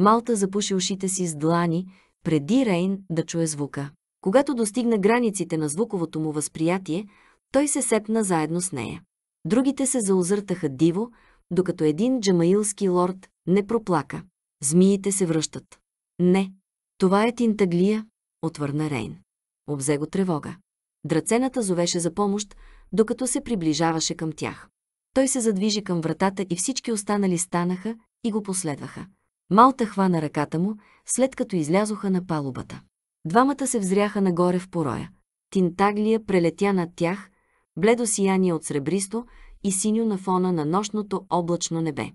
Малта запуши ушите си с длани, преди Рейн да чуе звука. Когато достигна границите на звуковото му възприятие, той се сепна заедно с нея. Другите се заозъртаха диво, докато един джамаилски лорд не проплака. Змиите се връщат. Не, това е Тинтаглия, отвърна Рейн. Обзе го тревога. Драцената зовеше за помощ, докато се приближаваше към тях. Той се задвижи към вратата и всички останали станаха и го последваха. Малта хвана ръката му, след като излязоха на палубата. Двамата се взряха нагоре в пороя. Тинтаглия прелетя над тях, бледо сияние от сребристо и синьо на фона на нощното облачно небе.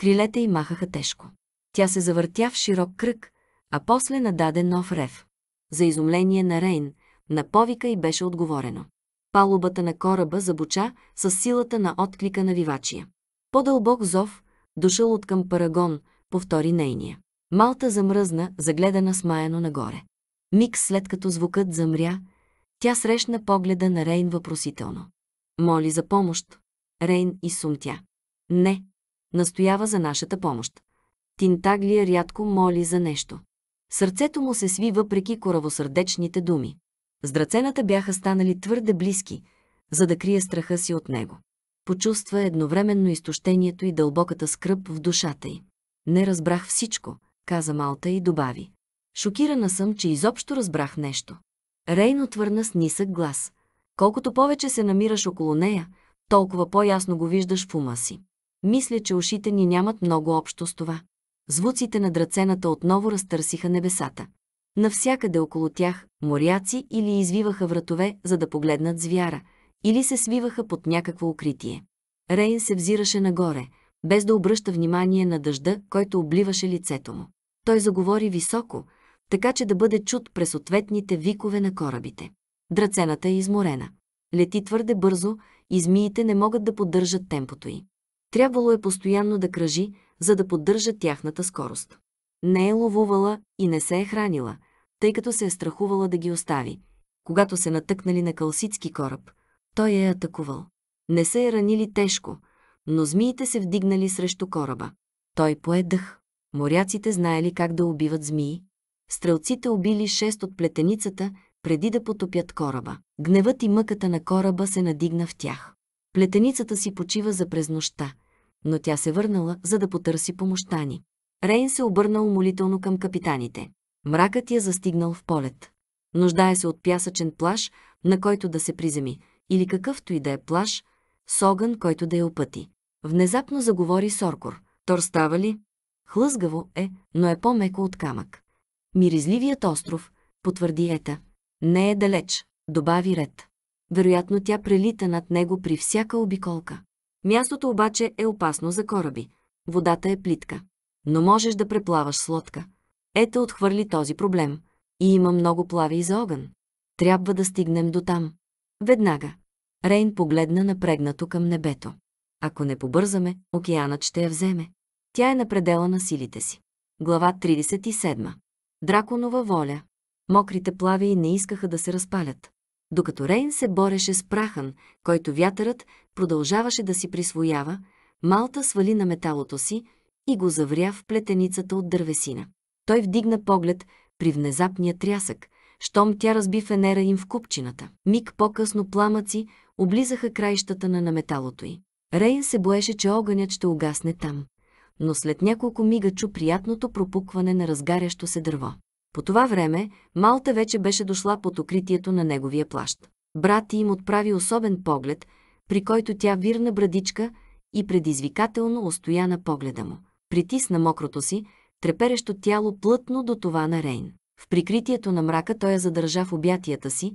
Крилете й махаха тежко. Тя се завъртя в широк кръг, а после нададе нов рев. За изумление на Рейн, на повика й беше отговорено. Палубата на кораба забуча с силата на отклика на вивачия. По-дълбок зов, дошъл от към Парагон, повтори нейния. Малта замръзна, загледана смаяно нагоре. Миг след като звукът замря, тя срещна погледа на Рейн въпросително. Моли за помощ. Рейн и сумтя. Не. Настоява за нашата помощ. Тинтаглия рядко моли за нещо. Сърцето му се сви въпреки коравосърдечните думи. Здрацената бяха станали твърде близки, за да крие страха си от него. Почувства едновременно изтощението и дълбоката скръп в душата й. Не разбрах всичко, каза Малта и добави. Шокирана съм, че изобщо разбрах нещо. Рейн отвърна с нисък глас. Колкото повече се намираш около нея, толкова по-ясно го виждаш в ума си. Мисля, че ушите ни нямат много общо с това. Звуците на драцената отново разтърсиха небесата. Навсякъде около тях моряци или извиваха вратове, за да погледнат звяра, или се свиваха под някакво укритие. Рейн се взираше нагоре – без да обръща внимание на дъжда, който обливаше лицето му. Той заговори високо, така че да бъде чут през ответните викове на корабите. Драцената е изморена. Лети твърде бързо и змиите не могат да поддържат темпото й. Трябвало е постоянно да кръжи, за да поддържа тяхната скорост. Не е ловувала и не се е хранила, тъй като се е страхувала да ги остави. Когато се натъкнали на калситски кораб, той е атакувал. Не се е ранили тежко – но змиите се вдигнали срещу кораба. Той пое дъх. Моряците знаели как да убиват змии. Стрелците убили шест от плетеницата, преди да потопят кораба. Гневът и мъката на кораба се надигна в тях. Плетеницата си почива за през нощта, но тя се върнала, за да потърси помощта ни. Рейн се обърнал молително към капитаните. Мракът я застигнал в полет. Нуждае се от пясъчен плаш, на който да се приземи, или какъвто и да е плаш с огън, който да я опъти. Внезапно заговори Соркор. Тор става ли? Хлъзгаво е, но е по-меко от камък. Миризливият остров, потвърди Ета. Не е далеч, добави Ред. Вероятно тя прелита над него при всяка обиколка. Мястото обаче е опасно за кораби. Водата е плитка. Но можеш да преплаваш с лодка. Ета отхвърли този проблем. И има много плави за огън. Трябва да стигнем до там. Веднага. Рейн погледна напрегнато към небето. Ако не побързаме, океанът ще я вземе. Тя е на предела на силите си. Глава 37. Драконова воля. Мокрите плави не искаха да се разпалят. Докато Рейн се бореше с прахан, който вятърът продължаваше да си присвоява, Малта свали на металото си и го завря в плетеницата от дървесина. Той вдигна поглед при внезапния трясък, щом тя разби фенера им в купчината. Миг по-късно пламъци облизаха краищата на наметалото й. Рейн се боеше, че огънят ще угасне там, но след няколко мига чу приятното пропукване на разгарящо се дърво. По това време Малта вече беше дошла под укритието на неговия плащ. Брат им отправи особен поглед, при който тя вирна брадичка и предизвикателно устоя на погледа му. Притисна мокрото си, треперещо тяло плътно до това на Рейн. В прикритието на мрака той я задържа в обятията си,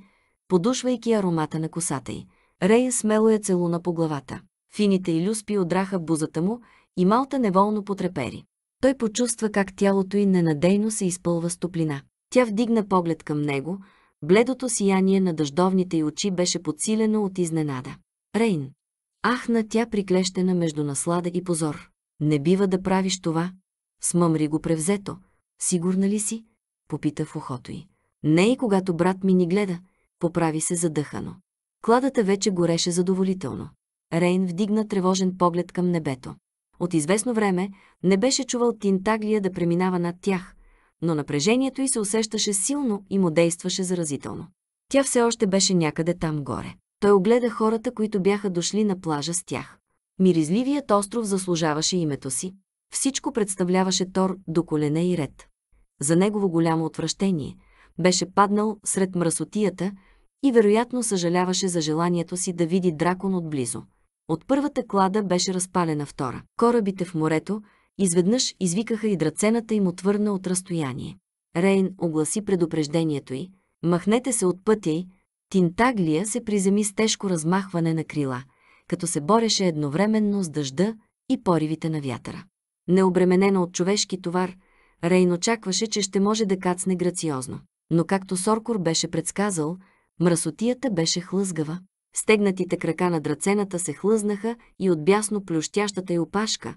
подушвайки аромата на косата й. Рея смело я целуна по главата. Фините и люспи отраха бузата му и Малта неволно потрепери. Той почувства как тялото й ненадейно се изпълва с топлина. Тя вдигна поглед към него, бледото сияние на дъждовните й очи беше подсилено от изненада. Рейн. Ахна тя приклещена между наслада и позор. Не бива да правиш това. Смъмри го превзето. Сигурна ли си? Попита в ухото й. Не и когато брат ми ни гледа. Поправи се задъхано. Кладата вече гореше задоволително. Рейн вдигна тревожен поглед към небето. От известно време не беше чувал Тинтаглия да преминава над тях, но напрежението й се усещаше силно и му действаше заразително. Тя все още беше някъде там горе. Той огледа хората, които бяха дошли на плажа с тях. Миризливият остров заслужаваше името си. Всичко представляваше Тор до колене и ред. За негово голямо отвращение беше паднал сред мръсотията и вероятно съжаляваше за желанието си да види дракон отблизо. От първата клада беше разпалена втора. Корабите в морето изведнъж извикаха и драцената им отвърна от разстояние. Рейн огласи предупреждението й. Махнете се от пътя й. Тинтаглия се приземи с тежко размахване на крила, като се бореше едновременно с дъжда и поривите на вятъра. Необременена от човешки товар, Рейн очакваше, че ще може да кацне грациозно. Но както Соркор беше предсказал, Мръсотията беше хлъзгава. Стегнатите крака на драцената се хлъзнаха и от бясно плющящата й опашка,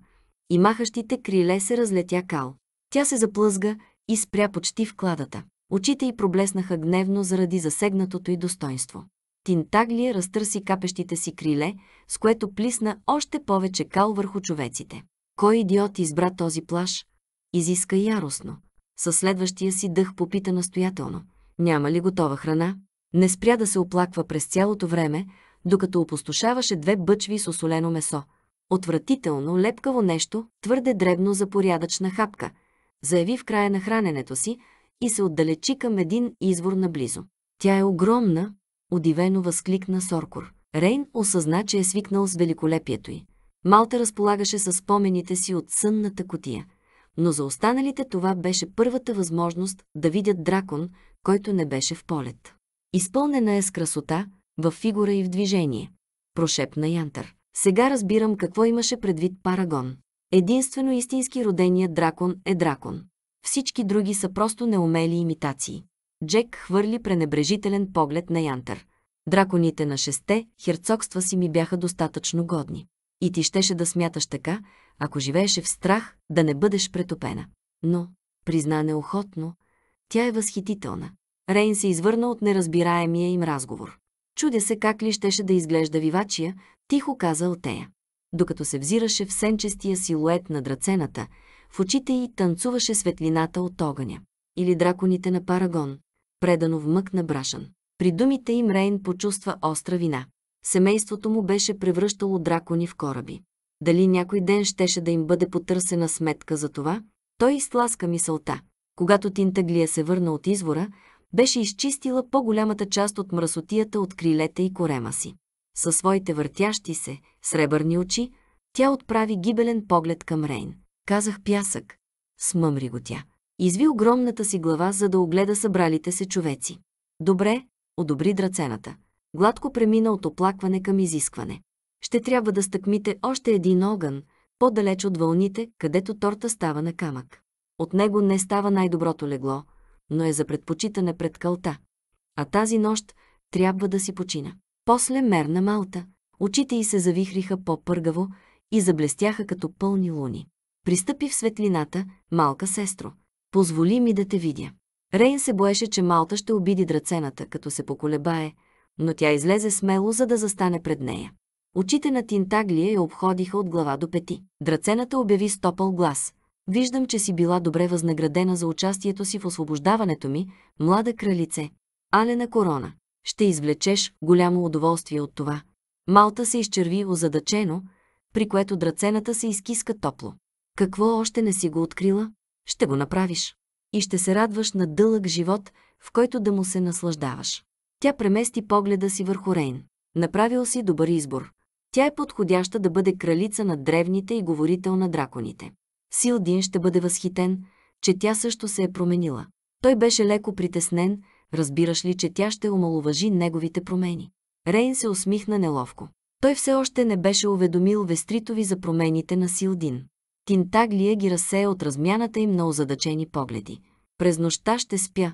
и махащите криле се разлетя кал. Тя се заплъзга и спря почти в кладата. Очите й проблеснаха гневно заради засегнатото й достоинство. Тинтаглия е, разтърси капещите си криле, с което плисна още повече кал върху човеците. Кой идиот избра този плаш? Изиска яростно. Със следващия си дъх попита настоятелно. Няма ли готова храна? Не спря да се оплаква през цялото време, докато опустошаваше две бъчви с осолено месо. Отвратително, лепкаво нещо, твърде дребно за порядъчна хапка, заяви в края на храненето си и се отдалечи към един извор наблизо. Тя е огромна, удивено възкликна Соркор. Рейн осъзна, че е свикнал с великолепието й. Малта разполагаше с спомените си от сънната котия, но за останалите това беше първата възможност да видят дракон, който не беше в полет. Изпълнена е с красота, в фигура и в движение. Прошепна Янтър. Сега разбирам какво имаше предвид Парагон. Единствено истински роденият дракон е дракон. Всички други са просто неумели имитации. Джек хвърли пренебрежителен поглед на Янтър. Драконите на шесте херцогства си ми бяха достатъчно годни. И ти щеше да смяташ така, ако живееше в страх, да не бъдеш претопена. Но, призна неохотно, тя е възхитителна. Рейн се извърна от неразбираемия им разговор. Чудя се как ли щеше да изглежда вивачия, тихо каза Алтея. Докато се взираше в сенчестия силует на драцената, в очите й танцуваше светлината от огъня. Или драконите на Парагон, предано в мък на брашан. При думите им Рейн почувства остра вина. Семейството му беше превръщало дракони в кораби. Дали някой ден щеше да им бъде потърсена сметка за това, той изтласка мисълта. Когато Тинтаглия се върна от извора, беше изчистила по-голямата част от мръсотията от крилете и корема си. Със своите въртящи се, сребърни очи, тя отправи гибелен поглед към Рейн. Казах пясък. Смъмри го тя. Изви огромната си глава, за да огледа събралите се човеци. Добре, одобри драцената. Гладко премина от оплакване към изискване. Ще трябва да стъкмите още един огън, по-далеч от вълните, където торта става на камък. От него не става най-доброто легло, но е за предпочитане пред кълта. А тази нощ трябва да си почина. После мерна малта. Очите й се завихриха по-пъргаво и заблестяха като пълни луни. Пристъпи в светлината, малка сестро. Позволи ми да те видя. Рейн се боеше, че Малта ще обиди драцената, като се поколебае, но тя излезе смело, за да застане пред нея. Очите на Тинтаглия я обходиха от глава до пети. Драцената обяви стопъл глас. Виждам, че си била добре възнаградена за участието си в освобождаването ми, млада кралице. Алена Корона. Ще извлечеш голямо удоволствие от това. Малта се изчерви озадачено, при което драцената се изкиска топло. Какво още не си го открила? Ще го направиш. И ще се радваш на дълъг живот, в който да му се наслаждаваш. Тя премести погледа си върху Рейн. Направил си добър избор. Тя е подходяща да бъде кралица на древните и говорител на драконите. Силдин ще бъде възхитен, че тя също се е променила. Той беше леко притеснен, разбираш ли, че тя ще омалуважи неговите промени. Рейн се усмихна неловко. Той все още не беше уведомил Вестритови за промените на Силдин. Тинтаглия ги разсея от размяната им на озадачени погледи. През нощта ще спя,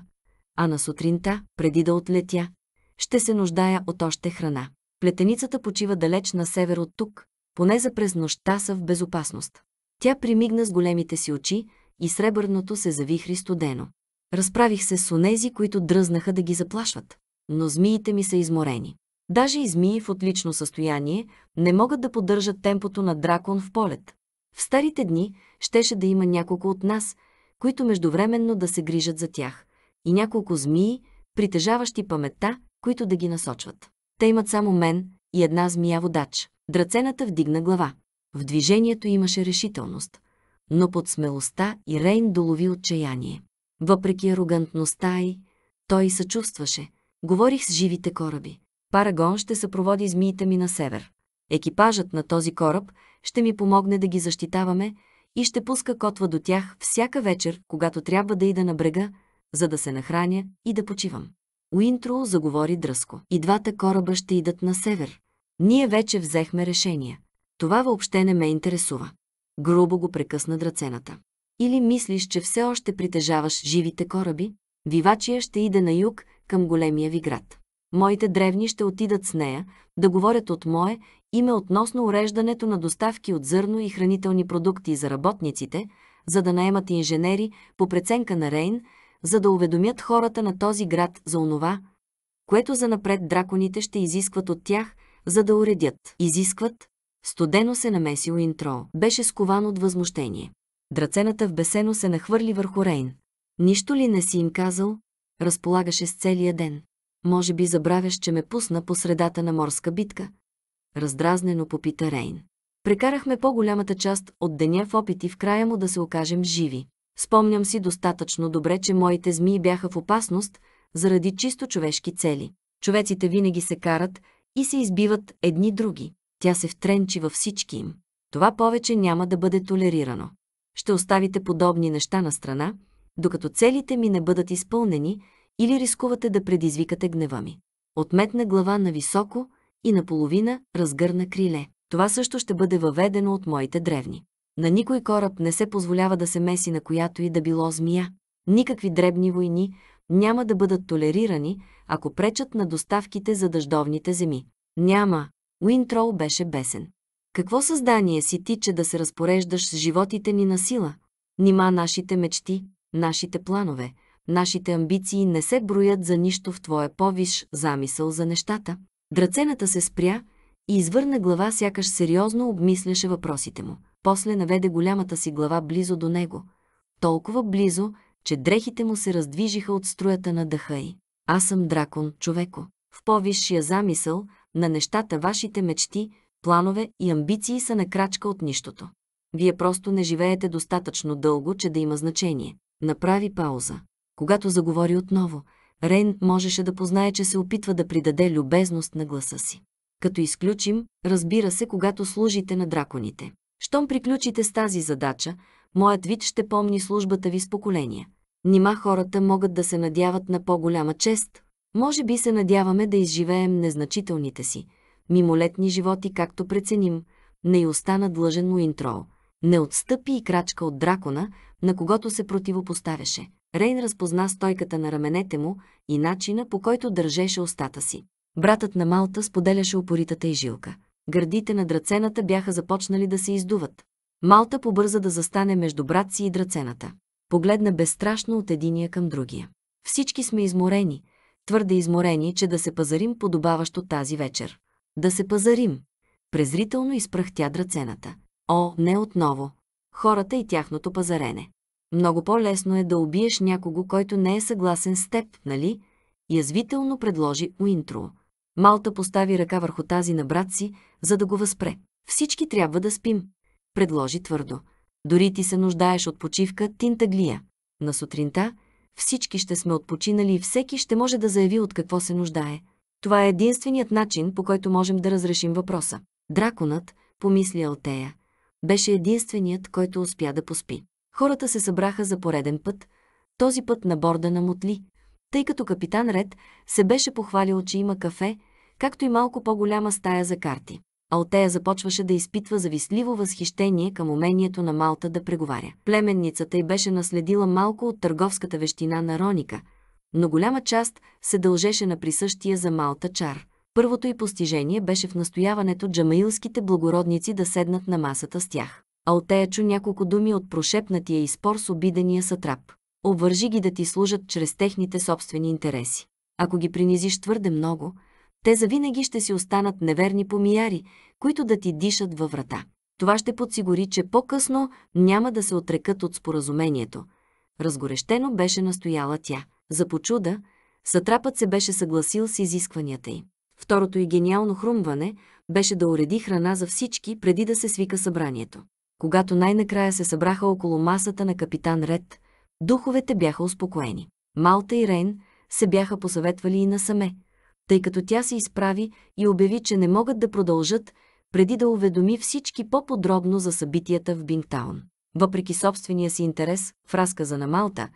а на сутринта, преди да отлетя, ще се нуждая от още храна. Плетеницата почива далеч на север от тук, поне за през нощта са в безопасност. Тя примигна с големите си очи и сребърното се завихри студено. Разправих се с онези, които дръзнаха да ги заплашват. Но змиите ми са изморени. Даже и змии в отлично състояние не могат да поддържат темпото на дракон в полет. В старите дни щеше да има няколко от нас, които междувременно да се грижат за тях, и няколко змии, притежаващи паметта, които да ги насочват. Те имат само мен и една змия водач. Драцената вдигна глава. В движението имаше решителност, но под смелостта и Рейн долови отчаяние. Въпреки арогантността й, той съчувстваше. Говорих с живите кораби. Парагон ще съпроводи змиите ми на север. Екипажът на този кораб ще ми помогне да ги защитаваме и ще пуска котва до тях всяка вечер, когато трябва да ида на брега, за да се нахраня и да почивам. Уинтро заговори дръско. И двата кораба ще идат на север. Ние вече взехме решение. Това въобще не ме интересува. Грубо го прекъсна драцената. Или мислиш, че все още притежаваш живите кораби? Вивачия ще иде на юг, към големия ви град. Моите древни ще отидат с нея, да говорят от мое име относно уреждането на доставки от зърно и хранителни продукти за работниците, за да наемат инженери по преценка на Рейн, за да уведомят хората на този град за онова, което занапред драконите ще изискват от тях, за да уредят. Изискват, Студено се намесил интро. Беше скован от възмущение. Драцената в бесено се нахвърли върху Рейн. Нищо ли не си им казал? Разполагаше с целия ден. Може би забравяш, че ме пусна по средата на морска битка. Раздразнено попита Рейн. Прекарахме по-голямата част от деня в опити в края му да се окажем живи. Спомням си достатъчно добре, че моите змии бяха в опасност заради чисто човешки цели. Човеците винаги се карат и се избиват едни други. Тя се втренчи във всички им. Това повече няма да бъде толерирано. Ще оставите подобни неща на страна, докато целите ми не бъдат изпълнени или рискувате да предизвикате гнева ми. Отметна глава на високо и наполовина разгърна криле. Това също ще бъде въведено от моите древни. На никой кораб не се позволява да се меси на която и да било змия. Никакви дребни войни няма да бъдат толерирани, ако пречат на доставките за дъждовните земи. Няма Уинтрол беше бесен. Какво създание си ти, че да се разпореждаш с животите ни на сила? Нима нашите мечти, нашите планове, нашите амбиции не се броят за нищо в твоя повиш замисъл за нещата. Драцената се спря и извърна глава, сякаш сериозно обмисляше въпросите му. После наведе голямата си глава близо до него. Толкова близо, че дрехите му се раздвижиха от струята на дъха й. Аз съм дракон, човеко. В повисшия замисъл на нещата вашите мечти, планове и амбиции са на крачка от нищото. Вие просто не живеете достатъчно дълго, че да има значение. Направи пауза. Когато заговори отново, Рейн можеше да познае, че се опитва да придаде любезност на гласа си. Като изключим, разбира се, когато служите на драконите. Щом приключите с тази задача, моят вид ще помни службата ви с поколения. Нима хората могат да се надяват на по-голяма чест, може би се надяваме да изживеем незначителните си, мимолетни животи, както преценим, не и остана длъжен му интро. Не отстъпи и крачка от дракона, на когото се противопоставяше. Рейн разпозна стойката на раменете му и начина, по който държеше устата си. Братът на Малта споделяше опоритата и жилка. Гърдите на драцената бяха започнали да се издуват. Малта побърза да застане между брат си и драцената. Погледна безстрашно от единия към другия. Всички сме изморени, твърде изморени, че да се пазарим подобаващо тази вечер. Да се пазарим! Презрително изпръхтя драцената. О, не отново! Хората и тяхното пазарене. Много по-лесно е да убиеш някого, който не е съгласен с теб, нали? Язвително предложи Уинтро. Малта постави ръка върху тази на брат си, за да го възпре. Всички трябва да спим, предложи твърдо. Дори ти се нуждаеш от почивка, тинтаглия. На сутринта, всички ще сме отпочинали и всеки ще може да заяви от какво се нуждае. Това е единственият начин, по който можем да разрешим въпроса. Драконът, помисли Алтея, беше единственият, който успя да поспи. Хората се събраха за пореден път, този път на борда на Мотли, тъй като капитан Ред се беше похвалил, че има кафе, както и малко по-голяма стая за карти. Алтея започваше да изпитва завистливо възхищение към умението на Малта да преговаря. Племенницата й беше наследила малко от търговската вещина на Роника, но голяма част се дължеше на присъщия за Малта чар. Първото й постижение беше в настояването джамаилските благородници да седнат на масата с тях. Алтея чу няколко думи от прошепнатия и спор с обидения сатрап. Обвържи ги да ти служат чрез техните собствени интереси. Ако ги принизиш твърде много – те завинаги ще си останат неверни помияри, които да ти дишат във врата. Това ще подсигури, че по-късно няма да се отрекат от споразумението. Разгорещено беше настояла тя. За почуда, Сатрапът се беше съгласил с изискванията й. Второто и гениално хрумване беше да уреди храна за всички, преди да се свика събранието. Когато най-накрая се събраха около масата на капитан Ред, духовете бяха успокоени. Малта и Рейн се бяха посъветвали и насаме, тъй като тя се изправи и обяви, че не могат да продължат, преди да уведоми всички по-подробно за събитията в Бинтаун. Въпреки собствения си интерес в разказа на Малта,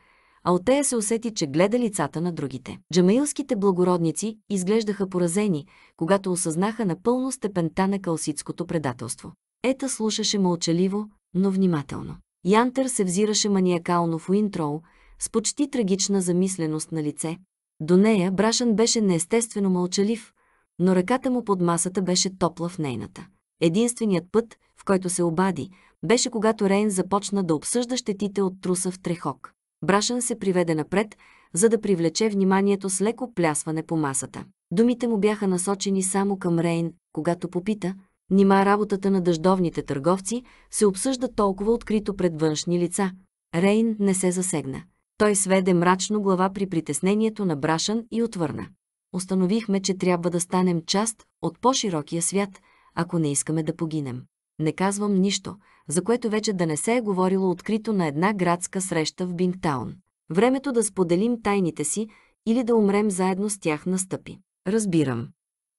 Алтея се усети, че гледа лицата на другите. Джамаилските благородници изглеждаха поразени, когато осъзнаха напълно степента на калситското предателство. Ета слушаше мълчаливо, но внимателно. Янтер се взираше маниакално в Уинтроу, с почти трагична замисленост на лице, до нея Брашан беше неестествено мълчалив, но ръката му под масата беше топла в нейната. Единственият път, в който се обади, беше когато Рейн започна да обсъжда щетите от труса в трехок. Брашан се приведе напред, за да привлече вниманието с леко плясване по масата. Думите му бяха насочени само към Рейн, когато попита, нима работата на дъждовните търговци се обсъжда толкова открито пред външни лица. Рейн не се засегна. Той сведе мрачно глава при притеснението на Брашан и отвърна. Установихме, че трябва да станем част от по-широкия свят, ако не искаме да погинем. Не казвам нищо, за което вече да не се е говорило открито на една градска среща в Бингтаун. Времето да споделим тайните си или да умрем заедно с тях настъпи. Разбирам.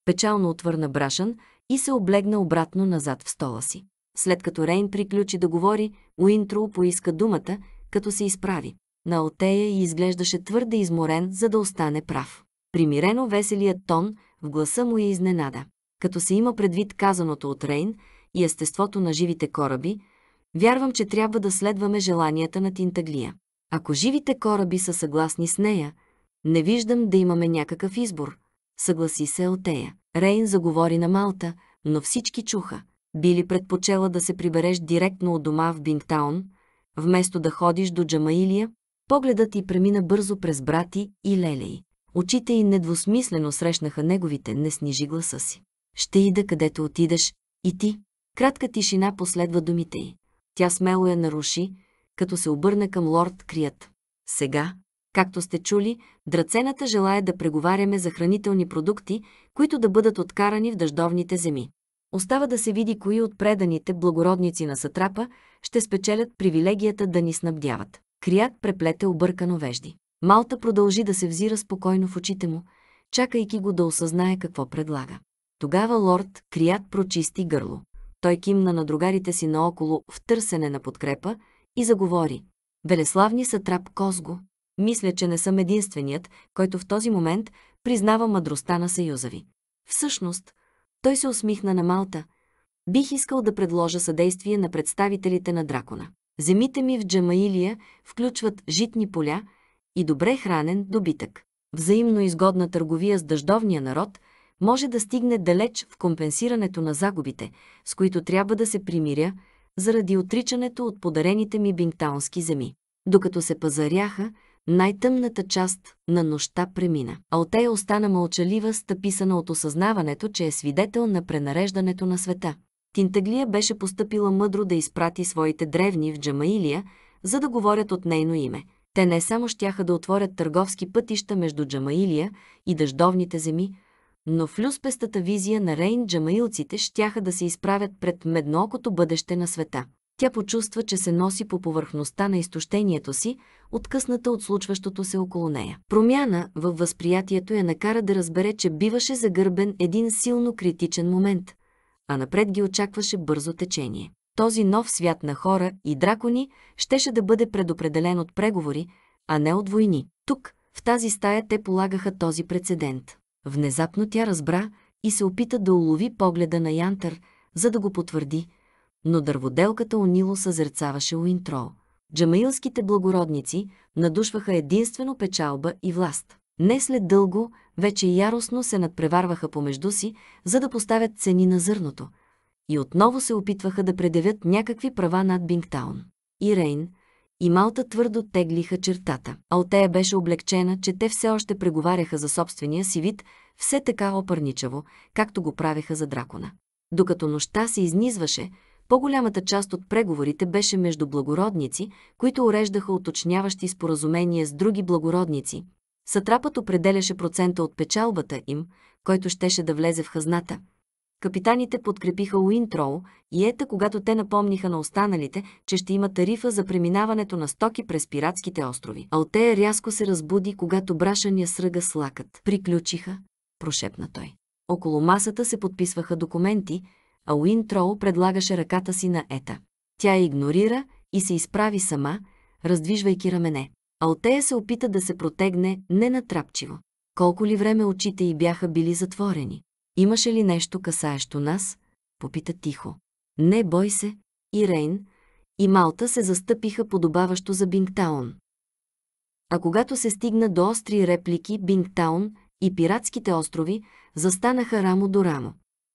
Печално отвърна Брашан и се облегна обратно назад в стола си. След като Рейн приключи да говори, Уинтроу поиска думата, като се изправи на Отея и изглеждаше твърде изморен, за да остане прав. Примирено веселият тон в гласа му е изненада. Като се има предвид казаното от Рейн и естеството на живите кораби, вярвам, че трябва да следваме желанията на Тинтаглия. Ако живите кораби са съгласни с нея, не виждам да имаме някакъв избор. Съгласи се Отея. Рейн заговори на Малта, но всички чуха. Били предпочела да се прибереш директно от дома в Бингтаун, вместо да ходиш до Джамаилия, Погледът й премина бързо през брати и лелей. Очите й недвусмислено срещнаха неговите, не снижи гласа си. Ще ида където отидеш, и ти. Кратка тишина последва думите й. Тя смело я наруши, като се обърна към лорд Крият. Сега, както сте чули, драцената желая да преговаряме за хранителни продукти, които да бъдат откарани в дъждовните земи. Остава да се види кои от преданите благородници на Сатрапа ще спечелят привилегията да ни снабдяват. Крияк преплете объркано вежди. Малта продължи да се взира спокойно в очите му, чакайки го да осъзнае какво предлага. Тогава лорд Крият прочисти гърло. Той кимна на другарите си наоколо в търсене на подкрепа и заговори. Велеславни сатрап Козго. Мисля, че не съм единственият, който в този момент признава мъдростта на съюза ви. Всъщност, той се усмихна на Малта. Бих искал да предложа съдействие на представителите на дракона. Земите ми в Джамаилия включват житни поля и добре хранен добитък. Взаимно изгодна търговия с дъждовния народ може да стигне далеч в компенсирането на загубите, с които трябва да се примиря заради отричането от подарените ми бингтаунски земи. Докато се пазаряха, най-тъмната част на нощта премина. Алтея остана мълчалива, стъписана от осъзнаването, че е свидетел на пренареждането на света. Тинтаглия беше поступила мъдро да изпрати своите древни в Джамаилия, за да говорят от нейно име. Те не само щяха да отворят търговски пътища между Джамаилия и дъждовните земи, но в люспестата визия на Рейн джамаилците щяха да се изправят пред медноокото бъдеще на света. Тя почувства, че се носи по повърхността на изтощението си, откъсната от случващото се около нея. Промяна във възприятието я накара да разбере, че биваше загърбен един силно критичен момент а напред ги очакваше бързо течение. Този нов свят на хора и дракони щеше да бъде предопределен от преговори, а не от войни. Тук, в тази стая, те полагаха този прецедент. Внезапно тя разбра и се опита да улови погледа на Янтър, за да го потвърди, но дърводелката унило съзерцаваше Уинтрол. Джамаилските благородници надушваха единствено печалба и власт. Не след дълго вече яростно се надпреварваха помежду си, за да поставят цени на зърното. И отново се опитваха да предявят някакви права над Бингтаун. И Рейн, и Малта твърдо теглиха чертата. Алтея беше облегчена, че те все още преговаряха за собствения си вид, все така опърничаво, както го правеха за дракона. Докато нощта се изнизваше, по-голямата част от преговорите беше между благородници, които уреждаха уточняващи споразумения с други благородници, Сатрапът определяше процента от печалбата им, който щеше да влезе в хазната. Капитаните подкрепиха Уинтроу и ета, когато те напомниха на останалите, че ще има тарифа за преминаването на стоки през пиратските острови. Алтея рязко се разбуди, когато брашан я сръга с лакът. Приключиха, прошепна той. Около масата се подписваха документи, а Уинтроу предлагаше ръката си на Ета. Тя игнорира и се изправи сама, раздвижвайки рамене. Алтея се опита да се протегне ненатрапчиво. Колко ли време очите й бяха били затворени? Имаше ли нещо касаещо нас? Попита тихо. Не бой се, Ирейн и Малта се застъпиха подобаващо за Бингтаун. А когато се стигна до остри реплики, Бингтаун и пиратските острови застанаха рамо до рамо.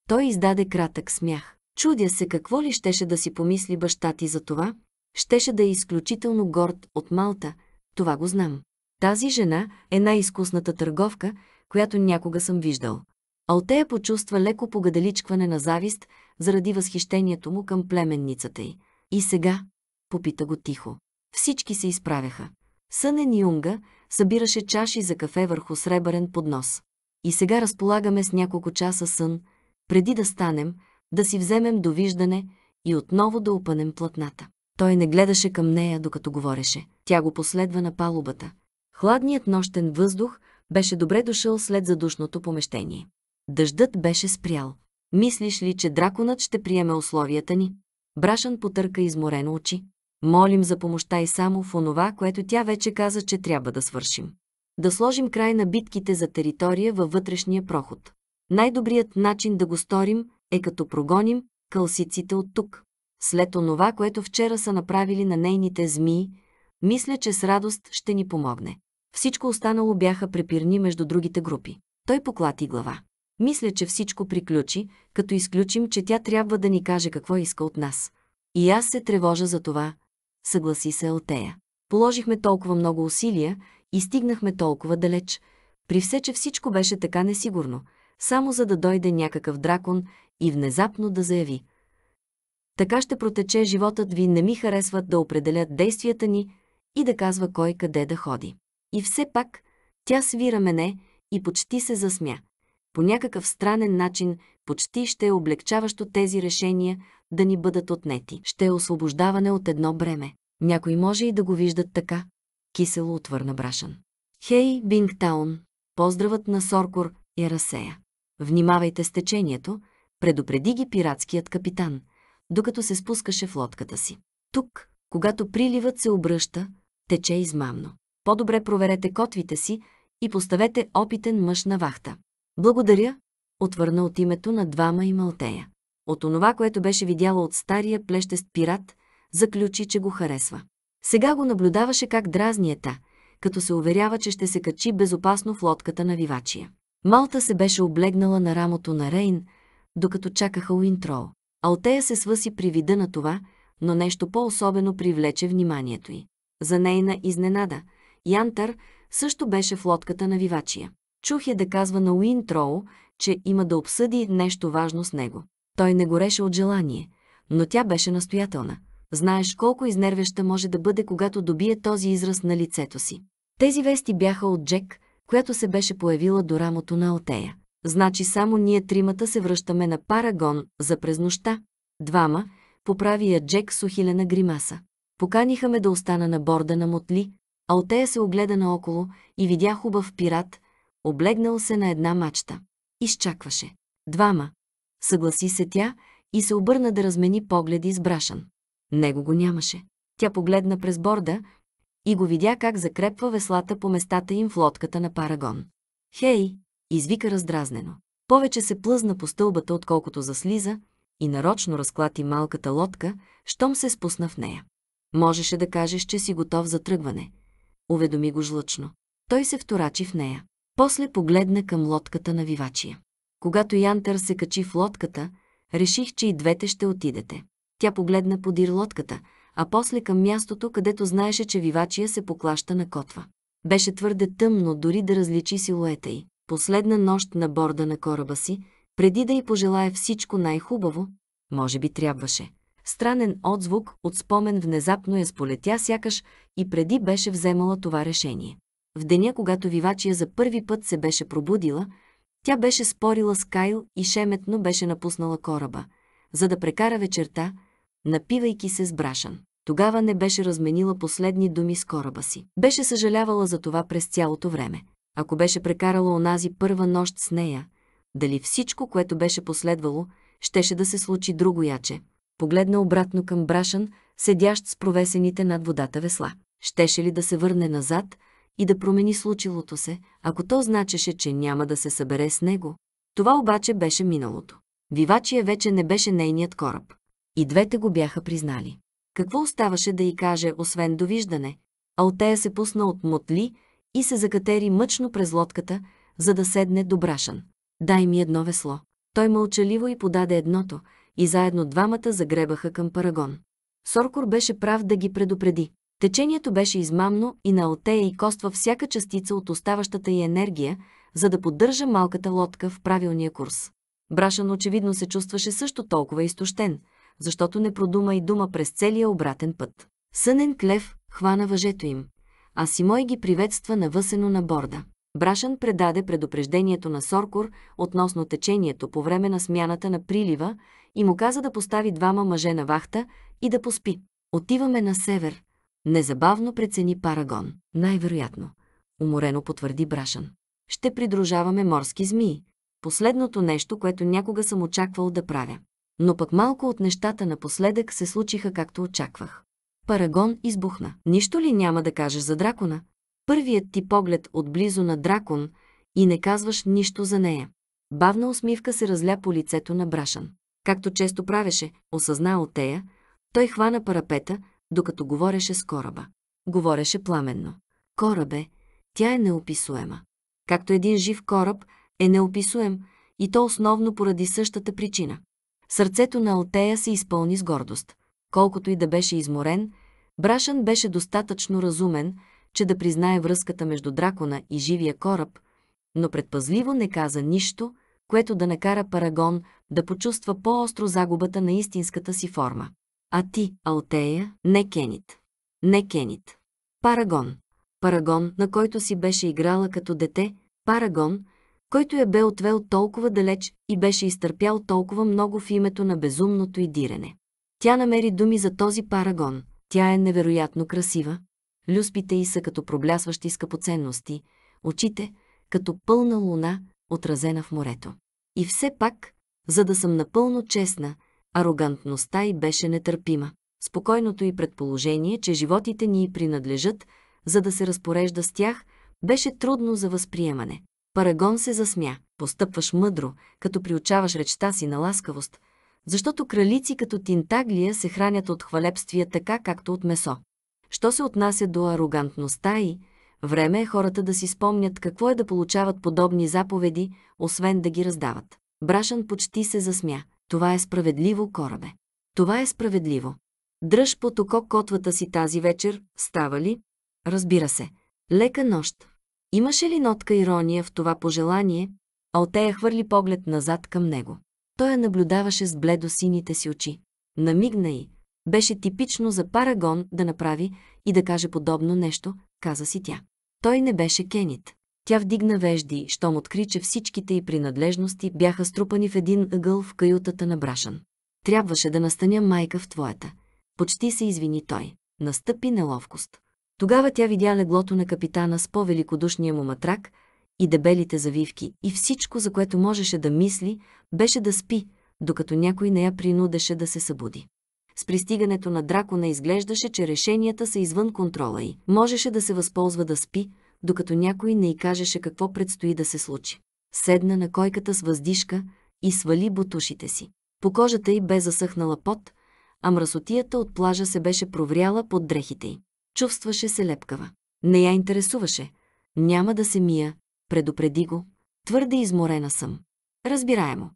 Той издаде кратък смях. Чудя се какво ли щеше да си помисли баща ти за това, щеше да е изключително горд от Малта – това го знам. Тази жена е най-изкусната търговка, която някога съм виждал. Алтея почувства леко погаделичкване на завист заради възхищението му към племенницата й. И сега? Попита го тихо. Всички се изправяха. Сънен Юнга събираше чаши за кафе върху сребърен поднос. И сега разполагаме с няколко часа сън, преди да станем, да си вземем довиждане и отново да опънем платната. Той не гледаше към нея, докато говореше. Тя го последва на палубата. Хладният нощен въздух беше добре дошъл след задушното помещение. Дъждът беше спрял. Мислиш ли, че драконът ще приеме условията ни? Брашан потърка изморено очи. Молим за помощта и само в онова, което тя вече каза, че трябва да свършим. Да сложим край на битките за територия във вътрешния проход. Най-добрият начин да го сторим е като прогоним кълсиците от тук. След онова, което вчера са направили на нейните змии, мисля, че с радост ще ни помогне. Всичко останало бяха препирни между другите групи. Той поклати глава. Мисля, че всичко приключи, като изключим, че тя трябва да ни каже какво иска от нас. И аз се тревожа за това, съгласи се Алтея. Положихме толкова много усилия и стигнахме толкова далеч, при все, че всичко беше така несигурно, само за да дойде някакъв дракон и внезапно да заяви. Така ще протече животът ви, не ми харесват да определят действията ни, и да казва кой къде да ходи. И все пак тя свира мене и почти се засмя. По някакъв странен начин почти ще е облегчаващо тези решения да ни бъдат отнети. Ще е освобождаване от едно бреме. Някой може и да го виждат така. Кисело отвърна Брашан. Хей, Бингтаун! Поздравът на Соркор и е разсея. Внимавайте с течението, предупреди ги пиратският капитан, докато се спускаше в лодката си. Тук, когато приливът се обръща, тече измамно. По-добре проверете котвите си и поставете опитен мъж на вахта. Благодаря, отвърна от името на двама и Малтея. От онова, което беше видяла от стария плещест пират, заключи, че го харесва. Сега го наблюдаваше как дразни ета, като се уверява, че ще се качи безопасно в лодката на вивачия. Малта се беше облегнала на рамото на Рейн, докато чакаха Уинтрол. Алтея се свъси при вида на това – но нещо по-особено привлече вниманието й. За нейна изненада, Янтър също беше в лодката на Вивачия. Чух я да казва на Уин Троу, че има да обсъди нещо важно с него. Той не гореше от желание, но тя беше настоятелна. Знаеш колко изнервяща може да бъде, когато добие този израз на лицето си. Тези вести бяха от Джек, която се беше появила до рамото на Алтея. Значи само ние тримата се връщаме на Парагон за през нощта. Двама, поправи я Джек с ухилена гримаса. Поканиха ме да остана на борда на Мотли, а Отея се огледа наоколо и видя хубав пират, облегнал се на една мачта. Изчакваше. Двама. Съгласи се тя и се обърна да размени погледи с Брашан. Него го нямаше. Тя погледна през борда и го видя как закрепва веслата по местата им в лодката на Парагон. «Хей!» извика раздразнено. Повече се плъзна по стълбата, отколкото заслиза, и нарочно разклати малката лодка, щом се спусна в нея. Можеше да кажеш, че си готов за тръгване. Уведоми го жлъчно. Той се вторачи в нея. После погледна към лодката на вивачия. Когато Янтер се качи в лодката, реших, че и двете ще отидете. Тя погледна подир лодката, а после към мястото, където знаеше, че вивачия се поклаща на котва. Беше твърде тъмно, дори да различи силуета й. Последна нощ на борда на кораба си, преди да й пожелая всичко най-хубаво, може би трябваше. Странен отзвук от спомен внезапно я сполетя сякаш и преди беше вземала това решение. В деня, когато Вивачия за първи път се беше пробудила, тя беше спорила с Кайл и шеметно беше напуснала кораба, за да прекара вечерта, напивайки се с брашан. Тогава не беше разменила последни думи с кораба си. Беше съжалявала за това през цялото време. Ако беше прекарала онази първа нощ с нея, дали всичко, което беше последвало, щеше да се случи друго яче. Погледна обратно към Брашан, седящ с провесените над водата весла. Щеше ли да се върне назад и да промени случилото се, ако то значеше, че няма да се събере с него? Това обаче беше миналото. Вивачия вече не беше нейният кораб. И двете го бяха признали. Какво оставаше да й каже, освен довиждане? Алтея се пусна от мотли и се закатери мъчно през лодката, за да седне до Брашан. Дай ми едно весло. Той мълчаливо и подаде едното, и заедно двамата загребаха към Парагон. Соркор беше прав да ги предупреди. Течението беше измамно и на Алтея и коства всяка частица от оставащата й енергия, за да поддържа малката лодка в правилния курс. Брашан очевидно се чувстваше също толкова изтощен, защото не продума и дума през целия обратен път. Сънен клев хвана въжето им, а Симой ги приветства навъсено на борда. Брашан предаде предупреждението на Соркор относно течението по време на смяната на прилива и му каза да постави двама мъже на вахта и да поспи. Отиваме на север. Незабавно прецени Парагон. Най-вероятно. Уморено потвърди Брашан. Ще придружаваме морски змии. Последното нещо, което някога съм очаквал да правя. Но пък малко от нещата напоследък се случиха както очаквах. Парагон избухна. Нищо ли няма да кажеш за дракона? първият ти поглед отблизо на дракон и не казваш нищо за нея. Бавна усмивка се разля по лицето на Брашан. Както често правеше, осъзна от тея, той хвана парапета, докато говореше с кораба. Говореше пламенно. Корабе, тя е неописуема. Както един жив кораб е неописуем, и то основно поради същата причина. Сърцето на Алтея се изпълни с гордост. Колкото и да беше изморен, Брашан беше достатъчно разумен, че да признае връзката между дракона и живия кораб, но предпазливо не каза нищо, което да накара Парагон да почувства по-остро загубата на истинската си форма. А ти, Алтея, не Кенит. Не Кенит. Парагон. Парагон, на който си беше играла като дете, Парагон, който я бе отвел толкова далеч и беше изтърпял толкова много в името на безумното и дирене. Тя намери думи за този Парагон. Тя е невероятно красива, люспите й са като проблясващи скъпоценности, очите – като пълна луна, отразена в морето. И все пак, за да съм напълно честна, арогантността й беше нетърпима. Спокойното й предположение, че животите ни принадлежат, за да се разпорежда с тях, беше трудно за възприемане. Парагон се засмя. Постъпваш мъдро, като приучаваш речта си на ласкавост, защото кралици като Тинтаглия се хранят от хвалебствия така, както от месо. Що се отнася до арогантността и, време е хората да си спомнят какво е да получават подобни заповеди, освен да ги раздават. Брашан почти се засмя. Това е справедливо, корабе. Това е справедливо. Дръж по око котвата си тази вечер, става ли? Разбира се. Лека нощ. Имаше ли нотка ирония в това пожелание? Алтея хвърли поглед назад към него. Той я наблюдаваше с бледо сините си очи. Намигна и, беше типично за Парагон да направи и да каже подобно нещо, каза си тя. Той не беше Кенит. Тя вдигна вежди, щом откри, че всичките й принадлежности бяха струпани в един ъгъл в каютата на Брашан. Трябваше да настаня майка в твоята. Почти се извини той. Настъпи неловкост. Тогава тя видя леглото на капитана с по-великодушния му матрак и дебелите завивки и всичко, за което можеше да мисли, беше да спи, докато някой не я принудеше да се събуди с пристигането на дракона изглеждаше, че решенията са извън контрола й. Можеше да се възползва да спи, докато някой не й кажеше какво предстои да се случи. Седна на койката с въздишка и свали бутушите си. По кожата й бе засъхнала пот, а мръсотията от плажа се беше провряла под дрехите й. Чувстваше се лепкава. Не я интересуваше. Няма да се мия, предупреди го. Твърде изморена съм. Разбираемо.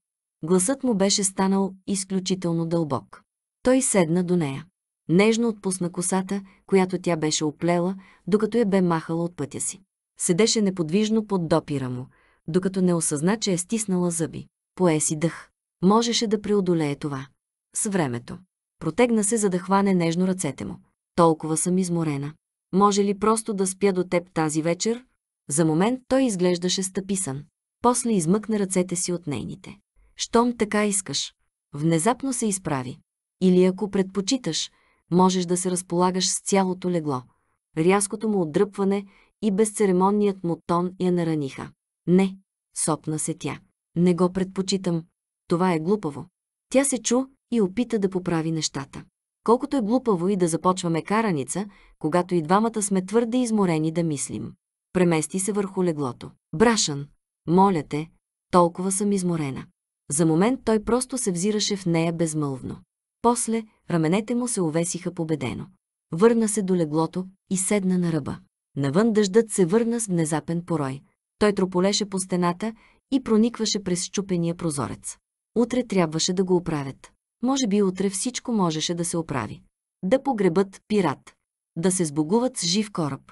Гласът му беше станал изключително дълбок. Той седна до нея. Нежно отпусна косата, която тя беше оплела, докато я бе махала от пътя си. Седеше неподвижно под допира му, докато не осъзна, че е стиснала зъби. Пое си дъх. Можеше да преодолее това. С времето. Протегна се, за да хване нежно ръцете му. Толкова съм изморена. Може ли просто да спя до теб тази вечер? За момент той изглеждаше стъписан. После измъкна ръцете си от нейните. Щом така искаш. Внезапно се изправи. Или ако предпочиташ, можеш да се разполагаш с цялото легло. Рязкото му отдръпване и безцеремонният му тон я нараниха. Не, сопна се тя. Не го предпочитам. Това е глупаво. Тя се чу и опита да поправи нещата. Колкото е глупаво и да започваме караница, когато и двамата сме твърде изморени да мислим. Премести се върху леглото. Брашан, моля те, толкова съм изморена. За момент той просто се взираше в нея безмълвно. После раменете му се увесиха победено. Върна се до леглото и седна на ръба. Навън дъждът се върна с внезапен порой. Той трополеше по стената и проникваше през щупения прозорец. Утре трябваше да го оправят. Може би утре всичко можеше да се оправи. Да погребат пират. Да се сбогуват с жив кораб.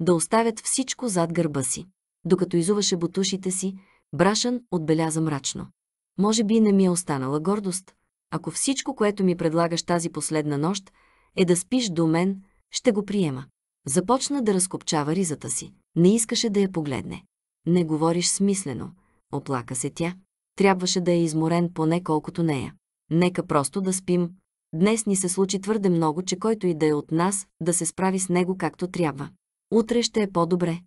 Да оставят всичко зад гърба си. Докато изуваше бутушите си, Брашан отбеляза мрачно. Може би не ми е останала гордост, ако всичко, което ми предлагаш тази последна нощ, е да спиш до мен, ще го приема. Започна да разкопчава ризата си. Не искаше да я погледне. Не говориш смислено, оплака се тя. Трябваше да е изморен поне колкото нея. Нека просто да спим. Днес ни се случи твърде много, че който и да е от нас, да се справи с него както трябва. Утре ще е по-добре.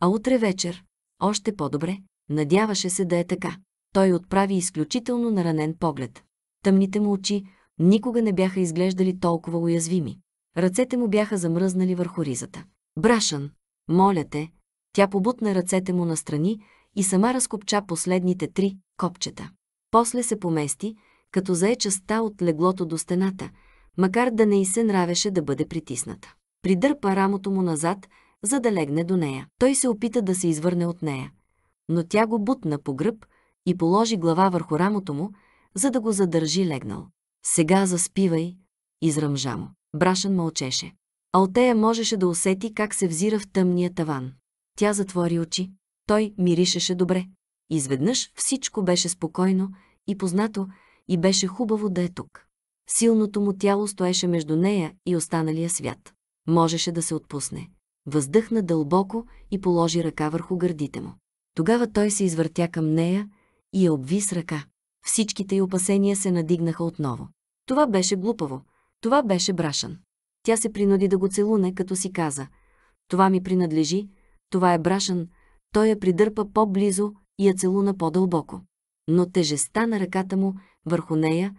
А утре вечер още по-добре. Надяваше се да е така. Той отправи изключително наранен поглед. Тъмните му очи никога не бяха изглеждали толкова уязвими. Ръцете му бяха замръзнали върху ризата. Брашан, моля те, тя побутна ръцете му настрани и сама разкопча последните три копчета. После се помести, като зае частта от леглото до стената, макар да не и се нравеше да бъде притисната. Придърпа рамото му назад, за да легне до нея. Той се опита да се извърне от нея, но тя го бутна по гръб и положи глава върху рамото му, за да го задържи легнал. Сега заспивай, изръмжа му. Брашен мълчеше. Алтея можеше да усети как се взира в тъмния таван. Тя затвори очи. Той миришеше добре. Изведнъж всичко беше спокойно и познато и беше хубаво да е тук. Силното му тяло стоеше между нея и останалия свят. Можеше да се отпусне. Въздъхна дълбоко и положи ръка върху гърдите му. Тогава той се извъртя към нея и я обви с ръка. Всичките й опасения се надигнаха отново. Това беше глупаво. Това беше брашан. Тя се принуди да го целуне, като си каза «Това ми принадлежи, това е брашан». Той я придърпа по-близо и я целуна по-дълбоко. Но тежестта на ръката му върху нея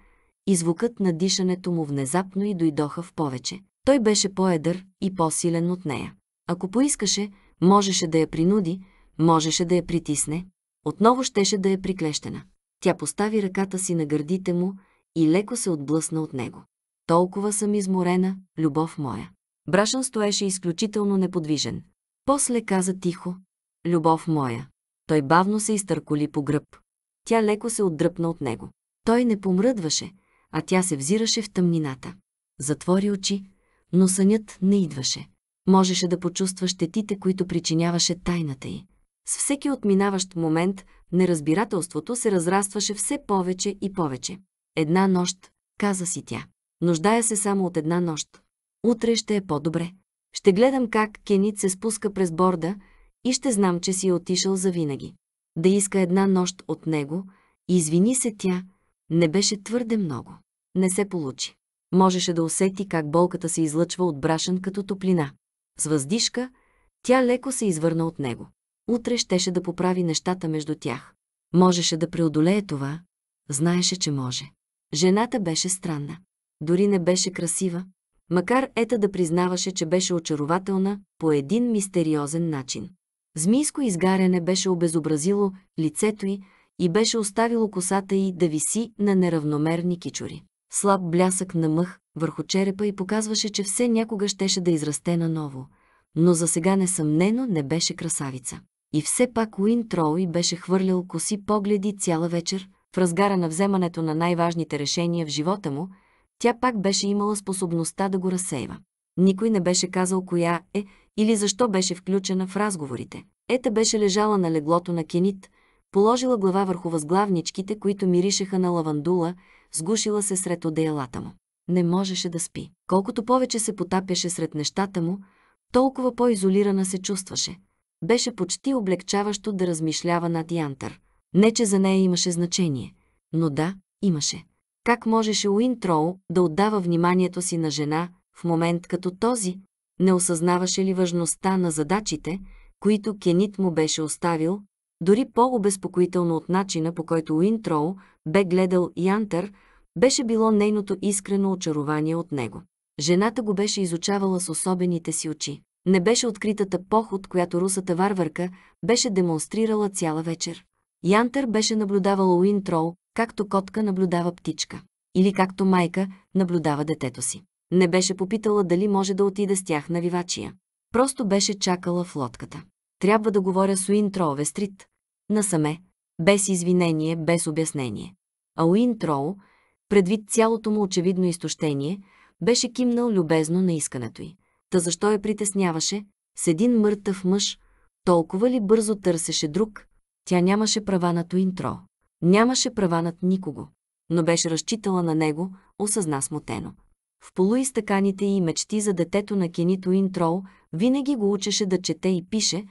и звукът на дишането му внезапно и дойдоха в повече. Той беше по-едър и по-силен от нея. Ако поискаше, можеше да я принуди, можеше да я притисне, отново щеше да е приклещена. Тя постави ръката си на гърдите му и леко се отблъсна от него. Толкова съм изморена, любов моя. Брашан стоеше изключително неподвижен. После каза тихо, любов моя. Той бавно се изтърколи по гръб. Тя леко се отдръпна от него. Той не помръдваше, а тя се взираше в тъмнината. Затвори очи, но сънят не идваше. Можеше да почувства щетите, които причиняваше тайната й. С всеки отминаващ момент Неразбирателството се разрастваше все повече и повече. Една нощ, каза си тя. Нуждая се само от една нощ. Утре ще е по-добре. Ще гледам как Кенит се спуска през борда и ще знам, че си е отишъл завинаги. Да иска една нощ от него, извини се тя, не беше твърде много. Не се получи. Можеше да усети как болката се излъчва от брашен като топлина. С въздишка, тя леко се извърна от него утре щеше да поправи нещата между тях. Можеше да преодолее това, знаеше, че може. Жената беше странна. Дори не беше красива, макар Ета да признаваше, че беше очарователна по един мистериозен начин. Змийско изгаряне беше обезобразило лицето й и беше оставило косата й да виси на неравномерни кичори. Слаб блясък на мъх върху черепа й показваше, че все някога щеше да израсте наново, но за сега несъмнено не беше красавица. И все пак Уин Троуи беше хвърлял коси погледи цяла вечер, в разгара на вземането на най-важните решения в живота му, тя пак беше имала способността да го разсейва. Никой не беше казал коя е или защо беше включена в разговорите. Ета беше лежала на леглото на Кенит, положила глава върху възглавничките, които миришеха на лавандула, сгушила се сред одеялата му. Не можеше да спи. Колкото повече се потапяше сред нещата му, толкова по-изолирана се чувстваше беше почти облегчаващо да размишлява над Янтър. Не, че за нея имаше значение, но да, имаше. Как можеше Уинтроу да отдава вниманието си на жена в момент като този? Не осъзнаваше ли важността на задачите, които Кенит му беше оставил, дори по-обезпокоително от начина, по който Уинтроу бе гледал Янтър, беше било нейното искрено очарование от него. Жената го беше изучавала с особените си очи не беше откритата поход, която русата варварка беше демонстрирала цяла вечер. Янтър беше наблюдавал Уин Трол, както котка наблюдава птичка. Или както майка наблюдава детето си. Не беше попитала дали може да отида с тях на вивачия. Просто беше чакала в лодката. Трябва да говоря с Уин Трол Вестрит. Насаме, без извинение, без обяснение. А Уин Трол, предвид цялото му очевидно изтощение, беше кимнал любезно на искането й. Та защо я притесняваше? С един мъртъв мъж, толкова ли бързо търсеше друг, тя нямаше права на интро. Нямаше права над никого, но беше разчитала на него, осъзна смутено. В полуистъканите и мечти за детето на Кенит Уинтроу винаги го учеше да чете и пише,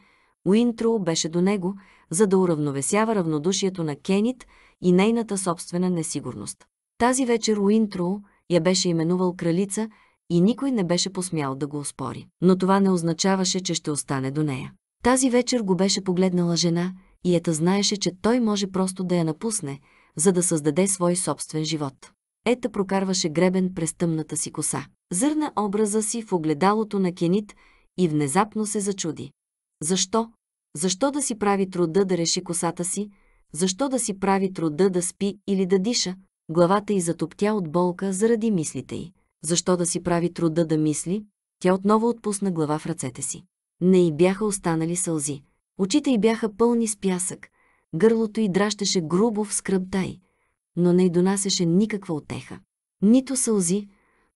Уинтроу беше до него, за да уравновесява равнодушието на Кенит и нейната собствена несигурност. Тази вечер Уинтроу я беше именувал кралица и никой не беше посмял да го успори. Но това не означаваше, че ще остане до нея. Тази вечер го беше погледнала жена и ета знаеше, че той може просто да я напусне, за да създаде свой собствен живот. Ета прокарваше гребен през тъмната си коса. Зърна образа си в огледалото на Кенит и внезапно се зачуди. Защо? Защо да си прави труда да реши косата си? Защо да си прави труда да спи или да диша? Главата й затоптя от болка заради мислите й защо да си прави труда да мисли, тя отново отпусна глава в ръцете си. Не й бяха останали сълзи. Очите й бяха пълни с пясък, гърлото й дращаше грубо в скръбта й, но не й донасеше никаква отеха. Нито сълзи,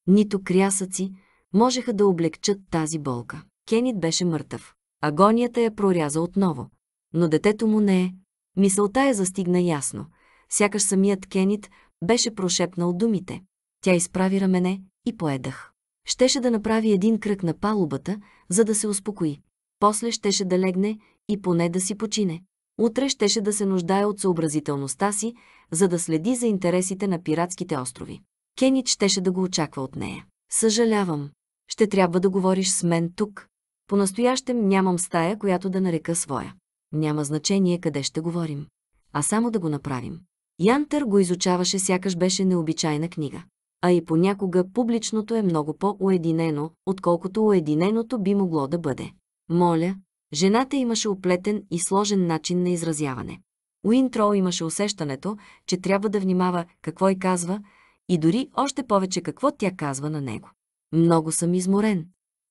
нито крясъци можеха да облегчат тази болка. Кенит беше мъртъв. Агонията я проряза отново. Но детето му не е. Мисълта я застигна ясно. Сякаш самият Кенит беше прошепнал думите. Тя изправи рамене, и поедах. Щеше да направи един кръг на палубата, за да се успокои. После щеше да легне и поне да си почине. Утре щеше да се нуждае от съобразителността си, за да следи за интересите на пиратските острови. Кенич щеше да го очаква от нея. Съжалявам. Ще трябва да говориш с мен тук. По-настоящем нямам стая, която да нарека своя. Няма значение къде ще говорим, а само да го направим. Янтър го изучаваше, сякаш беше необичайна книга а и понякога публичното е много по-уединено, отколкото уединеното би могло да бъде. Моля, жената имаше оплетен и сложен начин на изразяване. Уинтро имаше усещането, че трябва да внимава какво и казва и дори още повече какво тя казва на него. Много съм изморен.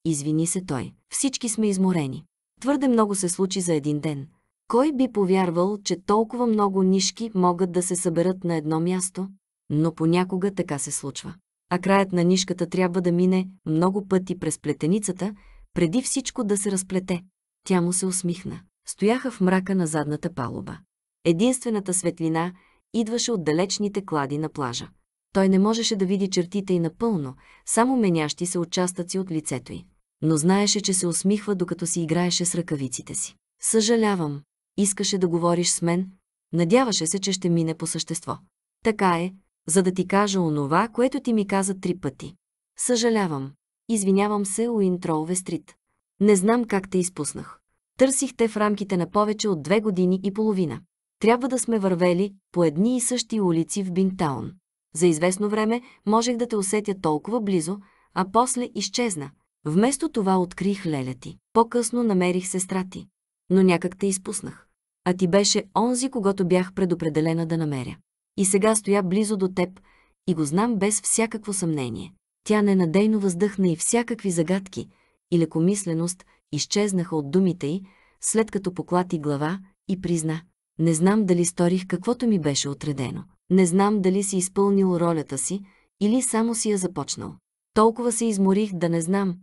Извини се той. Всички сме изморени. Твърде много се случи за един ден. Кой би повярвал, че толкова много нишки могат да се съберат на едно място? но понякога така се случва. А краят на нишката трябва да мине много пъти през плетеницата, преди всичко да се разплете. Тя му се усмихна. Стояха в мрака на задната палуба. Единствената светлина идваше от далечните клади на плажа. Той не можеше да види чертите и напълно, само менящи се участъци от лицето й. Но знаеше, че се усмихва, докато си играеше с ръкавиците си. Съжалявам. Искаше да говориш с мен. Надяваше се, че ще мине по същество. Така е, за да ти кажа онова, което ти ми каза три пъти. Съжалявам. Извинявам се, Тролве Вестрит. Не знам как те изпуснах. Търсих те в рамките на повече от две години и половина. Трябва да сме вървели по едни и същи улици в Бинтаун. За известно време можех да те усетя толкова близо, а после изчезна. Вместо това открих леля ти. По-късно намерих сестра ти. Но някак те изпуснах. А ти беше онзи, когато бях предопределена да намеря. И сега стоя близо до теб и го знам без всякакво съмнение. Тя ненадейно въздъхна и всякакви загадки и лекомисленост изчезнаха от думите й, след като поклати глава и призна. Не знам дали сторих каквото ми беше отредено. Не знам дали си изпълнил ролята си или само си я започнал. Толкова се изморих да не знам.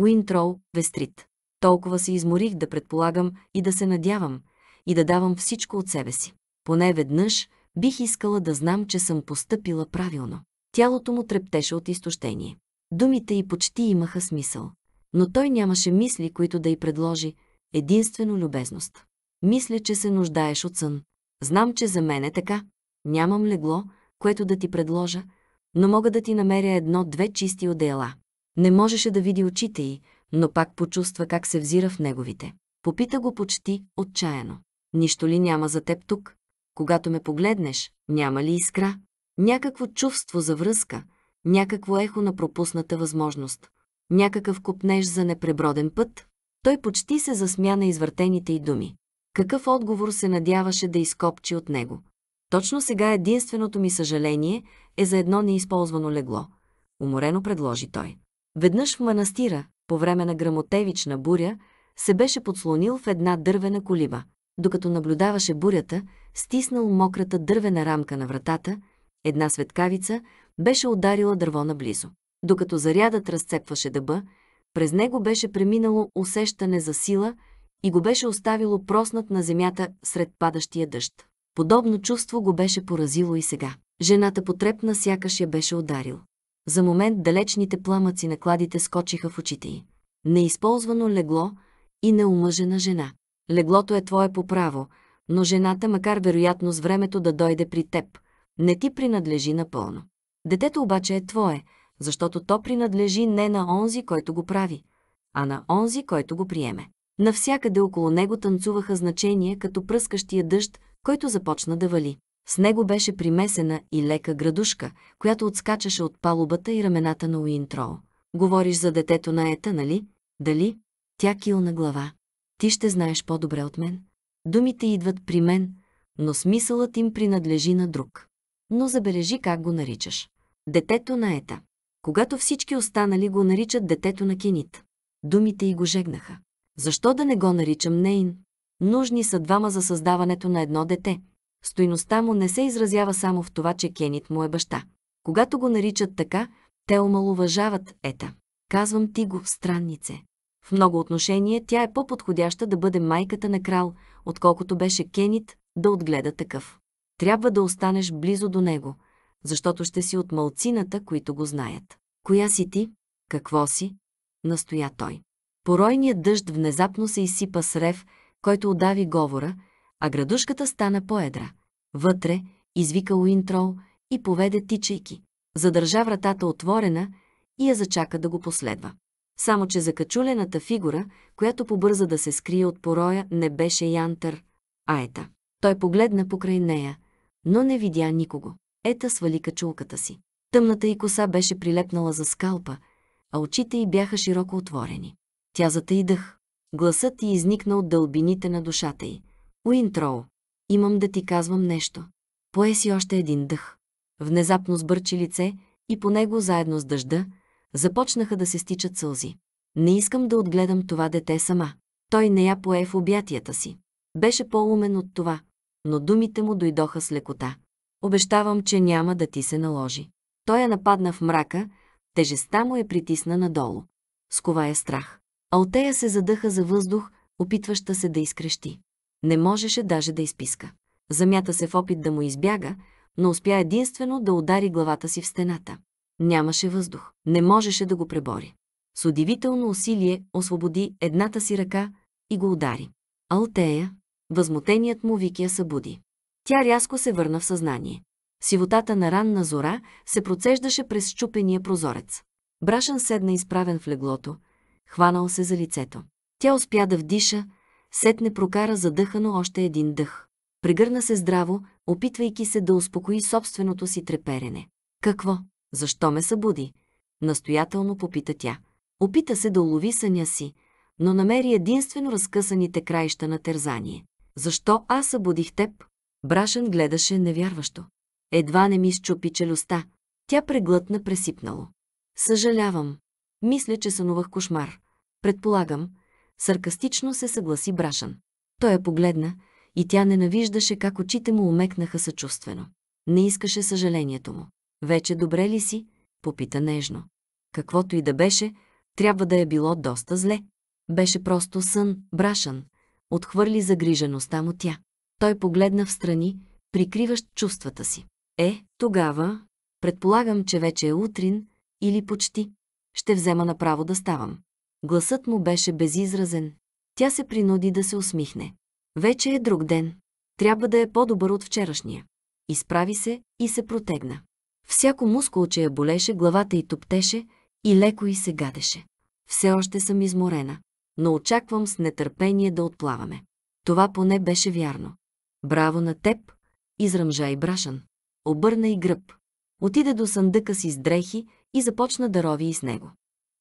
Уинтроу, Вестрит. Толкова се изморих да предполагам и да се надявам и да давам всичко от себе си. Поне веднъж, бих искала да знам, че съм постъпила правилно. Тялото му трептеше от изтощение. Думите й почти имаха смисъл, но той нямаше мисли, които да й предложи, единствено любезност. Мисля, че се нуждаеш от сън. Знам, че за мен е така. Нямам легло, което да ти предложа, но мога да ти намеря едно-две чисти одеяла. Не можеше да види очите й, но пак почувства как се взира в неговите. Попита го почти отчаяно. Нищо ли няма за теб тук? Когато ме погледнеш, няма ли искра? Някакво чувство за връзка, някакво ехо на пропусната възможност, някакъв купнеж за непреброден път. Той почти се засмя на извъртените й думи. Какъв отговор се надяваше да изкопчи от него? Точно сега единственото ми съжаление е за едно неизползвано легло. Уморено предложи той. Веднъж в манастира, по време на грамотевична буря, се беше подслонил в една дървена колиба докато наблюдаваше бурята, стиснал мократа дървена рамка на вратата, една светкавица беше ударила дърво наблизо. Докато зарядът разцепваше дъба, през него беше преминало усещане за сила и го беше оставило проснат на земята сред падащия дъжд. Подобно чувство го беше поразило и сега. Жената потрепна сякаш я беше ударил. За момент далечните пламъци на кладите скочиха в очите й. Неизползвано легло и неумъжена жена леглото е твое по право, но жената, макар вероятно с времето да дойде при теб, не ти принадлежи напълно. Детето обаче е твое, защото то принадлежи не на онзи, който го прави, а на онзи, който го приеме. Навсякъде около него танцуваха значения, като пръскащия дъжд, който започна да вали. С него беше примесена и лека градушка, която отскачаше от палубата и рамената на Уинтроу. Говориш за детето на Ета, нали? Дали? Тя килна глава. Ти ще знаеш по-добре от мен. Думите идват при мен, но смисълът им принадлежи на друг. Но забележи как го наричаш. Детето на Ета. Когато всички останали го наричат детето на Кенит. Думите й го жегнаха. Защо да не го наричам Нейн? Нужни са двама за създаването на едно дете. Стойността му не се изразява само в това, че Кенит му е баща. Когато го наричат така, те омалуважават Ета. Казвам ти го, страннице. В много отношение тя е по-подходяща да бъде майката на крал, отколкото беше Кенит да отгледа такъв. Трябва да останеш близо до него, защото ще си от малцината, които го знаят. Коя си ти? Какво си? Настоя той. Поройният дъжд внезапно се изсипа с рев, който удави говора, а градушката стана поедра. Вътре, извика Уинтрол и поведе тичайки. Задържа вратата отворена и я зачака да го последва. Само, че закачулената фигура, която побърза да се скрие от пороя, не беше Янтър, а Ета. Той погледна покрай нея, но не видя никого. Ета свали качулката си. Тъмната й коса беше прилепнала за скалпа, а очите й бяха широко отворени. Тя затъй дъх. Гласът й изникна от дълбините на душата й. Уинтроу, имам да ти казвам нещо. Пое си още един дъх. Внезапно сбърчи лице и по него заедно с дъжда – започнаха да се стичат сълзи. Не искам да отгледам това дете сама. Той не я пое в обятията си. Беше по-умен от това, но думите му дойдоха с лекота. Обещавам, че няма да ти се наложи. Той я нападна в мрака, тежестта му я притисна надолу. Скова я е страх. Алтея се задъха за въздух, опитваща се да изкрещи. Не можеше даже да изписка. Замята се в опит да му избяга, но успя единствено да удари главата си в стената. Нямаше въздух. Не можеше да го пребори. С удивително усилие освободи едната си ръка и го удари. Алтея, възмутеният му вики я събуди. Тя рязко се върна в съзнание. Сивотата на ранна зора се процеждаше през щупения прозорец. Брашан седна изправен в леглото, хванал се за лицето. Тя успя да вдиша, сетне прокара задъхано още един дъх. Прегърна се здраво, опитвайки се да успокои собственото си треперене. Какво? Защо ме събуди? Настоятелно попита тя. Опита се да улови съня си, но намери единствено разкъсаните краища на тързание. Защо аз събудих теб? Брашен гледаше невярващо. Едва не ми счупи челюста. Тя преглътна пресипнало. Съжалявам. Мисля, че сънувах кошмар. Предполагам. Саркастично се съгласи Брашан. Той я погледна и тя ненавиждаше как очите му умекнаха съчувствено. Не искаше съжалението му. Вече добре ли си? Попита нежно. Каквото и да беше, трябва да е било доста зле. Беше просто сън, брашан. Отхвърли загрижеността му тя. Той погледна в страни, прикриващ чувствата си. Е, тогава, предполагам, че вече е утрин или почти. Ще взема направо да ставам. Гласът му беше безизразен. Тя се принуди да се усмихне. Вече е друг ден. Трябва да е по-добър от вчерашния. Изправи се и се протегна. Всяко мускулче я болеше, главата й топтеше и леко й се гадеше. Все още съм изморена, но очаквам с нетърпение да отплаваме. Това поне беше вярно. Браво на теб, изръмжа и брашан. Обърна и гръб. Отиде до съндъка си с дрехи и започна да рови и с него.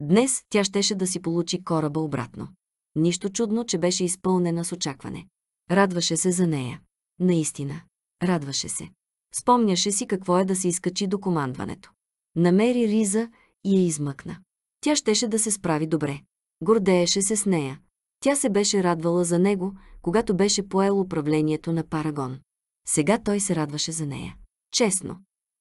Днес тя щеше да си получи кораба обратно. Нищо чудно, че беше изпълнена с очакване. Радваше се за нея. Наистина. Радваше се. Спомняше си какво е да се изкачи до командването. Намери Риза и я измъкна. Тя щеше да се справи добре. Гордееше се с нея. Тя се беше радвала за него, когато беше поел управлението на Парагон. Сега той се радваше за нея. Честно.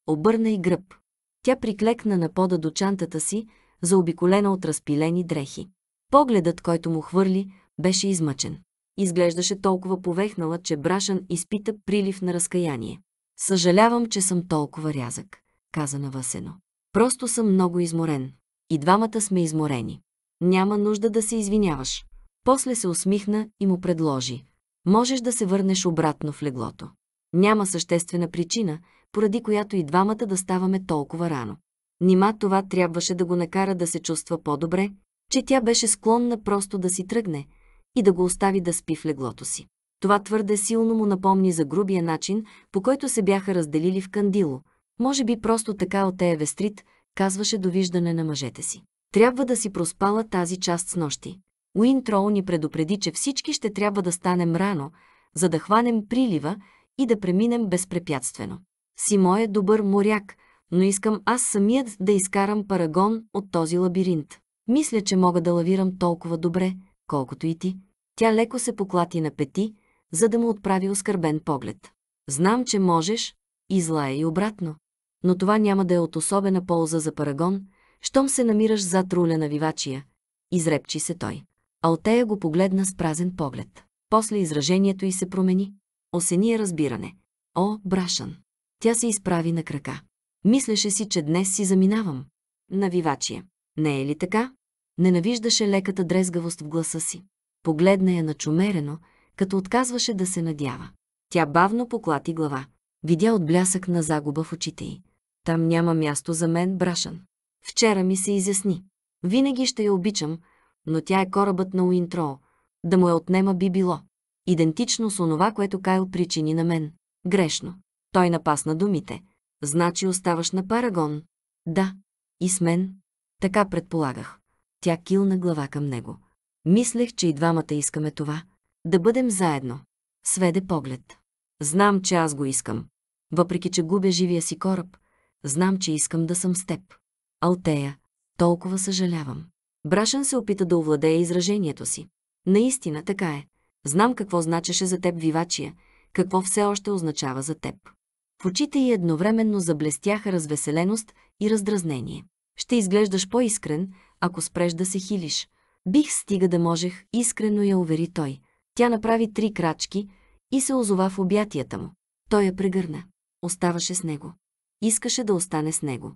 Обърна и гръб. Тя приклекна на пода до чантата си, заобиколена от разпилени дрехи. Погледът, който му хвърли, беше измъчен. Изглеждаше толкова повехнала, че Брашан изпита прилив на разкаяние. Съжалявам, че съм толкова рязък, каза Васено. Просто съм много изморен. И двамата сме изморени. Няма нужда да се извиняваш. После се усмихна и му предложи. Можеш да се върнеш обратно в леглото. Няма съществена причина, поради която и двамата да ставаме толкова рано. Нима това трябваше да го накара да се чувства по-добре, че тя беше склонна просто да си тръгне и да го остави да спи в леглото си. Това твърде силно му напомни за грубия начин, по който се бяха разделили в кандило. Може би просто така от Тея Вестрит казваше довиждане на мъжете си. Трябва да си проспала тази част с нощи. Уин Троу ни предупреди, че всички ще трябва да станем рано, за да хванем прилива и да преминем безпрепятствено. мой е добър моряк, но искам аз самият да изкарам парагон от този лабиринт. Мисля, че мога да лавирам толкова добре, колкото и ти. Тя леко се поклати на пети, за да му отправи оскърбен поглед. Знам, че можеш, и зла е и обратно. Но това няма да е от особена полза за Парагон, щом се намираш зад руля на вивачия, изрепчи се той. Алтея го погледна с празен поглед. После изражението й се промени. Осени е разбиране. О, брашан! Тя се изправи на крака. Мислеше си, че днес си заминавам. Навивачия. Не е ли така? Ненавиждаше леката дрезгавост в гласа си. Погледна я начумерено, като отказваше да се надява. Тя бавно поклати глава. Видя от блясък на загуба в очите й. Там няма място за мен, брашан. Вчера ми се изясни. Винаги ще я обичам, но тя е корабът на уинтро. Да му я отнема би било. Идентично с онова, което Кайл причини на мен. Грешно. Той напасна думите. Значи оставаш на Парагон. Да. И с мен. Така предполагах. Тя килна глава към него. Мислех, че и двамата искаме това. Да бъдем заедно. Сведе поглед. Знам, че аз го искам. Въпреки, че губя живия си кораб, знам, че искам да съм с теб. Алтея, толкова съжалявам. Брашан се опита да овладее изражението си. Наистина, така е. Знам какво значеше за теб вивачия, какво все още означава за теб. В очите й едновременно заблестяха развеселеност и раздразнение. Ще изглеждаш по-искрен, ако спреш да се хилиш. Бих стига да можех, искрено я увери той. Тя направи три крачки и се озова в обятията му. Той я прегърна. Оставаше с него. Искаше да остане с него.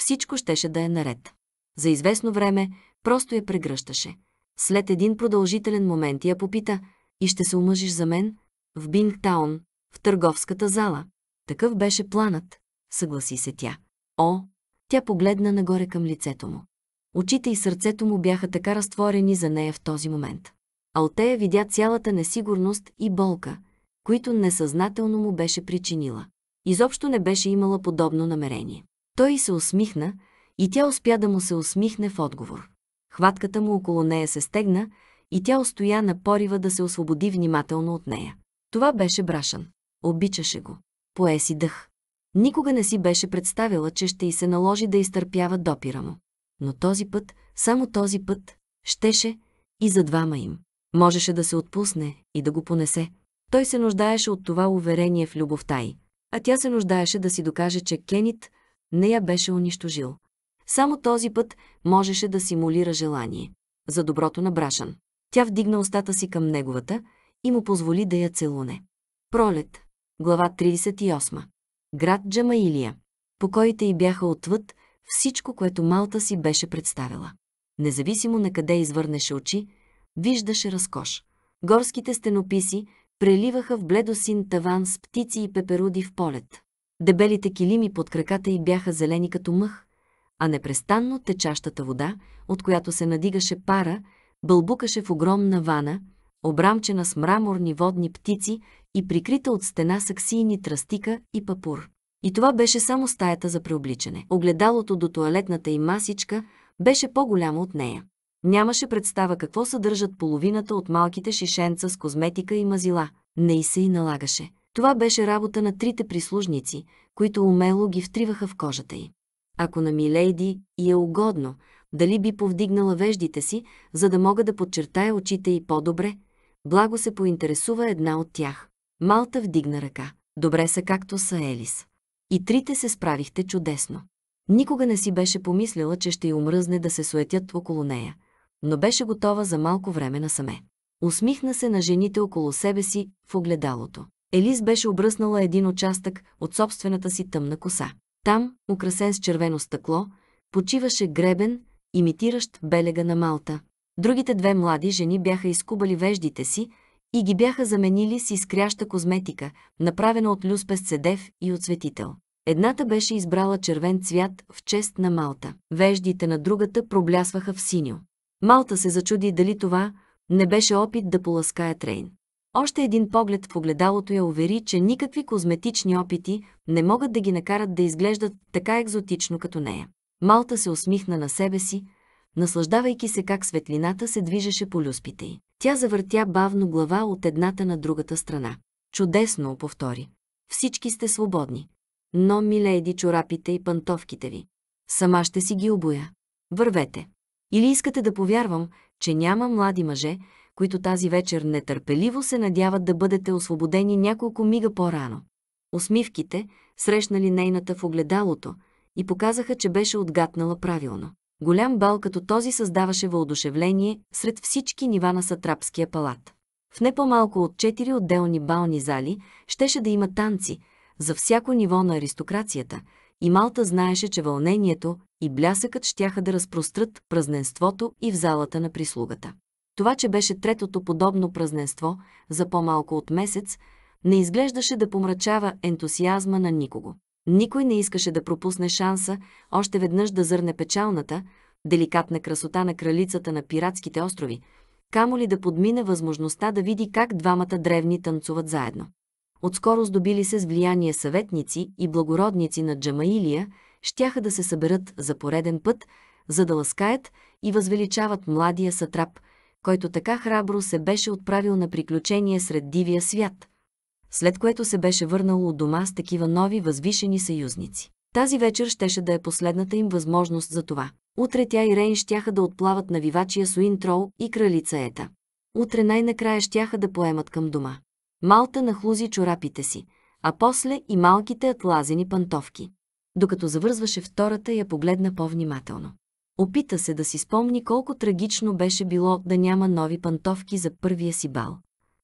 Всичко щеше да е наред. За известно време просто я прегръщаше. След един продължителен момент я попита «И ще се омъжиш за мен?» В Бингтаун, в търговската зала. Такъв беше планът, съгласи се тя. О, тя погледна нагоре към лицето му. Очите и сърцето му бяха така разтворени за нея в този момент. Алтея видя цялата несигурност и болка, които несъзнателно му беше причинила. Изобщо не беше имала подобно намерение. Той се усмихна, и тя успя да му се усмихне в отговор. Хватката му около нея се стегна и тя устоя на порива да се освободи внимателно от нея. Това беше Брашан. Обичаше го. Пое си дъх. Никога не си беше представила, че ще й се наложи да изтърпява допира му. Но този път, само този път, щеше и за двама им. Можеше да се отпусне и да го понесе. Той се нуждаеше от това уверение в любовта й, а тя се нуждаеше да си докаже, че Кенит не я беше унищожил. Само този път можеше да симулира желание за доброто на Брашан. Тя вдигна устата си към неговата и му позволи да я целуне. Пролет. Глава 38. Град Джамаилия. Покоите й бяха отвъд всичко, което Малта си беше представила. Независимо на къде извърнеше очи, виждаше разкош. Горските стенописи преливаха в бледосин таван с птици и пеперуди в полет. Дебелите килими под краката й бяха зелени като мъх, а непрестанно течащата вода, от която се надигаше пара, бълбукаше в огромна вана, обрамчена с мраморни водни птици и прикрита от стена с аксийни тръстика и папур. И това беше само стаята за преобличане. Огледалото до туалетната и масичка беше по-голямо от нея. Нямаше представа какво съдържат половината от малките шишенца с козметика и мазила. Не и се и налагаше. Това беше работа на трите прислужници, които умело ги втриваха в кожата й. Ако на Милейди и е угодно, дали би повдигнала веждите си, за да мога да подчертая очите й по-добре, благо се поинтересува една от тях. Малта вдигна ръка. Добре са както са Елис. И трите се справихте чудесно. Никога не си беше помисляла, че ще й умръзне да се суетят около нея но беше готова за малко време насаме. Усмихна се на жените около себе си в огледалото. Елис беше обръснала един участък от собствената си тъмна коса. Там, украсен с червено стъкло, почиваше гребен, имитиращ белега на Малта. Другите две млади жени бяха изкубали веждите си и ги бяха заменили с изкряща козметика, направена от люспест седев и оцветител. Едната беше избрала червен цвят в чест на Малта. Веждите на другата проблясваха в синьо. Малта се зачуди дали това не беше опит да поласкае Трейн. Още един поглед в огледалото я увери, че никакви козметични опити не могат да ги накарат да изглеждат така екзотично като нея. Малта се усмихна на себе си, наслаждавайки се как светлината се движеше по люспите й. Тя завъртя бавно глава от едната на другата страна. Чудесно, повтори. Всички сте свободни. Но, милейди, чорапите и пантовките ви. Сама ще си ги обоя. Вървете. Или искате да повярвам, че няма млади мъже, които тази вечер нетърпеливо се надяват да бъдете освободени няколко мига по-рано. Усмивките срещнали нейната в огледалото и показаха, че беше отгатнала правилно. Голям бал като този създаваше въодушевление сред всички нива на Сатрапския палат. В не по-малко от четири отделни бални зали щеше да има танци за всяко ниво на аристокрацията – и Малта знаеше, че вълнението и блясъкът щяха да разпрострат празненството и в залата на прислугата. Това, че беше третото подобно празненство за по-малко от месец, не изглеждаше да помрачава ентусиазма на никого. Никой не искаше да пропусне шанса още веднъж да зърне печалната, деликатна красота на кралицата на пиратските острови, камо ли да подмине възможността да види как двамата древни танцуват заедно отскоро здобили се с влияние съветници и благородници на Джамаилия, щяха да се съберат за пореден път, за да ласкаят и възвеличават младия сатрап, който така храбро се беше отправил на приключение сред дивия свят, след което се беше върнал от дома с такива нови възвишени съюзници. Тази вечер щеше да е последната им възможност за това. Утре тя и Рейн щяха да отплават на вивачия Суин Трол и кралица Ета. Утре най-накрая щяха да поемат към дома. Малта нахлузи чорапите си, а после и малките атлазени пантовки. Докато завързваше втората, я погледна по-внимателно. Опита се да си спомни колко трагично беше било да няма нови пантовки за първия си бал.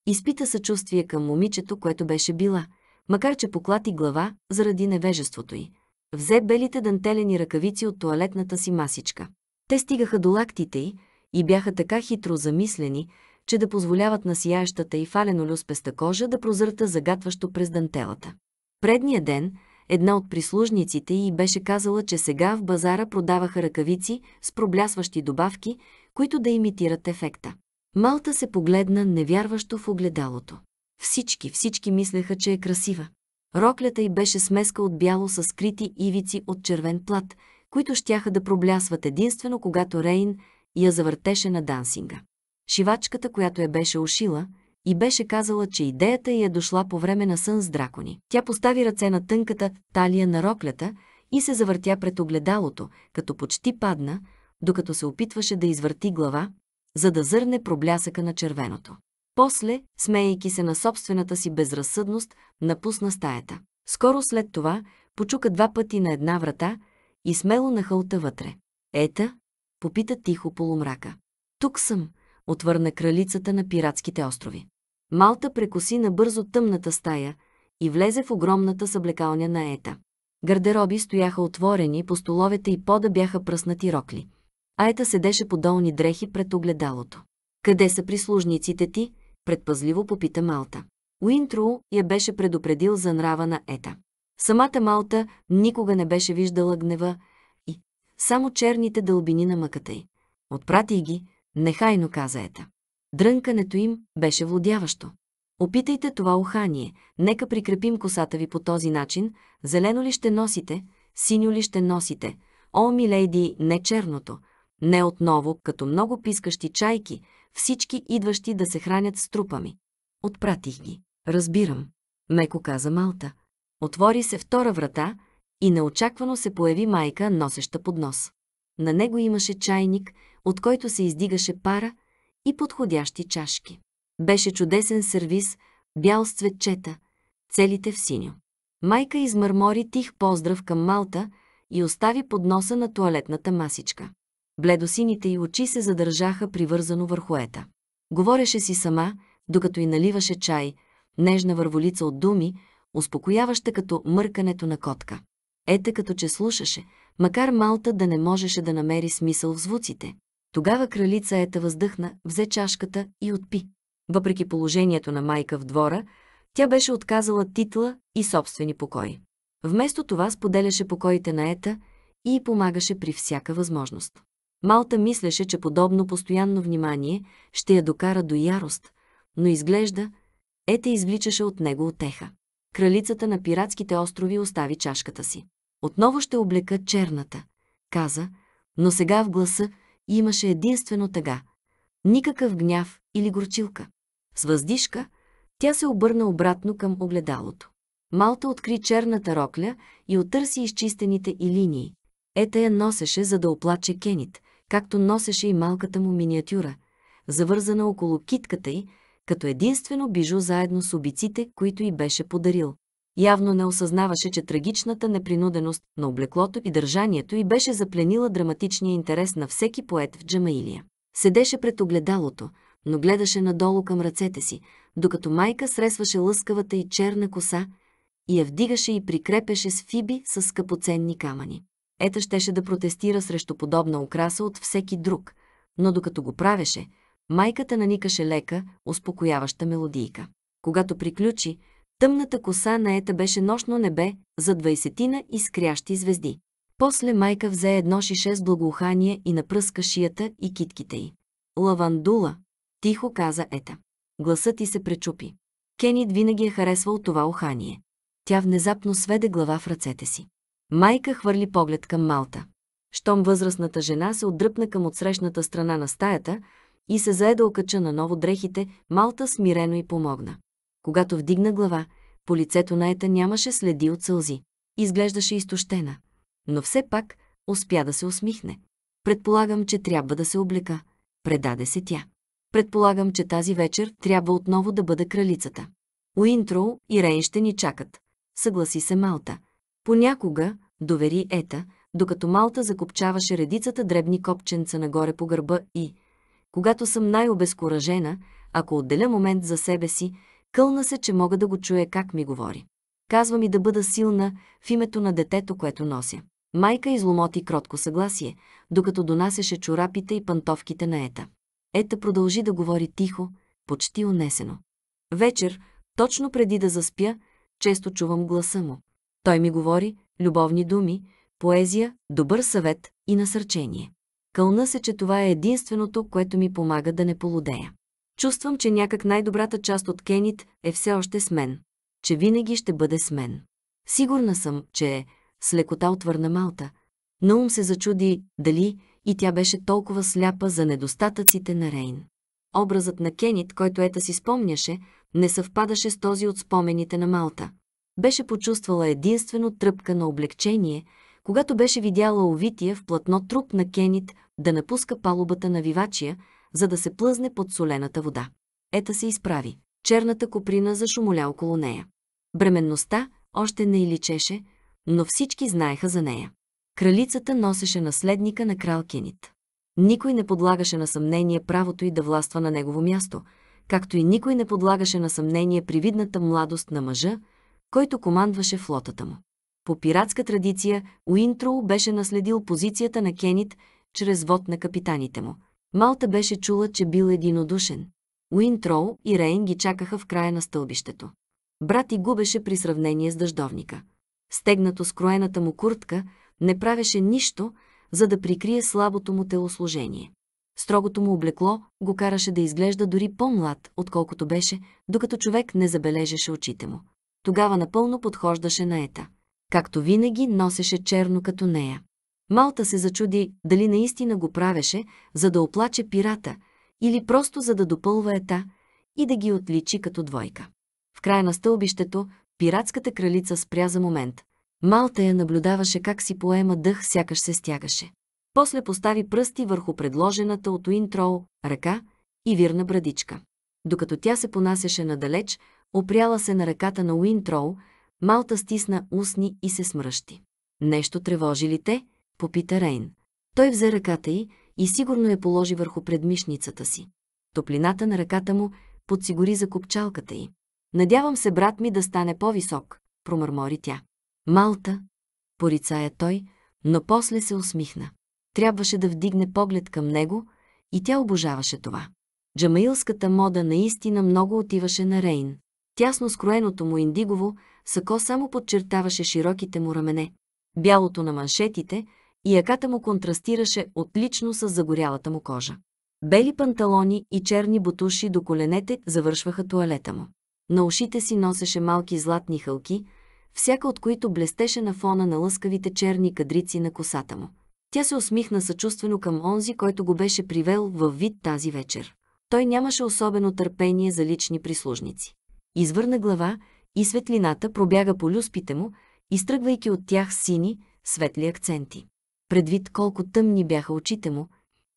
Изпита съчувствие към момичето, което беше била, макар че поклати глава заради невежеството й. Взе белите дантелени ръкавици от туалетната си масичка. Те стигаха до лактите й и бяха така хитро замислени, че да позволяват на сияещата и фалено люспеста кожа да прозърта загатващо през дантелата. Предния ден една от прислужниците й беше казала, че сега в базара продаваха ръкавици с проблясващи добавки, които да имитират ефекта. Малта се погледна невярващо в огледалото. Всички, всички мислеха, че е красива. Роклята й беше смеска от бяло с скрити ивици от червен плат, които щяха да проблясват единствено, когато Рейн я завъртеше на дансинга шивачката, която я беше ушила, и беше казала, че идеята й е дошла по време на сън с дракони. Тя постави ръце на тънката талия на роклята и се завъртя пред огледалото, като почти падна, докато се опитваше да извърти глава, за да зърне проблясъка на червеното. После, смеейки се на собствената си безразсъдност, напусна стаята. Скоро след това почука два пъти на една врата и смело нахълта вътре. Ета, попита тихо полумрака. Тук съм, отвърна кралицата на пиратските острови. Малта прекоси набързо тъмната стая и влезе в огромната съблекалня на Ета. Гардероби стояха отворени, по столовете и пода бяха пръснати рокли. Аета седеше по долни дрехи пред огледалото. «Къде са прислужниците ти?» – предпазливо попита Малта. Уинтру я беше предупредил за нрава на Ета. Самата Малта никога не беше виждала гнева и само черните дълбини на мъката й. Отпрати ги, Нехайно каза Ета. Дрънкането им беше владяващо. Опитайте това ухание, нека прикрепим косата ви по този начин, зелено ли ще носите, синьо ли ще носите, о, милейди, не черното, не отново, като много пискащи чайки, всички идващи да се хранят с трупами. Отпратих ги. Разбирам, меко каза Малта. Отвори се втора врата и неочаквано се появи майка, носеща под нос. На него имаше чайник, от който се издигаше пара и подходящи чашки. Беше чудесен сервиз, бял с цветчета, целите в синьо. Майка измърмори тих поздрав към Малта и остави под носа на туалетната масичка. Бледосините й очи се задържаха привързано върху ета. Говореше си сама, докато й наливаше чай, нежна върволица от думи, успокояваща като мъркането на котка. Ета като че слушаше – макар Малта да не можеше да намери смисъл в звуците. Тогава кралица Ета въздъхна, взе чашката и отпи. Въпреки положението на майка в двора, тя беше отказала титла и собствени покои. Вместо това споделяше покоите на Ета и помагаше при всяка възможност. Малта мислеше, че подобно постоянно внимание ще я докара до ярост, но изглежда, Ета извличаше от него отеха. Кралицата на пиратските острови остави чашката си. Отново ще облека черната, каза, но сега в гласа имаше единствено тъга. Никакъв гняв или горчилка. С въздишка тя се обърна обратно към огледалото. Малта откри черната рокля и отърси изчистените и линии. Ета я носеше, за да оплаче Кенит, както носеше и малката му миниатюра, завързана около китката й, като единствено бижу заедно с обиците, които й беше подарил. Явно не осъзнаваше, че трагичната непринуденост на облеклото и държанието й беше запленила драматичния интерес на всеки поет в Джамаилия. Седеше пред огледалото, но гледаше надолу към ръцете си, докато майка сресваше лъскавата и черна коса и я вдигаше и прикрепеше с фиби с скъпоценни камъни. Ета щеше да протестира срещу подобна украса от всеки друг, но докато го правеше, майката наникаше лека, успокояваща мелодийка. Когато приключи, Тъмната коса на Ета беше нощно небе, за двайсетина изкрящи звезди. После майка взе едно шише с благоухание и напръска шията и китките й. Лавандула, тихо каза Ета. Гласът ти се пречупи. Кенит винаги е харесвал това ухание. Тя внезапно сведе глава в ръцете си. Майка хвърли поглед към Малта. Щом възрастната жена се отдръпна към отсрещната страна на стаята и се заеда, окача на ново дрехите, Малта смирено й помогна. Когато вдигна глава, по лицето на Ета нямаше следи от сълзи. Изглеждаше изтощена. Но все пак успя да се усмихне. Предполагам, че трябва да се облека. Предаде се тя. Предполагам, че тази вечер трябва отново да бъда кралицата. Уинтро и Рейн ще ни чакат. Съгласи се Малта. Понякога, довери Ета, докато Малта закопчаваше редицата дребни копченца нагоре по гърба и, когато съм най-обезкуражена, ако отделя момент за себе си, Кълна се, че мога да го чуя как ми говори. Казва ми да бъда силна в името на детето, което нося. Майка изломоти кротко съгласие, докато донасяше чорапите и пантовките на Ета. Ета продължи да говори тихо, почти унесено. Вечер, точно преди да заспя, често чувам гласа му. Той ми говори любовни думи, поезия, добър съвет и насърчение. Кълна се, че това е единственото, което ми помага да не полудея. Чувствам, че някак най-добрата част от Кенит е все още с мен. Че винаги ще бъде с мен. Сигурна съм, че е, с лекота отвърна Малта. Но ум се зачуди дали и тя беше толкова сляпа за недостатъците на Рейн. Образът на Кенит, който Ета си спомняше, не съвпадаше с този от спомените на Малта. Беше почувствала единствено тръпка на облегчение, когато беше видяла увития в платно труп на Кенит да напуска палубата на вивачия, за да се плъзне под солената вода. Ета се изправи. Черната коприна зашумоля около нея. Бременността още не и личеше, но всички знаеха за нея. Кралицата носеше наследника на крал Кенит. Никой не подлагаше на съмнение правото й да властва на негово място, както и никой не подлагаше на съмнение привидната младост на мъжа, който командваше флотата му. По пиратска традиция Уинтроу беше наследил позицията на Кенит чрез вод на капитаните му, Малта беше чула, че бил единодушен. Уинтроу и Рейн ги чакаха в края на стълбището. Брат и губеше при сравнение с дъждовника. Стегнато с кроената му куртка, не правеше нищо, за да прикрие слабото му телосложение. Строгото му облекло го караше да изглежда дори по-млад, отколкото беше, докато човек не забележеше очите му. Тогава напълно подхождаше на Ета. Както винаги носеше черно като нея. Малта се зачуди дали наистина го правеше, за да оплаче пирата или просто за да допълва ета и да ги отличи като двойка. В края на стълбището пиратската кралица спря за момент. Малта я наблюдаваше как си поема дъх, сякаш се стягаше. После постави пръсти върху предложената от Уинтроу ръка и вирна брадичка. Докато тя се понасяше надалеч, опряла се на ръката на Уинтроу, Малта стисна устни и се смръщи. Нещо тревожи ли те? попита Рейн. Той взе ръката й и сигурно я положи върху предмишницата си. Топлината на ръката му подсигури за копчалката й. Надявам се брат ми да стане по-висок, промърмори тя. Малта, порицая той, но после се усмихна. Трябваше да вдигне поглед към него и тя обожаваше това. Джамаилската мода наистина много отиваше на Рейн. Тясно скроеното му индигово сако само подчертаваше широките му рамене. Бялото на маншетите – и яката му контрастираше отлично с загорялата му кожа. Бели панталони и черни бутуши до коленете завършваха туалета му. На ушите си носеше малки златни хълки, всяка от които блестеше на фона на лъскавите черни кадрици на косата му. Тя се усмихна съчувствено към онзи, който го беше привел във вид тази вечер. Той нямаше особено търпение за лични прислужници. Извърна глава и светлината пробяга по люспите му, изтръгвайки от тях сини, светли акценти предвид колко тъмни бяха очите му,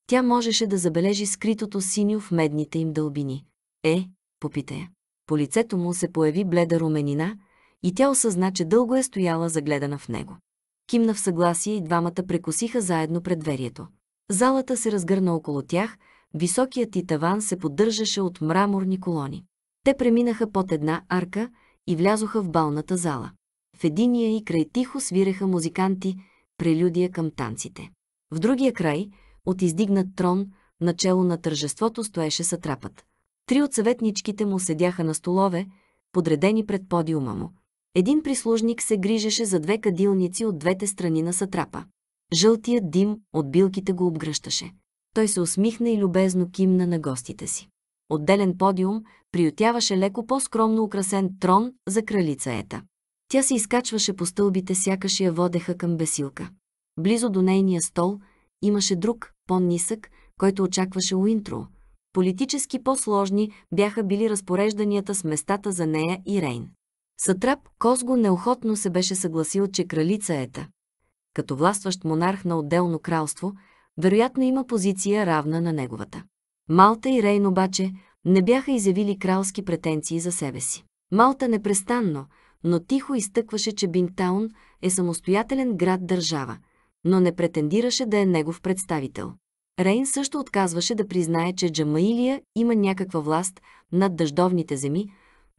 тя можеше да забележи скритото синьо в медните им дълбини. Е, попита я. По лицето му се появи бледа руменина и тя осъзна, че дълго е стояла загледана в него. Кимна в съгласие и двамата прекосиха заедно предверието. Залата се разгърна около тях, високият и таван се поддържаше от мраморни колони. Те преминаха под една арка и влязоха в балната зала. В единия и край тихо свиреха музиканти – прелюдия към танците. В другия край, от издигнат трон, начало на тържеството стоеше сатрапът. Три от съветничките му седяха на столове, подредени пред подиума му. Един прислужник се грижеше за две кадилници от двете страни на сатрапа. Жълтият дим от билките го обгръщаше. Той се усмихна и любезно кимна на гостите си. Отделен подиум приютяваше леко по-скромно украсен трон за кралица Ета. Тя се изкачваше по стълбите, сякаш я водеха към бесилка. Близо до нейния стол имаше друг, по-нисък, който очакваше Уинтро. Политически по-сложни бяха били разпорежданията с местата за нея и Рейн. Сатрап Козго неохотно се беше съгласил, че кралица Ета, като властващ монарх на отделно кралство, вероятно има позиция равна на неговата. Малта и Рейн обаче не бяха изявили кралски претенции за себе си. Малта непрестанно – но тихо изтъкваше, че Бинтаун е самостоятелен град-държава, но не претендираше да е негов представител. Рейн също отказваше да признае, че Джамаилия има някаква власт над дъждовните земи,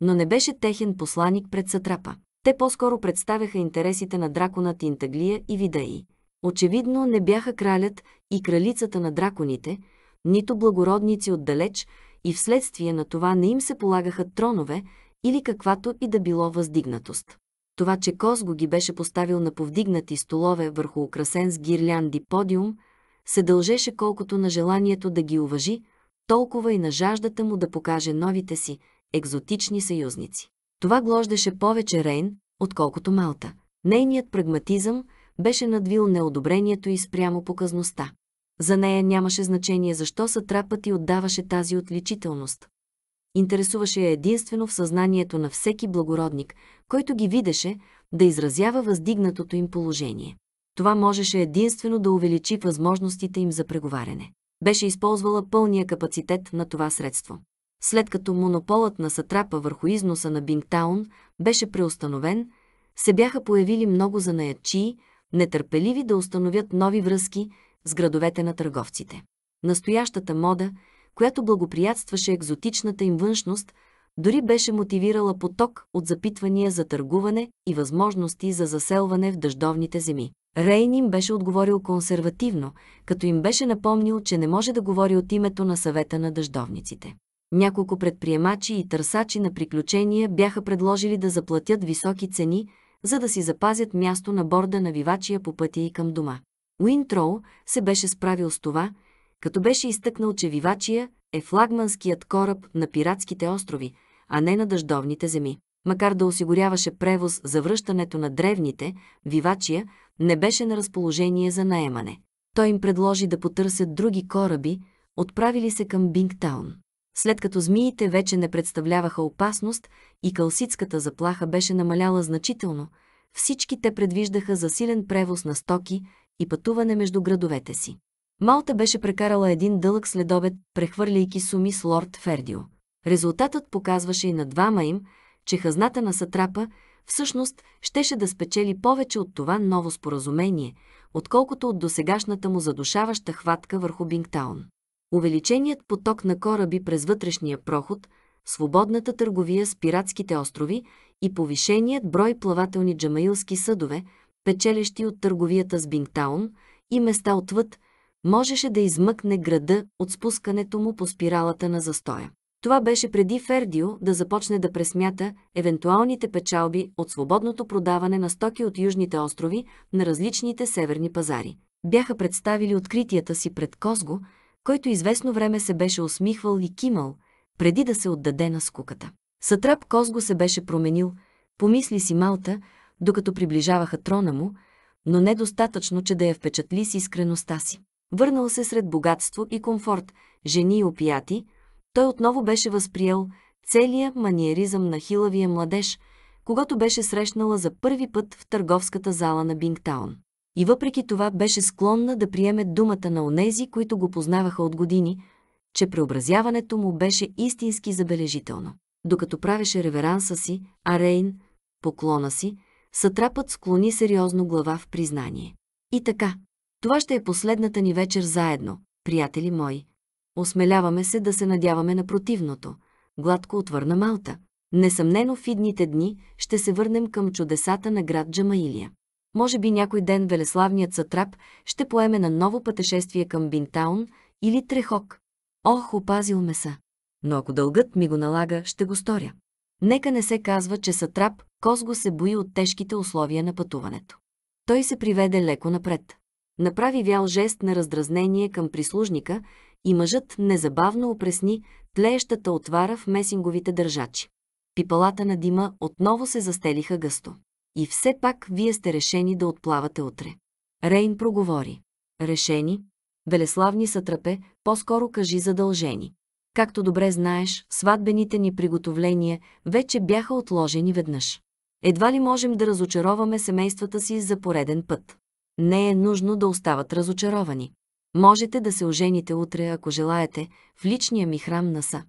но не беше техен посланик пред Сатрапа. Те по-скоро представяха интересите на дракона Тинтаглия и Видаи. Очевидно не бяха кралят и кралицата на драконите, нито благородници отдалеч и вследствие на това не им се полагаха тронове или каквато и да било въздигнатост. Това, че Козго ги беше поставил на повдигнати столове върху украсен с гирлянди подиум, се дължеше колкото на желанието да ги уважи, толкова и на жаждата му да покаже новите си, екзотични съюзници. Това глождаше повече Рейн, отколкото Малта. Нейният прагматизъм беше надвил неодобрението и спрямо показността. За нея нямаше значение защо сатрапът и отдаваше тази отличителност интересуваше я единствено в съзнанието на всеки благородник, който ги видеше, да изразява въздигнатото им положение. Това можеше единствено да увеличи възможностите им за преговаряне. Беше използвала пълния капацитет на това средство. След като монополът на сатрапа върху износа на Бингтаун беше преустановен, се бяха появили много занаячи, нетърпеливи да установят нови връзки с градовете на търговците. Настоящата мода – която благоприятстваше екзотичната им външност, дори беше мотивирала поток от запитвания за търгуване и възможности за заселване в дъждовните земи. Рейн им беше отговорил консервативно, като им беше напомнил, че не може да говори от името на съвета на дъждовниците. Няколко предприемачи и търсачи на приключения бяха предложили да заплатят високи цени, за да си запазят място на борда на вивачия по пътя и към дома. Уинтроу се беше справил с това – като беше изтъкнал, че Вивачия е флагманският кораб на пиратските острови, а не на дъждовните земи. Макар да осигуряваше превоз за връщането на древните, Вивачия не беше на разположение за наемане. Той им предложи да потърсят други кораби, отправили се към Бингтаун. След като змиите вече не представляваха опасност и калситската заплаха беше намаляла значително, всички те предвиждаха засилен превоз на стоки и пътуване между градовете си. Малта беше прекарала един дълъг следобед, прехвърляйки суми с лорд Фердио. Резултатът показваше и на двама им, че хазната на Сатрапа всъщност щеше да спечели повече от това ново споразумение, отколкото от досегашната му задушаваща хватка върху Бингтаун. Увеличеният поток на кораби през вътрешния проход, свободната търговия с пиратските острови и повишеният брой плавателни джамаилски съдове, печелещи от търговията с Бингтаун и места отвъд – можеше да измъкне града от спускането му по спиралата на застоя. Това беше преди Фердио да започне да пресмята евентуалните печалби от свободното продаване на стоки от южните острови на различните северни пазари. Бяха представили откритията си пред Козго, който известно време се беше усмихвал и кимал, преди да се отдаде на скуката. Сатрап Козго се беше променил, помисли си Малта, докато приближаваха трона му, но недостатъчно, че да я впечатли с искреността си. Върнал се сред богатство и комфорт, жени и опияти, той отново беше възприел целия маниеризъм на хилавия младеж, когато беше срещнала за първи път в търговската зала на Бингтаун. И въпреки това беше склонна да приеме думата на онези, които го познаваха от години, че преобразяването му беше истински забележително. Докато правеше реверанса си, а Рейн, поклона си, сътрапът склони сериозно глава в признание. И така, това ще е последната ни вечер заедно, приятели мои. Осмеляваме се да се надяваме на противното. Гладко отвърна Малта. Несъмнено в идните дни ще се върнем към чудесата на град Джамаилия. Може би някой ден велеславният сатрап ще поеме на ново пътешествие към Бинтаун или Трехок. Ох, опазил ме са. Но ако дългът ми го налага, ще го сторя. Нека не се казва, че сатрап Козго се бои от тежките условия на пътуването. Той се приведе леко напред направи вял жест на раздразнение към прислужника и мъжът незабавно опресни тлеещата отвара в месинговите държачи. Пипалата на дима отново се застелиха гъсто. И все пак вие сте решени да отплавате утре. Рейн проговори. Решени? Белеславни сатрапе, по-скоро кажи задължени. Както добре знаеш, сватбените ни приготовления вече бяха отложени веднъж. Едва ли можем да разочароваме семействата си за пореден път. Не е нужно да остават разочаровани. Можете да се ожените утре, ако желаете, в личния ми храм на Са.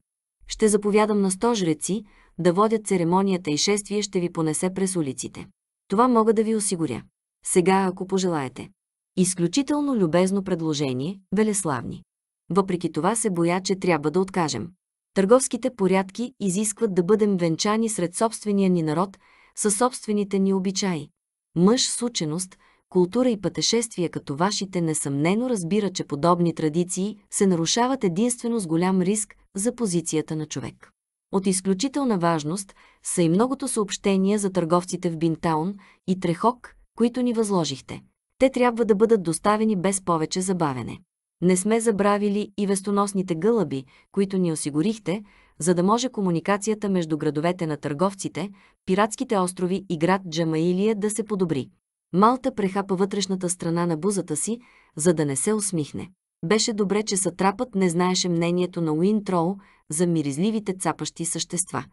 Ще заповядам на сто жреци да водят церемонията и шествие ще ви понесе през улиците. Това мога да ви осигуря. Сега, ако пожелаете. Изключително любезно предложение, Велеславни. Въпреки това се боя, че трябва да откажем. Търговските порядки изискват да бъдем венчани сред собствения ни народ, със собствените ни обичаи. Мъж с ученост, култура и пътешествия като вашите несъмнено разбира, че подобни традиции се нарушават единствено с голям риск за позицията на човек. От изключителна важност са и многото съобщения за търговците в Бинтаун и Трехок, които ни възложихте. Те трябва да бъдат доставени без повече забавене. Не сме забравили и вестоносните гълъби, които ни осигурихте, за да може комуникацията между градовете на търговците, пиратските острови и град Джамаилия да се подобри. Малта прехапа вътрешната страна на бузата си, за да не се усмихне. Беше добре, че сатрапът не знаеше мнението на Уин Троу за миризливите цапащи същества,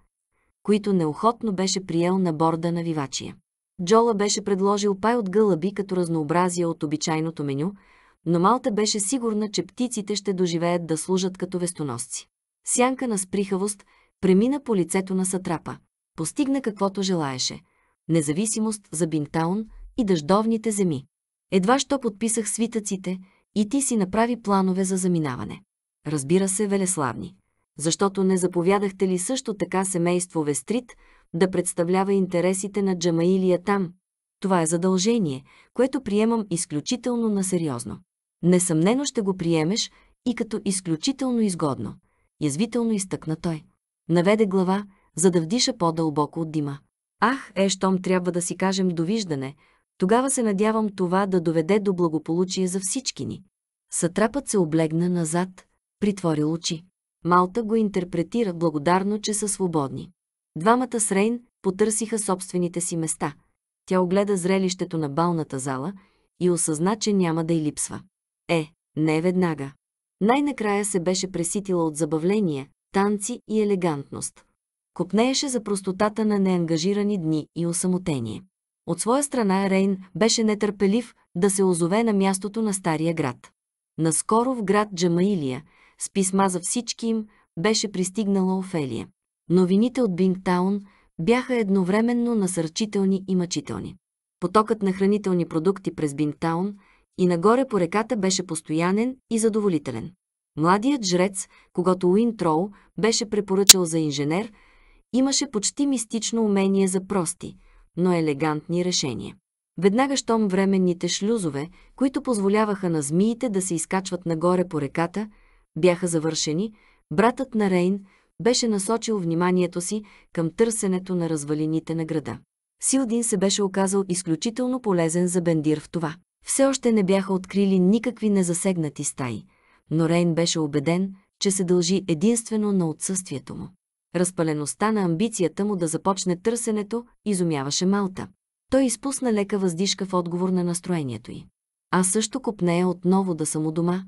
които неохотно беше приел на борда на вивачия. Джола беше предложил пай от гълъби като разнообразие от обичайното меню, но Малта беше сигурна, че птиците ще доживеят да служат като вестоносци. Сянка на сприхавост премина по лицето на сатрапа. Постигна каквото желаеше. Независимост за Бинтаун, и дъждовните земи. Едва що подписах свитъците и ти си направи планове за заминаване. Разбира се, Велеславни. Защото не заповядахте ли също така семейство Вестрит да представлява интересите на Джамаилия там? Това е задължение, което приемам изключително насериозно. Несъмнено ще го приемеш и като изключително изгодно. Язвително изтъкна той. Наведе глава, за да вдиша по-дълбоко от дима. Ах, е, щом трябва да си кажем довиждане, тогава се надявам това да доведе до благополучие за всички ни. Сатрапът се облегна назад, притворил очи. Малта го интерпретира благодарно, че са свободни. Двамата с Рейн потърсиха собствените си места. Тя огледа зрелището на балната зала и осъзна, че няма да й липсва. Е, не веднага. Най-накрая се беше преситила от забавления, танци и елегантност. Копнееше за простотата на неангажирани дни и осамотение. От своя страна Рейн беше нетърпелив да се озове на мястото на стария град. Наскоро в град Джамаилия, с писма за всички им, беше пристигнала Офелия. Новините от Бингтаун бяха едновременно насърчителни и мъчителни. Потокът на хранителни продукти през Бингтаун и нагоре по реката беше постоянен и задоволителен. Младият жрец, когато Уинтроу беше препоръчал за инженер, имаше почти мистично умение за прости – но елегантни решения. Веднага щом временните шлюзове, които позволяваха на змиите да се изкачват нагоре по реката, бяха завършени, братът на Рейн беше насочил вниманието си към търсенето на развалините на града. Силдин се беше оказал изключително полезен за Бендир в това. Все още не бяха открили никакви незасегнати стаи, но Рейн беше убеден, че се дължи единствено на отсъствието му. Разпалеността на амбицията му да започне търсенето изумяваше Малта. Той изпусна лека въздишка в отговор на настроението й. Аз също копнея отново да съм у дома.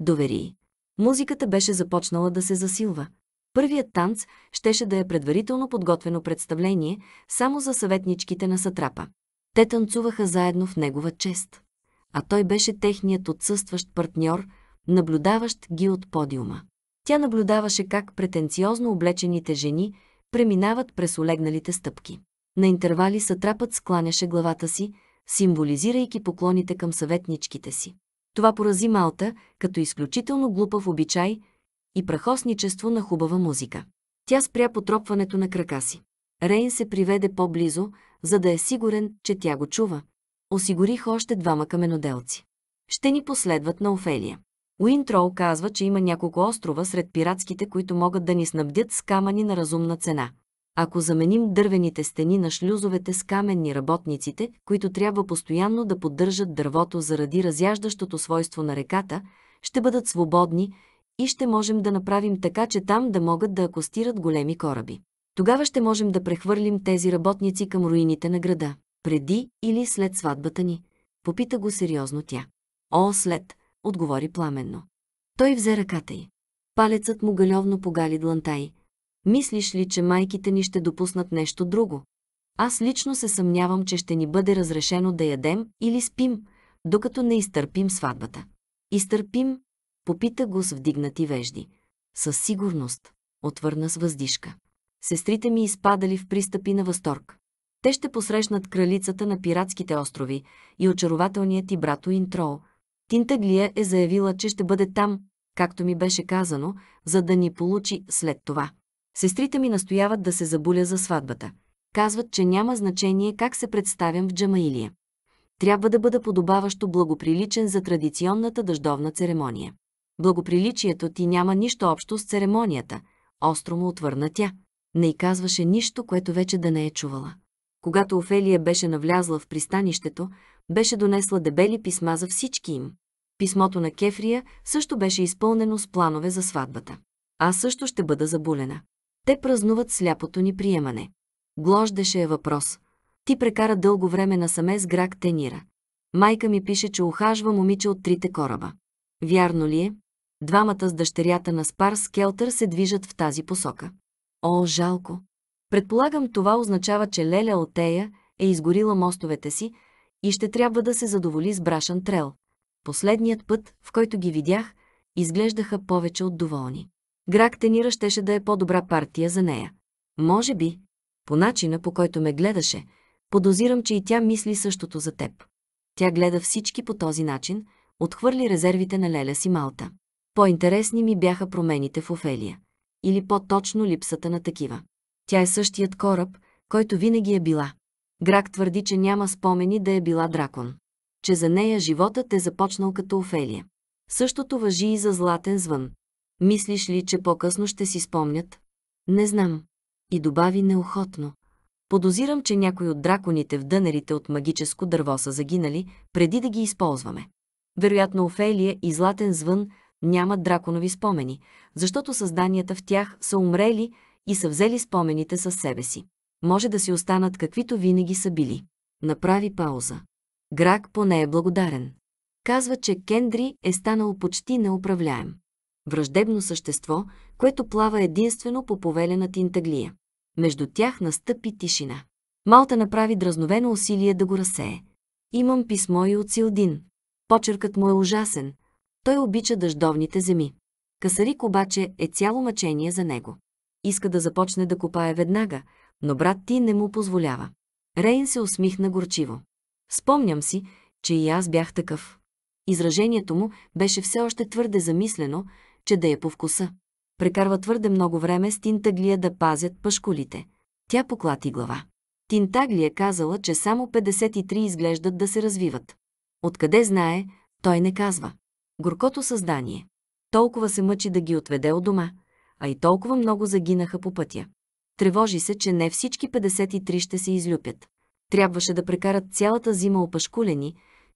Довери. Музиката беше започнала да се засилва. Първият танц щеше да е предварително подготвено представление само за съветничките на Сатрапа. Те танцуваха заедно в негова чест. А той беше техният отсъстващ партньор, наблюдаващ ги от подиума. Тя наблюдаваше как претенциозно облечените жени преминават през олегналите стъпки. На интервали сатрапът скланяше главата си, символизирайки поклоните към съветничките си. Това порази Малта като изключително глупав обичай и прахосничество на хубава музика. Тя спря потропването на крака си. Рейн се приведе по-близо, за да е сигурен, че тя го чува. Осигурих още двама каменоделци. Ще ни последват на Офелия. Уинтрол казва, че има няколко острова сред пиратските, които могат да ни снабдят с камъни на разумна цена. Ако заменим дървените стени на шлюзовете с каменни работниците, които трябва постоянно да поддържат дървото заради разяждащото свойство на реката, ще бъдат свободни и ще можем да направим така, че там да могат да акостират големи кораби. Тогава ще можем да прехвърлим тези работници към руините на града, преди или след сватбата ни. Попита го сериозно тя. О, след, отговори пламенно. Той взе ръката й. Палецът му галевно погали дланта й. Мислиш ли, че майките ни ще допуснат нещо друго? Аз лично се съмнявам, че ще ни бъде разрешено да ядем или спим, докато не изтърпим сватбата. Изтърпим? Попита го с вдигнати вежди. Със сигурност, отвърна с въздишка. Сестрите ми изпадали в пристъпи на възторг. Те ще посрещнат кралицата на пиратските острови и очарователният ти брато Интроу, Тинтаглия е заявила, че ще бъде там, както ми беше казано, за да ни получи след това. Сестрите ми настояват да се забуля за сватбата. Казват, че няма значение как се представям в Джамаилия. Трябва да бъда подобаващо благоприличен за традиционната дъждовна церемония. Благоприличието ти няма нищо общо с церемонията, остро му отвърна тя. Не й казваше нищо, което вече да не е чувала. Когато Офелия беше навлязла в пристанището, беше донесла дебели писма за всички им. Писмото на Кефрия също беше изпълнено с планове за сватбата. Аз също ще бъда забулена. Те празнуват сляпото ни приемане. Глождеше е въпрос. Ти прекара дълго време насаме с Грак Тенира. Майка ми пише, че ухажва момиче от трите кораба. Вярно ли е? Двамата с дъщерята на Спарс Келтър се движат в тази посока. О, жалко! Предполагам това означава, че Леля Отея е изгорила мостовете си, и ще трябва да се задоволи с брашен трел. Последният път, в който ги видях, изглеждаха повече от доволни. Грак Тенира щеше да е по-добра партия за нея. Може би, по начина по който ме гледаше, подозирам, че и тя мисли същото за теб. Тя гледа всички по този начин, отхвърли резервите на Леля си Малта. По-интересни ми бяха промените в Офелия. Или по-точно липсата на такива. Тя е същият кораб, който винаги е била. Грак твърди, че няма спомени да е била дракон. Че за нея животът е започнал като Офелия. Същото въжи и за Златен звън. Мислиш ли, че по-късно ще си спомнят? Не знам. И добави неохотно. Подозирам, че някои от драконите в дънерите от магическо дърво са загинали, преди да ги използваме. Вероятно Офелия и Златен звън нямат драконови спомени, защото създанията в тях са умрели и са взели спомените със себе си може да си останат каквито винаги са били. Направи пауза. Грак поне е благодарен. Казва, че Кендри е станал почти неуправляем. Враждебно същество, което плава единствено по повелена тинтаглия. Между тях настъпи тишина. Малта направи дразновено усилие да го разсее. Имам писмо и от Силдин. Почеркът му е ужасен. Той обича дъждовните земи. Касарик обаче е цяло мъчение за него. Иска да започне да копае веднага, но брат ти не му позволява. Рейн се усмихна горчиво. Спомням си, че и аз бях такъв. Изражението му беше все още твърде замислено, че да е по вкуса. Прекарва твърде много време с Тинтаглия да пазят пашколите. Тя поклати глава. Тинтаглия казала, че само 53 изглеждат да се развиват. Откъде знае, той не казва. Горкото създание. Толкова се мъчи да ги отведе от дома, а и толкова много загинаха по пътя. Тревожи се, че не всички 53 ще се излюпят. Трябваше да прекарат цялата зима опашкулени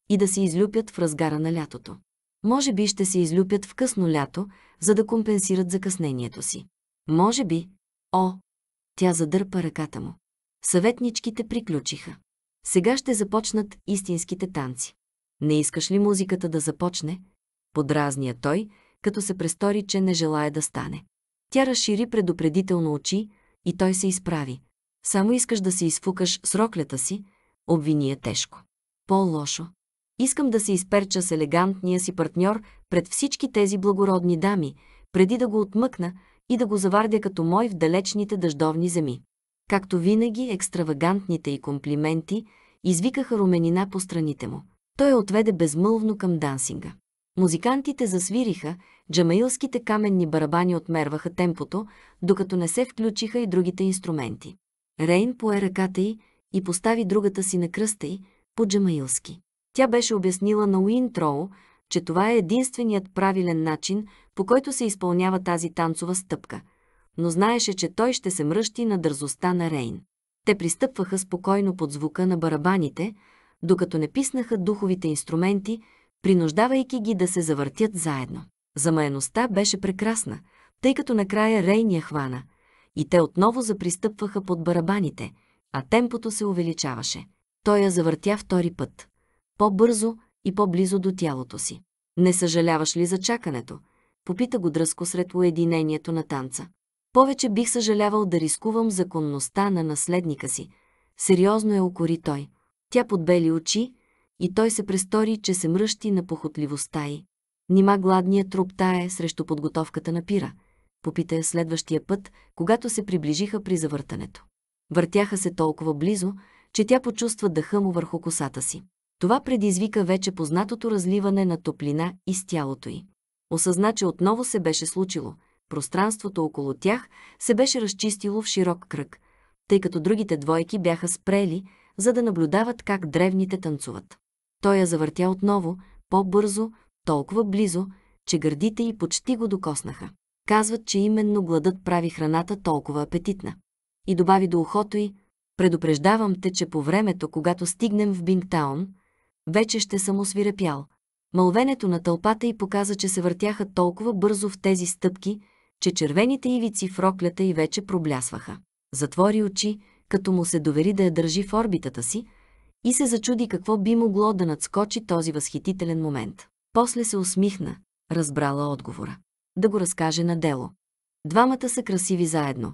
и да се излюпят в разгара на лятото. Може би ще се излюпят в късно лято, за да компенсират закъснението си. Може би. О! Тя задърпа ръката му. Съветничките приключиха. Сега ще започнат истинските танци. Не искаш ли музиката да започне? Подразния той, като се престори, че не желая да стане. Тя разшири предупредително очи, и той се изправи. Само искаш да се изфукаш с роклята си, обвини я тежко. По-лошо. Искам да се изперча с елегантния си партньор пред всички тези благородни дами, преди да го отмъкна и да го завардя като мой в далечните дъждовни земи. Както винаги, екстравагантните и комплименти извикаха руменина по страните му. Той отведе безмълвно към дансинга. Музикантите засвириха, джамаилските каменни барабани отмерваха темпото, докато не се включиха и другите инструменти. Рейн пое ръката й и постави другата си на кръста й, по джамаилски. Тя беше обяснила на Уин Троу, че това е единственият правилен начин, по който се изпълнява тази танцова стъпка, но знаеше, че той ще се мръщи на дързостта на Рейн. Те пристъпваха спокойно под звука на барабаните, докато не писнаха духовите инструменти, принуждавайки ги да се завъртят заедно. Замаяността беше прекрасна, тъй като накрая Рейн я хвана и те отново запристъпваха под барабаните, а темпото се увеличаваше. Той я завъртя втори път, по-бързо и по-близо до тялото си. Не съжаляваш ли за чакането? Попита го дръско сред уединението на танца. Повече бих съжалявал да рискувам законността на наследника си. Сериозно е укори той. Тя подбели очи, и той се престори, че се мръщи на похотливостта й. Нима гладният труп тае срещу подготовката на пира, попита я следващия път, когато се приближиха при завъртането. Въртяха се толкова близо, че тя почувства дъха му върху косата си. Това предизвика вече познатото разливане на топлина из тялото й. Осъзна, че отново се беше случило. Пространството около тях се беше разчистило в широк кръг, тъй като другите двойки бяха спрели, за да наблюдават как древните танцуват. Той я завъртя отново, по-бързо, толкова близо, че гърдите й почти го докоснаха. Казват, че именно гладът прави храната толкова апетитна. И добави до ухото й, предупреждавам те, че по времето, когато стигнем в Бингтаун, вече ще съм освирепял. Мълвенето на тълпата й показа, че се въртяха толкова бързо в тези стъпки, че червените ивици в роклята й вече проблясваха. Затвори очи, като му се довери да я държи в орбитата си, и се зачуди какво би могло да надскочи този възхитителен момент. После се усмихна, разбрала отговора. Да го разкаже на дело. Двамата са красиви заедно,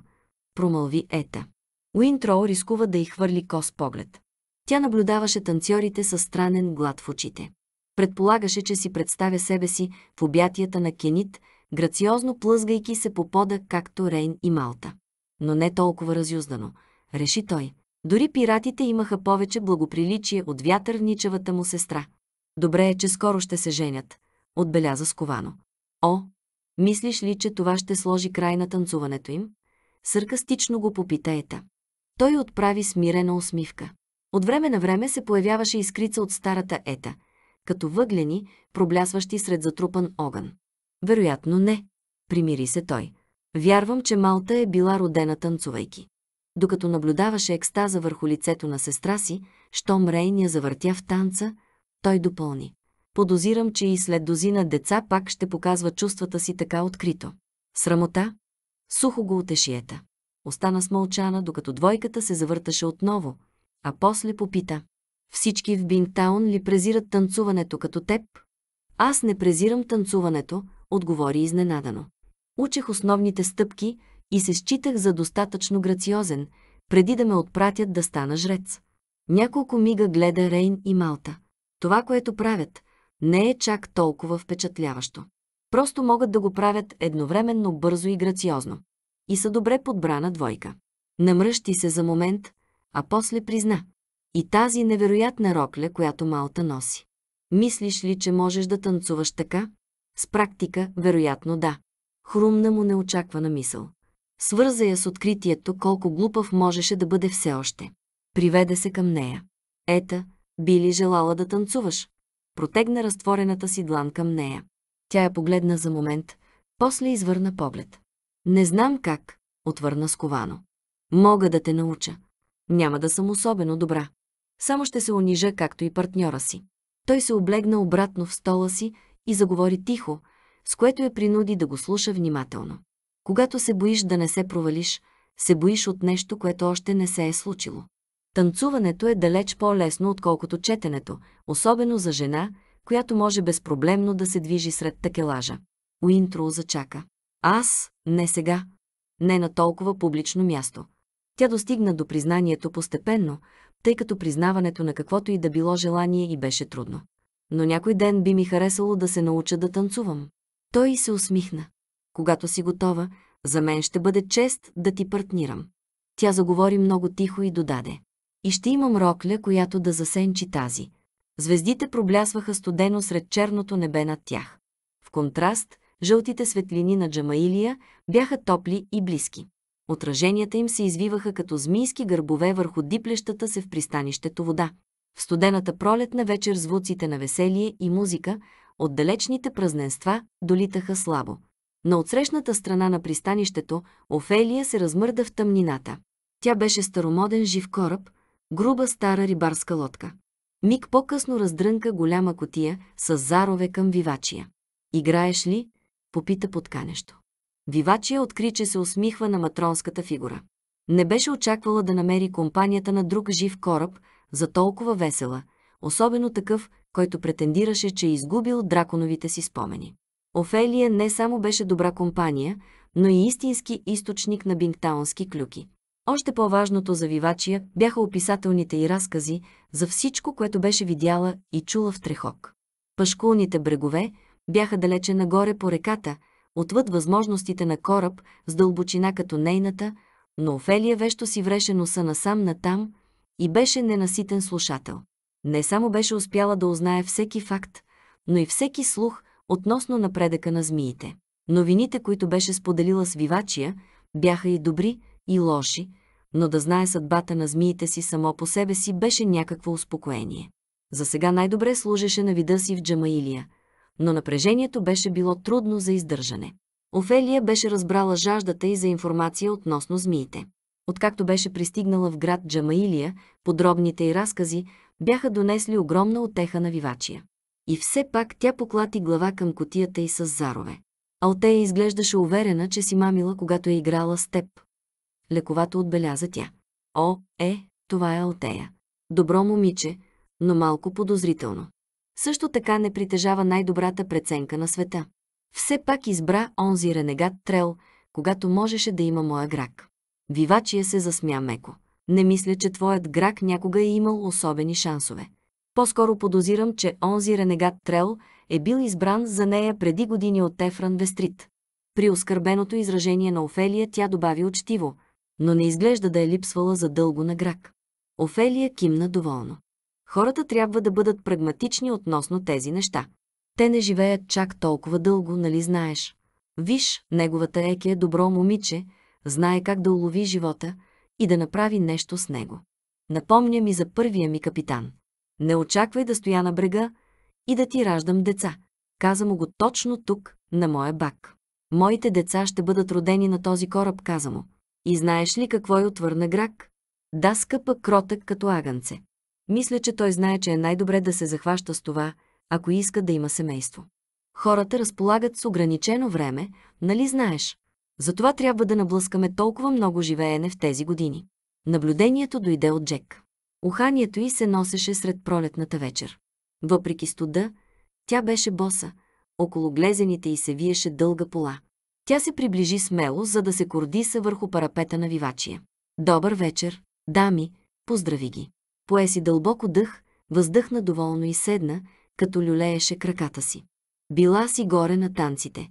промълви Ета. Уинтроу рискува да й хвърли кос поглед. Тя наблюдаваше танцорите със странен глад в очите. Предполагаше, че си представя себе си в обятията на Кенит, грациозно плъзгайки се по пода, както Рейн и Малта. Но не толкова разюздано, реши той. Дори пиратите имаха повече благоприличие от вятърничевата му сестра. Добре е, че скоро ще се женят, отбеляза сковано. О, мислиш ли, че това ще сложи край на танцуването им? Саркастично го попита Ета. Той отправи смирена усмивка. От време на време се появяваше искрица от старата Ета, като въглени, проблясващи сред затрупан огън. Вероятно не, примири се той. Вярвам, че Малта е била родена танцувайки докато наблюдаваше екстаза върху лицето на сестра си, щом Рейн я завъртя в танца, той допълни. Подозирам, че и след дозина деца пак ще показва чувствата си така открито. Срамота? Сухо го отешиета. Остана смълчана, докато двойката се завърташе отново, а после попита. Всички в Бингтаун ли презират танцуването като теб? Аз не презирам танцуването, отговори изненадано. Учех основните стъпки, и се считах за достатъчно грациозен, преди да ме отпратят да стана жрец. Няколко мига гледа Рейн и Малта. Това, което правят, не е чак толкова впечатляващо. Просто могат да го правят едновременно бързо и грациозно. И са добре подбрана двойка. Намръщи се за момент, а после призна. И тази невероятна рокля, която Малта носи. Мислиш ли, че можеш да танцуваш така? С практика, вероятно да. Хрумна му неочаквана мисъл свърза я с откритието колко глупав можеше да бъде все още. Приведе се към нея. Ета, би ли желала да танцуваш? Протегна разтворената си длан към нея. Тя я погледна за момент, после извърна поглед. Не знам как, отвърна сковано. Мога да те науча. Няма да съм особено добра. Само ще се унижа, както и партньора си. Той се облегна обратно в стола си и заговори тихо, с което я принуди да го слуша внимателно. Когато се боиш да не се провалиш, се боиш от нещо, което още не се е случило. Танцуването е далеч по-лесно, отколкото четенето, особено за жена, която може безпроблемно да се движи сред такелажа. Уинтро зачака. Аз не сега. Не на толкова публично място. Тя достигна до признанието постепенно, тъй като признаването на каквото и да било желание и беше трудно. Но някой ден би ми харесало да се науча да танцувам. Той се усмихна. Когато си готова, за мен ще бъде чест да ти партнирам. Тя заговори много тихо и додаде. И ще имам рокля, която да засенчи тази. Звездите проблясваха студено сред черното небе над тях. В контраст, жълтите светлини на Джамаилия бяха топли и близки. Отраженията им се извиваха като змийски гърбове върху диплещата се в пристанището вода. В студената пролетна вечер звуците на веселие и музика от далечните празненства долитаха слабо. На отсрещната страна на пристанището Офелия се размърда в тъмнината. Тя беше старомоден жив кораб, груба стара рибарска лодка. Миг по-късно раздрънка голяма котия с зарове към Вивачия. «Играеш ли?» – попита подканещо. Вивачия откри, че се усмихва на матронската фигура. Не беше очаквала да намери компанията на друг жив кораб за толкова весела, особено такъв, който претендираше, че е изгубил драконовите си спомени. Офелия не само беше добра компания, но и истински източник на бингтаунски клюки. Още по-важното за Вивачия бяха описателните и разкази за всичко, което беше видяла и чула в Трехок. Пашкулните брегове бяха далече нагоре по реката, отвъд възможностите на кораб с дълбочина като нейната, но Офелия вещо си вреше носа насам натам и беше ненаситен слушател. Не само беше успяла да узнае всеки факт, но и всеки слух – относно напредъка на змиите. Новините, които беше споделила с Вивачия, бяха и добри, и лоши, но да знае съдбата на змиите си само по себе си беше някакво успокоение. За сега най-добре служеше на вида си в Джамаилия, но напрежението беше било трудно за издържане. Офелия беше разбрала жаждата и за информация относно змиите. Откакто беше пристигнала в град Джамаилия, подробните й разкази бяха донесли огромна отеха на Вивачия и все пак тя поклати глава към котията и с зарове. Алтея изглеждаше уверена, че си мамила, когато е играла с теб. Лековато отбеляза тя. О, е, това е Алтея. Добро момиче, но малко подозрително. Също така не притежава най-добрата преценка на света. Все пак избра онзи ренегат Трел, когато можеше да има моя грак. Вивачия се засмя меко. Не мисля, че твоят грак някога е имал особени шансове. По-скоро подозирам, че онзи ренегат Трел е бил избран за нея преди години от Ефран Вестрит. При оскърбеното изражение на Офелия тя добави учтиво, но не изглежда да е липсвала за дълго на грак. Офелия кимна доволно. Хората трябва да бъдат прагматични относно тези неща. Те не живеят чак толкова дълго, нали знаеш? Виж, неговата Еки е добро момиче, знае как да улови живота и да направи нещо с него. Напомня ми за първия ми капитан. Не очаквай да стоя на брега и да ти раждам деца. Каза му го точно тук, на моя бак. Моите деца ще бъдат родени на този кораб, каза му. И знаеш ли какво е отвърна грак? Да, скъпа кротък като агънце. Мисля, че той знае, че е най-добре да се захваща с това, ако иска да има семейство. Хората разполагат с ограничено време, нали знаеш? Затова трябва да наблъскаме толкова много живеене в тези години. Наблюдението дойде от Джек. Уханието й се носеше сред пролетната вечер. Въпреки студа, тя беше боса, около глезените й се виеше дълга пола. Тя се приближи смело, за да се кордиса върху парапета на вивачия. Добър вечер, дами, поздрави ги. Пое си дълбоко дъх, въздъхна доволно и седна, като люлееше краката си. Била си горе на танците,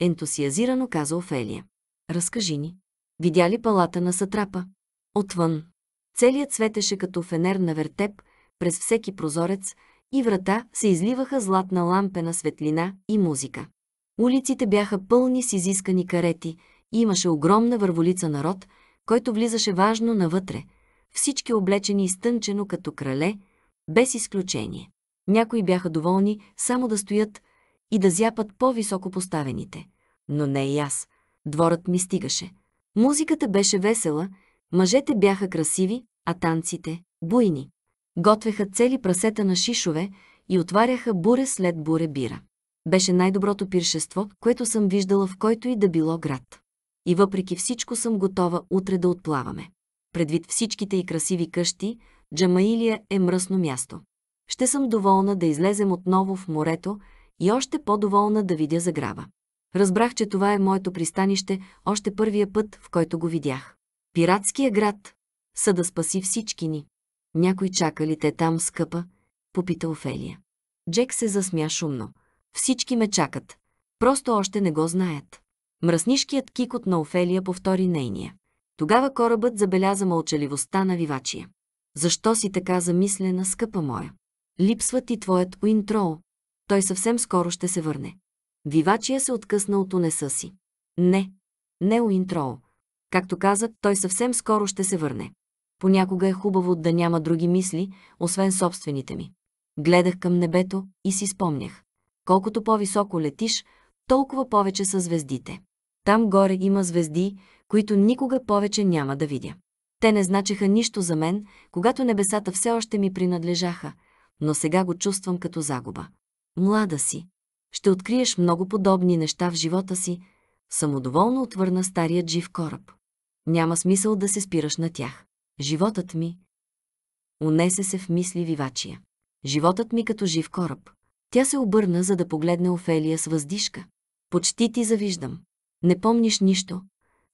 ентусиазирано каза Офелия. Разкажи ни. Видя ли палата на сатрапа? Отвън, Целият светеше като фенер на вертеп, през всеки прозорец и врата се изливаха златна лампена светлина и музика. Улиците бяха пълни с изискани карети и имаше огромна върволица народ, който влизаше важно навътре, всички облечени изтънчено като крале, без изключение. Някои бяха доволни само да стоят и да зяпат по-високо поставените. Но не и аз. Дворът ми стигаше. Музиката беше весела Мъжете бяха красиви, а танците – буйни. Готвеха цели прасета на шишове и отваряха буре след буре бира. Беше най-доброто пиршество, което съм виждала в който и да било град. И въпреки всичко съм готова утре да отплаваме. Предвид всичките и красиви къщи, Джамаилия е мръсно място. Ще съм доволна да излезем отново в морето и още по-доволна да видя заграба. Разбрах, че това е моето пристанище още първия път, в който го видях. Пиратския град, са да спаси всички ни. Някой чака ли те там, скъпа? Попита Офелия. Джек се засмя шумно. Всички ме чакат. Просто още не го знаят. Мръснишкият кикот на Офелия повтори нейния. Тогава корабът забеляза мълчаливостта на вивачия. Защо си така замислена, скъпа моя? Липсва ти твоят Уинтроу. Той съвсем скоро ще се върне. Вивачия се откъсна от унеса си. Не, не Уинтроу. Както казах, той съвсем скоро ще се върне. Понякога е хубаво да няма други мисли, освен собствените ми. Гледах към небето и си спомнях. Колкото по-високо летиш, толкова повече са звездите. Там горе има звезди, които никога повече няма да видя. Те не значеха нищо за мен, когато небесата все още ми принадлежаха, но сега го чувствам като загуба. Млада си. Ще откриеш много подобни неща в живота си, самодоволно отвърна старият жив кораб. Няма смисъл да се спираш на тях. Животът ми... Унесе се в мисли вивачия. Животът ми като жив кораб. Тя се обърна, за да погледне Офелия с въздишка. Почти ти завиждам. Не помниш нищо.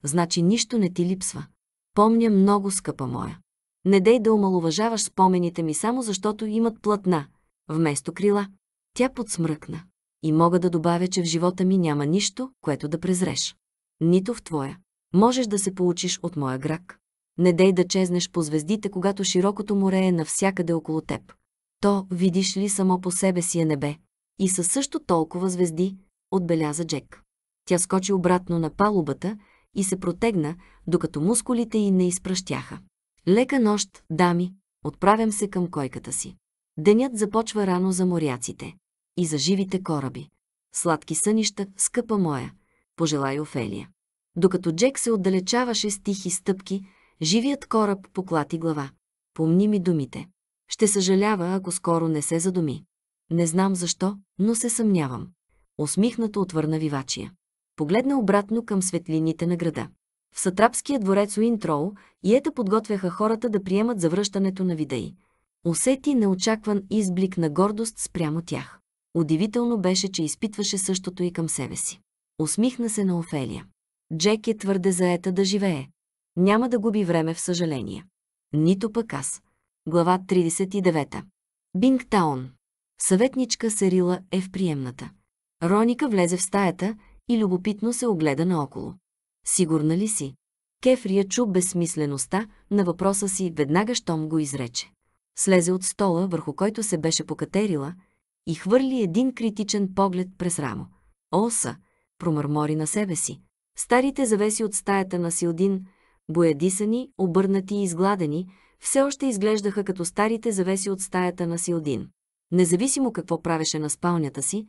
Значи нищо не ти липсва. Помня много, скъпа моя. Не дей да омалуважаваш спомените ми само защото имат платна, вместо крила. Тя подсмръкна. И мога да добавя, че в живота ми няма нищо, което да презреш. Нито в твоя. Можеш да се получиш от моя грак. Не дей да чезнеш по звездите, когато широкото море е навсякъде около теб. То, видиш ли, само по себе си е небе. И със също толкова звезди, отбеляза Джек. Тя скочи обратно на палубата и се протегна, докато мускулите й не изпращяха. Лека нощ, дами, отправям се към койката си. Денят започва рано за моряците и за живите кораби. Сладки сънища, скъпа моя, пожелай Офелия. Докато Джек се отдалечаваше с тихи стъпки, живият кораб поклати глава. Помни ми думите. Ще съжалява, ако скоро не се задуми. Не знам защо, но се съмнявам. Усмихнато отвърна вивачия. Погледна обратно към светлините на града. В сатрапския дворец Уинтроу и ета подготвяха хората да приемат завръщането на видеи. Усети неочакван изблик на гордост спрямо тях. Удивително беше, че изпитваше същото и към себе си. Усмихна се на Офелия. Джек е твърде заета да живее. Няма да губи време в съжаление. Нито пък аз. Глава 39. Бингтаун. Съветничка Серила е в приемната. Роника влезе в стаята и любопитно се огледа наоколо. Сигурна ли си? Кефрия чу безсмислеността на въпроса си веднага, щом го изрече. Слезе от стола, върху който се беше покатерила, и хвърли един критичен поглед през рамо. Оса, промърмори на себе си. Старите завеси от стаята на Силдин, боядисани, обърнати и изгладени, все още изглеждаха като старите завеси от стаята на Силдин. Независимо какво правеше на спалнята си,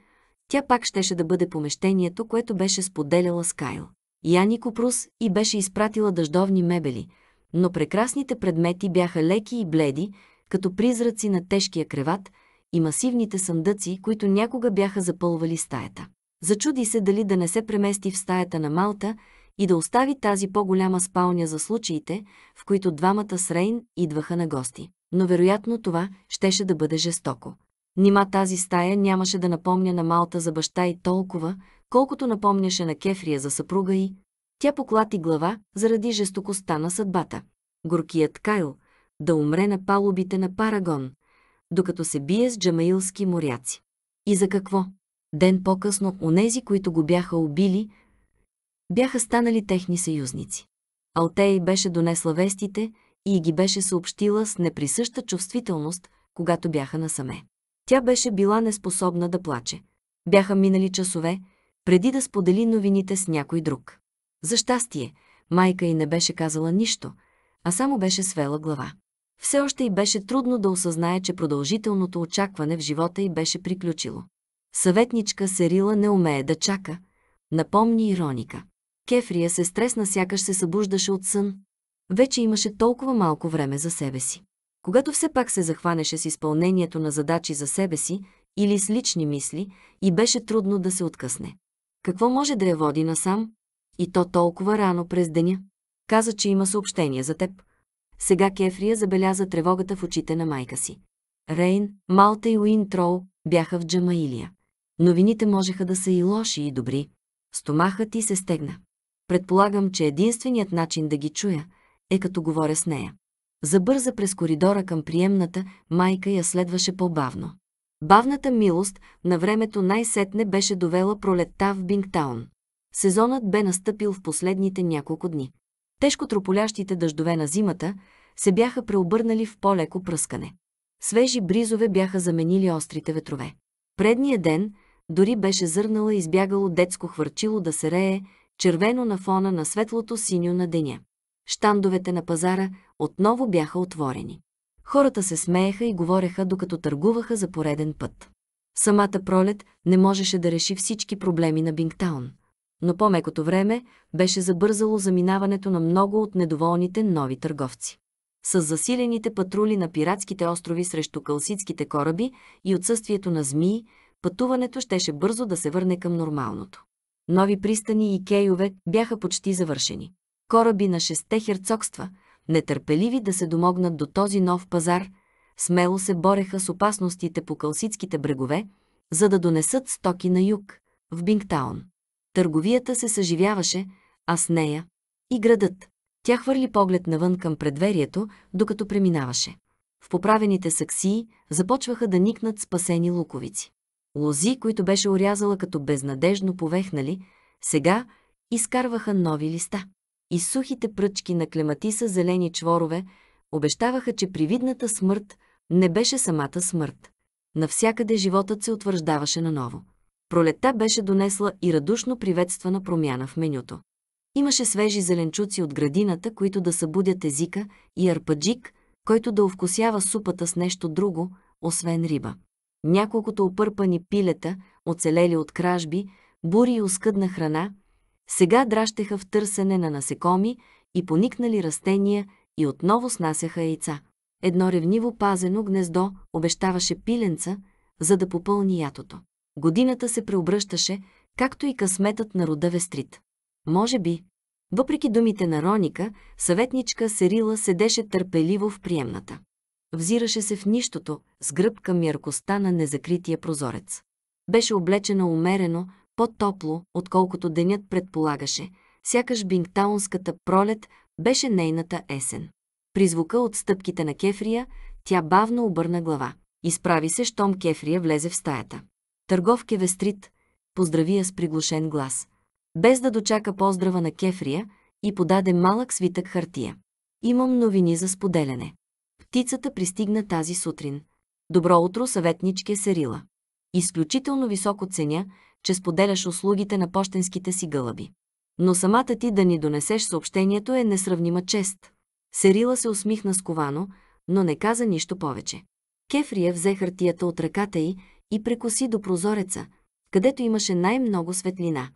тя пак щеше да бъде помещението, което беше споделяла с Кайл. Яни Купрус и беше изпратила дъждовни мебели, но прекрасните предмети бяха леки и бледи, като призраци на тежкия креват и масивните съндъци, които някога бяха запълвали стаята. Зачуди се дали да не се премести в стаята на Малта и да остави тази по-голяма спалня за случаите, в които двамата с Рейн идваха на гости. Но вероятно това щеше да бъде жестоко. Нима тази стая нямаше да напомня на Малта за баща и толкова, колкото напомняше на Кефрия за съпруга и Тя поклати глава заради жестокостта на съдбата. Горкият Кайл да умре на палубите на Парагон, докато се бие с джамаилски моряци. И за какво? Ден по-късно онези, които го бяха убили, бяха станали техни съюзници. Алтей беше донесла вестите и ги беше съобщила с неприсъща чувствителност, когато бяха насаме. Тя беше била неспособна да плаче. Бяха минали часове, преди да сподели новините с някой друг. За щастие, майка й не беше казала нищо, а само беше свела глава. Все още й беше трудно да осъзнае, че продължителното очакване в живота й беше приключило. Съветничка Серила не умее да чака, напомни Ироника. Кефрия се стресна, сякаш се събуждаше от сън. Вече имаше толкова малко време за себе си. Когато все пак се захванеше с изпълнението на задачи за себе си или с лични мисли, и беше трудно да се откъсне. Какво може да я води насам? И то толкова рано през деня. Каза, че има съобщение за теб. Сега Кефрия забеляза тревогата в очите на майка си. Рейн, Малта и Трол бяха в Джамаилия. Новините можеха да са и лоши, и добри. Стомахът ти се стегна. Предполагам, че единственият начин да ги чуя е като говоря с нея. Забърза през коридора към приемната, майка я следваше по-бавно. Бавната милост на времето най-сетне беше довела пролетта в Бингтаун. Сезонът бе настъпил в последните няколко дни. Тежко трополящите дъждове на зимата се бяха преобърнали в по-леко пръскане. Свежи бризове бяха заменили острите ветрове. Предния ден, дори беше зърнала избягало детско хвърчило да се рее, червено на фона на светлото синьо на деня. Штандовете на пазара отново бяха отворени. Хората се смееха и говореха, докато търгуваха за пореден път. Самата пролет не можеше да реши всички проблеми на Бингтаун, но по-мекото време беше забързало заминаването на много от недоволните нови търговци. С засилените патрули на пиратските острови срещу калситските кораби и отсъствието на змии, пътуването щеше бързо да се върне към нормалното. Нови пристани и кейове бяха почти завършени. Кораби на шесте херцогства, нетърпеливи да се домогнат до този нов пазар, смело се бореха с опасностите по калситските брегове, за да донесат стоки на юг, в Бингтаун. Търговията се съживяваше, а с нея и градът. Тя хвърли поглед навън към предверието, докато преминаваше. В поправените саксии започваха да никнат спасени луковици. Лози, които беше орязала като безнадежно повехнали, сега изкарваха нови листа. И сухите пръчки на клематиса зелени чворове обещаваха, че привидната смърт не беше самата смърт. Навсякъде животът се утвърждаваше наново. Пролетта беше донесла и радушно приветствана промяна в менюто. Имаше свежи зеленчуци от градината, които да събудят езика и арпаджик, който да овкусява супата с нещо друго, освен риба. Няколкото опърпани пилета, оцелели от кражби, бури и оскъдна храна, сега дращеха в търсене на насекоми и поникнали растения и отново снасяха яйца. Едно ревниво пазено гнездо обещаваше пиленца, за да попълни ятото. Годината се преобръщаше, както и късметът на рода Вестрит. Може би, въпреки думите на Роника, съветничка Серила седеше търпеливо в приемната. Взираше се в нищото, с гръб към яркостта на незакрития прозорец. Беше облечена умерено, по-топло, отколкото денят предполагаше, сякаш бингтаунската пролет беше нейната есен. При звука от стъпките на Кефрия, тя бавно обърна глава. Изправи се, щом Кефрия влезе в стаята. Търгов Кевестрит. поздрави я с приглушен глас. Без да дочака поздрава на Кефрия и подаде малък свитък хартия. Имам новини за споделяне. Птицата пристигна тази сутрин. Добро утро, съветничке Серила. Изключително високо ценя, че споделяш услугите на почтенските си гълъби. Но самата ти да ни донесеш съобщението е несравнима чест. Серила се усмихна сковано, но не каза нищо повече. Кефрия взе хартията от ръката й и прекоси до прозореца, където имаше най-много светлина.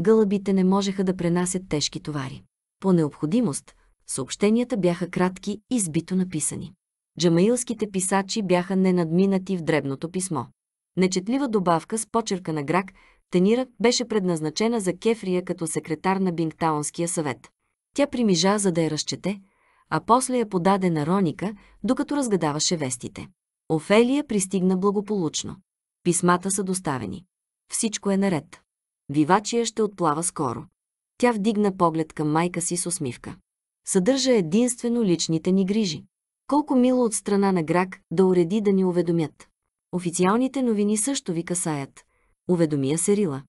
Гълъбите не можеха да пренасят тежки товари. По необходимост, съобщенията бяха кратки и сбито написани. Джамаилските писачи бяха ненадминати в дребното писмо. Нечетлива добавка с почерка на грак Тенира беше предназначена за Кефрия като секретар на Бингтаунския съвет. Тя примижа, за да я разчете, а после я подаде на Роника, докато разгадаваше вестите. Офелия пристигна благополучно. Писмата са доставени. Всичко е наред. Вивачия ще отплава скоро. Тя вдигна поглед към майка си с усмивка. Съдържа единствено личните ни грижи. Колко мило от страна на Грак да уреди да ни уведомят. Официалните новини също ви касаят. Уведомия се Рила.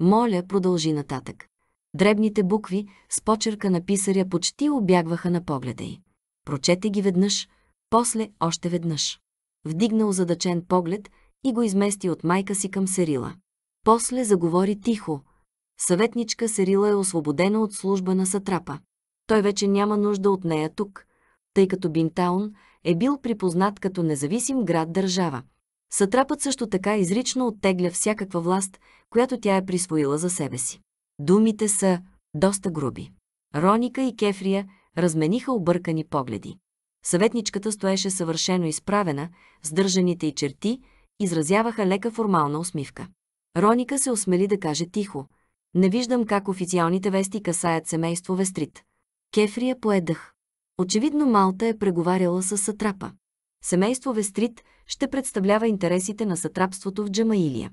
Моля, продължи нататък. Дребните букви с почерка на писаря почти обягваха на погледа й. Прочете ги веднъж, после още веднъж. Вдигнал задачен поглед и го измести от майка си към Серила. После заговори тихо. Съветничка Серила е освободена от служба на сатрапа. Той вече няма нужда от нея тук тъй като Бинтаун е бил припознат като независим град-държава. Сатрапът също така изрично оттегля всякаква власт, която тя е присвоила за себе си. Думите са доста груби. Роника и Кефрия размениха объркани погледи. Съветничката стоеше съвършено изправена, сдържаните и черти изразяваха лека формална усмивка. Роника се осмели да каже тихо. Не виждам как официалните вести касаят семейство Вестрит. Кефрия поедах. Очевидно Малта е преговаряла с Сатрапа. Семейство Вестрит ще представлява интересите на сатрапството в Джамаилия.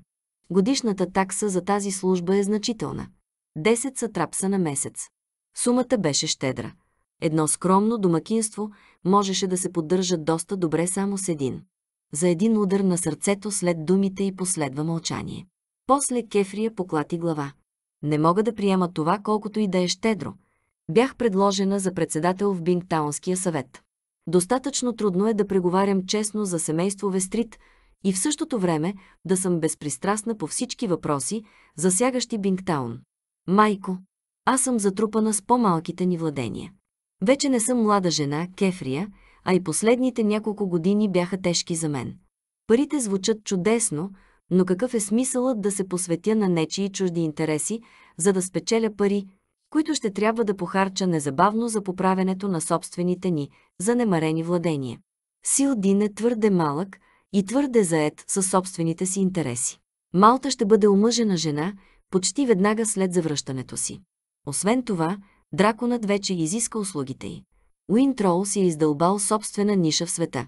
Годишната такса за тази служба е значителна. 10 сатрапса на месец. Сумата беше щедра. Едно скромно домакинство можеше да се поддържа доста добре само с един. За един удар на сърцето след думите и последва мълчание. После Кефрия поклати глава. Не мога да приема това, колкото и да е щедро – Бях предложена за председател в Бингтаунския съвет. Достатъчно трудно е да преговарям честно за семейство Вестрит и в същото време да съм безпристрастна по всички въпроси, засягащи Бингтаун. Майко, аз съм затрупана с по-малките ни владения. Вече не съм млада жена, кефрия, а и последните няколко години бяха тежки за мен. Парите звучат чудесно, но какъв е смисълът да се посветя на нечии чужди интереси, за да спечеля пари, които ще трябва да похарча незабавно за поправенето на собствените ни, занемарени владения. Сил Дин е твърде малък и твърде заед със собствените си интереси. Малта ще бъде омъжена жена почти веднага след завръщането си. Освен това, драконът вече изиска услугите й. Уинтрол си е издълбал собствена ниша в света.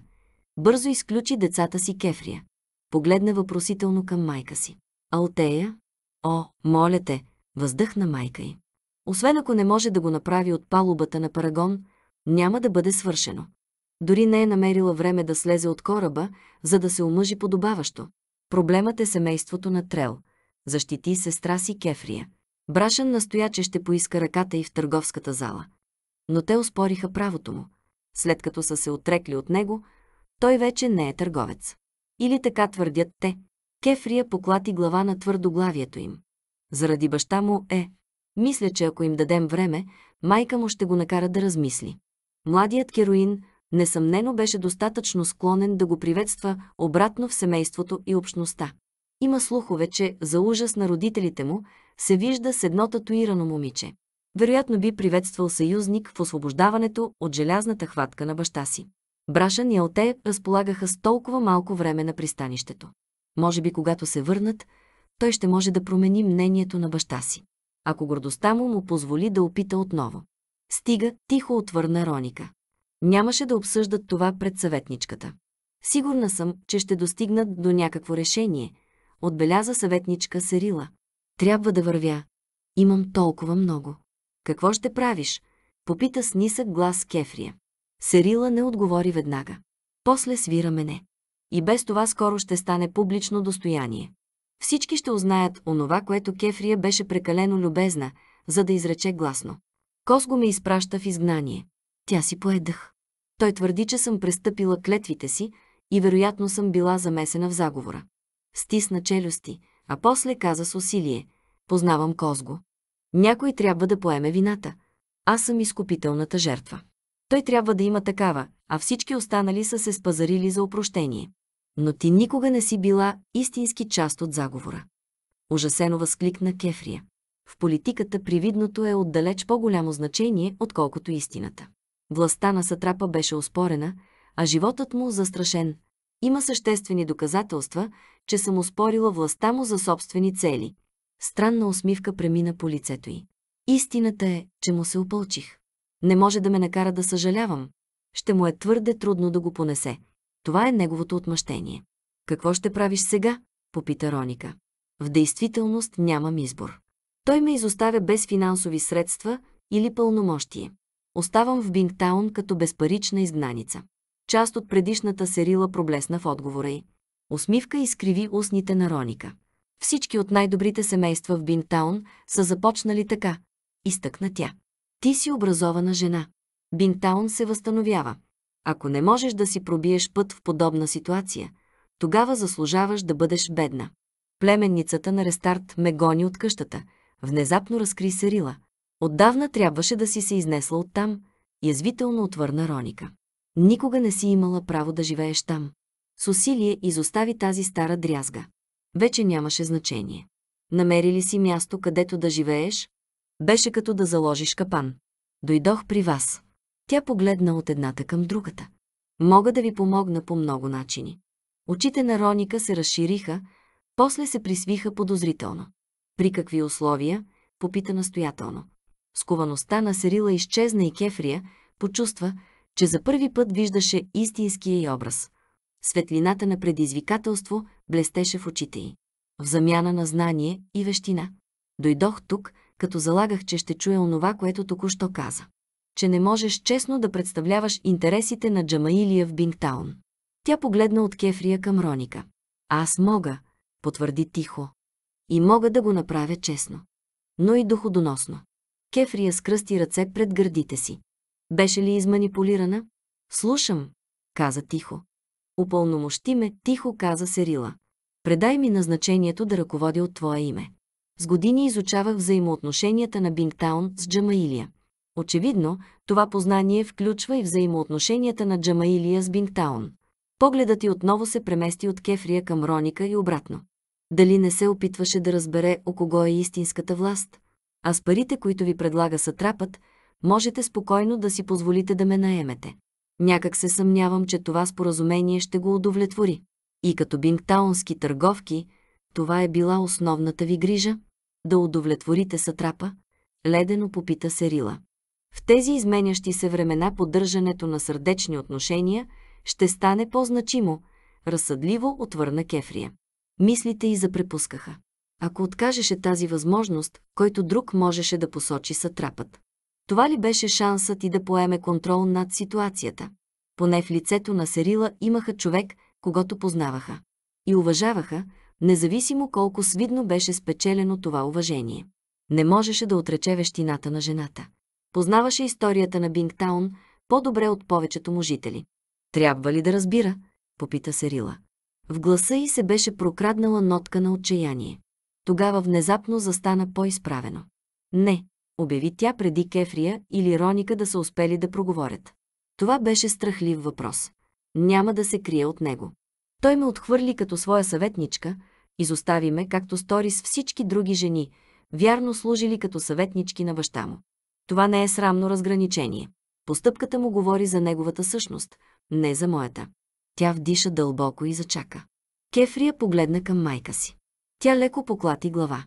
Бързо изключи децата си Кефрия. Погледна въпросително към майка си. Алтея? О, моля те, въздъхна майка й освен ако не може да го направи от палубата на Парагон, няма да бъде свършено. Дори не е намерила време да слезе от кораба, за да се омъжи подобаващо. Проблемът е семейството на Трел. Защити сестра си Кефрия. Брашан настоя, че ще поиска ръката и в търговската зала. Но те успориха правото му. След като са се отрекли от него, той вече не е търговец. Или така твърдят те. Кефрия поклати глава на твърдоглавието им. Заради баща му е, мисля, че ако им дадем време, майка му ще го накара да размисли. Младият кероин, несъмнено, беше достатъчно склонен да го приветства обратно в семейството и общността. Има слухове, че за ужас на родителите му се вижда с едно татуирано момиче. Вероятно би приветствал съюзник в освобождаването от желязната хватка на баща си. Брашан и Алте разполагаха с толкова малко време на пристанището. Може би когато се върнат, той ще може да промени мнението на баща си ако гордостта му му позволи да опита отново. Стига, тихо отвърна Роника. Нямаше да обсъждат това пред съветничката. Сигурна съм, че ще достигнат до някакво решение, отбеляза съветничка Серила. Трябва да вървя. Имам толкова много. Какво ще правиш? Попита с нисък глас Кефрия. Серила не отговори веднага. После свира мене. И без това скоро ще стане публично достояние. Всички ще узнаят онова, което Кефрия беше прекалено любезна, за да изрече гласно. Кос го ме изпраща в изгнание. Тя си поедах. Той твърди, че съм престъпила клетвите си и вероятно съм била замесена в заговора. Стисна челюсти, а после каза с усилие. Познавам Козго. Някой трябва да поеме вината. Аз съм изкупителната жертва. Той трябва да има такава, а всички останали са се спазарили за опрощение но ти никога не си била истински част от заговора. Ужасено възкликна Кефрия. В политиката привидното е отдалеч по-голямо значение, отколкото истината. Властта на Сатрапа беше успорена, а животът му застрашен. Има съществени доказателства, че съм успорила властта му за собствени цели. Странна усмивка премина по лицето й. Истината е, че му се опълчих. Не може да ме накара да съжалявам. Ще му е твърде трудно да го понесе. Това е неговото отмъщение. Какво ще правиш сега? попита Роника. В действителност нямам избор. Той ме изоставя без финансови средства или пълномощие. Оставам в Бингтаун като безпарична изгнаница. Част от предишната серила проблесна в отговора й. Усмивка изкриви устните на Роника. Всички от най-добрите семейства в Бинтаун са започнали така. Изтъкна тя. Ти си образована жена. Бинтаун се възстановява. Ако не можеш да си пробиеш път в подобна ситуация, тогава заслужаваш да бъдеш бедна. Племенницата на Рестарт ме гони от къщата. Внезапно разкри Серила. Отдавна трябваше да си се изнесла оттам, язвително отвърна Роника. Никога не си имала право да живееш там. С усилие изостави тази стара дрязга. Вече нямаше значение. Намери ли си място, където да живееш? Беше като да заложиш капан. Дойдох при вас. Тя погледна от едната към другата. Мога да ви помогна по много начини. Очите на Роника се разшириха, после се присвиха подозрително. При какви условия? Попита настоятелно. Сковаността на Серила изчезна и Кефрия почувства, че за първи път виждаше истинския й образ. Светлината на предизвикателство блестеше в очите й. В замяна на знание и вещина. Дойдох тук, като залагах, че ще чуя онова, което току-що каза че не можеш честно да представляваш интересите на Джамаилия в Бингтаун. Тя погледна от Кефрия към Роника. Аз мога, потвърди тихо. И мога да го направя честно. Но и доходоносно. Кефрия скръсти ръце пред гърдите си. Беше ли изманипулирана? Слушам, каза тихо. Упълномощи ме, тихо каза Серила. Предай ми назначението да ръководя от твое име. С години изучавах взаимоотношенията на Бингтаун с Джамаилия. Очевидно, това познание включва и взаимоотношенията на Джамаилия с Бингтаун. Погледът ти отново се премести от Кефрия към Роника и обратно. Дали не се опитваше да разбере о кого е истинската власт? А с парите, които ви предлага сатрапът, можете спокойно да си позволите да ме наемете. Някак се съмнявам, че това споразумение ще го удовлетвори. И като бингтаунски търговки, това е била основната ви грижа? Да удовлетворите сатрапа? Ледено попита Серила. В тези изменящи се времена поддържането на сърдечни отношения ще стане по-значимо, разсъдливо отвърна Кефрия. Мислите й запрепускаха. Ако откажеше тази възможност, който друг можеше да посочи сатрапът. Това ли беше шансът и да поеме контрол над ситуацията? Поне в лицето на Серила имаха човек, когато познаваха. И уважаваха, независимо колко свидно беше спечелено това уважение. Не можеше да отрече вещината на жената. Познаваше историята на Бингтаун по-добре от повечето му жители. Трябва ли да разбира? попита Серила. В гласа й се беше прокраднала нотка на отчаяние. Тогава внезапно застана по-изправено. Не, обяви тя преди Кефрия или Роника да са успели да проговорят. Това беше страхлив въпрос. Няма да се крие от него. Той ме отхвърли като своя съветничка, изостави ме, както стори с всички други жени, вярно служили като съветнички на баща му. Това не е срамно разграничение. Постъпката му говори за неговата същност, не за моята. Тя вдиша дълбоко и зачака. Кефрия погледна към майка си. Тя леко поклати глава.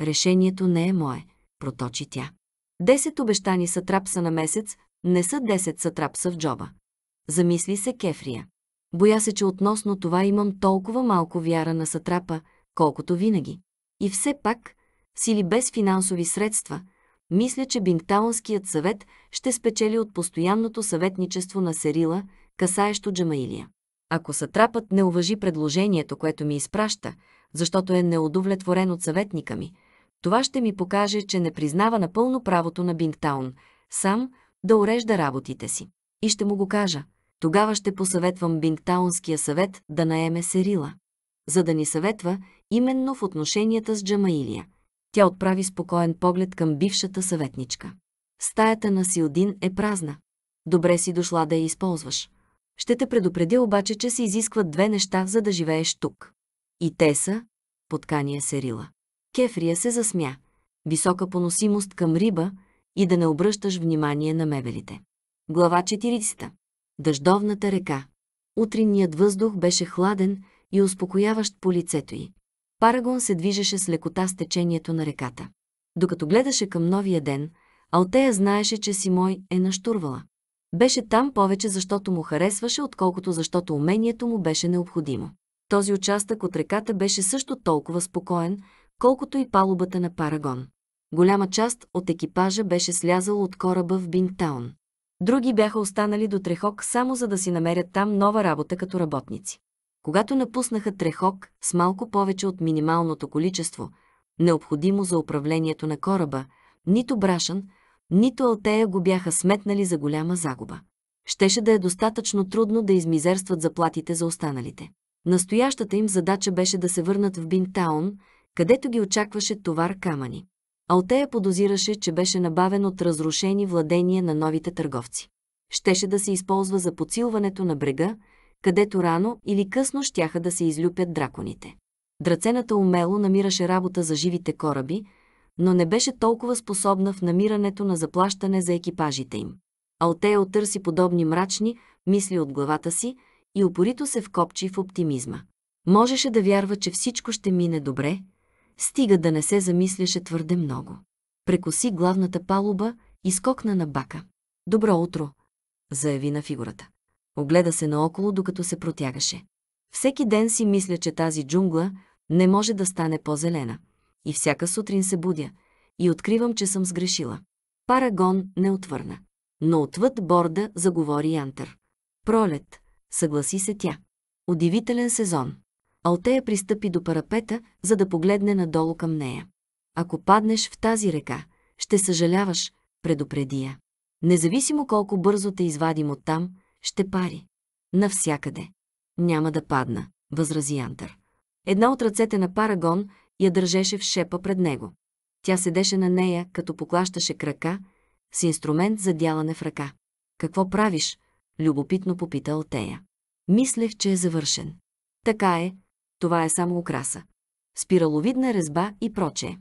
Решението не е мое, проточи тя. Десет обещани сатрапса на месец не са десет сатрапса в джоба. Замисли се Кефрия. Боя се, че относно това имам толкова малко вяра на сатрапа, колкото винаги. И все пак, сили без финансови средства – мисля, че Бингтаунският съвет ще спечели от постоянното съветничество на Серила, касаещо Джамаилия. Ако сатрапът не уважи предложението, което ми изпраща, защото е неудовлетворен от съветника ми, това ще ми покаже, че не признава напълно правото на Бингтаун сам да урежда работите си. И ще му го кажа. Тогава ще посъветвам Бингтаунския съвет да наеме Серила, за да ни съветва именно в отношенията с Джамаилия. Тя отправи спокоен поглед към бившата съветничка. Стаята на Силдин е празна. Добре си дошла да я използваш. Ще те предупредя обаче, че се изискват две неща, за да живееш тук. И те са поткания серила. Кефрия се засмя. Висока поносимост към риба и да не обръщаш внимание на мебелите. Глава 40. Дъждовната река. Утринният въздух беше хладен и успокояващ по лицето й. Парагон се движеше с лекота с течението на реката. Докато гледаше към новия ден, Алтея знаеше, че Симой е наштурвала. Беше там повече, защото му харесваше, отколкото защото умението му беше необходимо. Този участък от реката беше също толкова спокоен, колкото и палубата на Парагон. Голяма част от екипажа беше слязал от кораба в Бингтаун. Други бяха останали до Трехок само за да си намерят там нова работа като работници. Когато напуснаха Трехок с малко повече от минималното количество, необходимо за управлението на кораба, нито Брашан, нито Алтея го бяха сметнали за голяма загуба. Щеше да е достатъчно трудно да измизерстват заплатите за останалите. Настоящата им задача беше да се върнат в Бинтаун, където ги очакваше товар камъни. Алтея подозираше, че беше набавен от разрушени владения на новите търговци. Щеше да се използва за подсилването на брега, където рано или късно щяха да се излюпят драконите. Драцената умело намираше работа за живите кораби, но не беше толкова способна в намирането на заплащане за екипажите им. Алтея отърси подобни мрачни мисли от главата си и упорито се вкопчи в оптимизма. Можеше да вярва, че всичко ще мине добре, стига да не се замисляше твърде много. Прекоси главната палуба и скокна на бака. Добро утро, заяви на фигурата. Огледа се наоколо, докато се протягаше. Всеки ден си мисля, че тази джунгла не може да стане по-зелена. И всяка сутрин се будя и откривам, че съм сгрешила. Парагон не отвърна. Но отвъд борда заговори Янтър. Пролет, съгласи се тя. Удивителен сезон. Алтея пристъпи до парапета, за да погледне надолу към нея. Ако паднеш в тази река, ще съжаляваш, предупреди я. Независимо колко бързо те извадим оттам, ще пари. Навсякъде. Няма да падна, възрази Антър. Една от ръцете на Парагон я държеше в шепа пред него. Тя седеше на нея, като поклащаше крака, с инструмент за дялане в ръка. Какво правиш? любопитно попита Отея. Мислех, че е завършен. Така е, това е само украса. Спираловидна резба и прочее.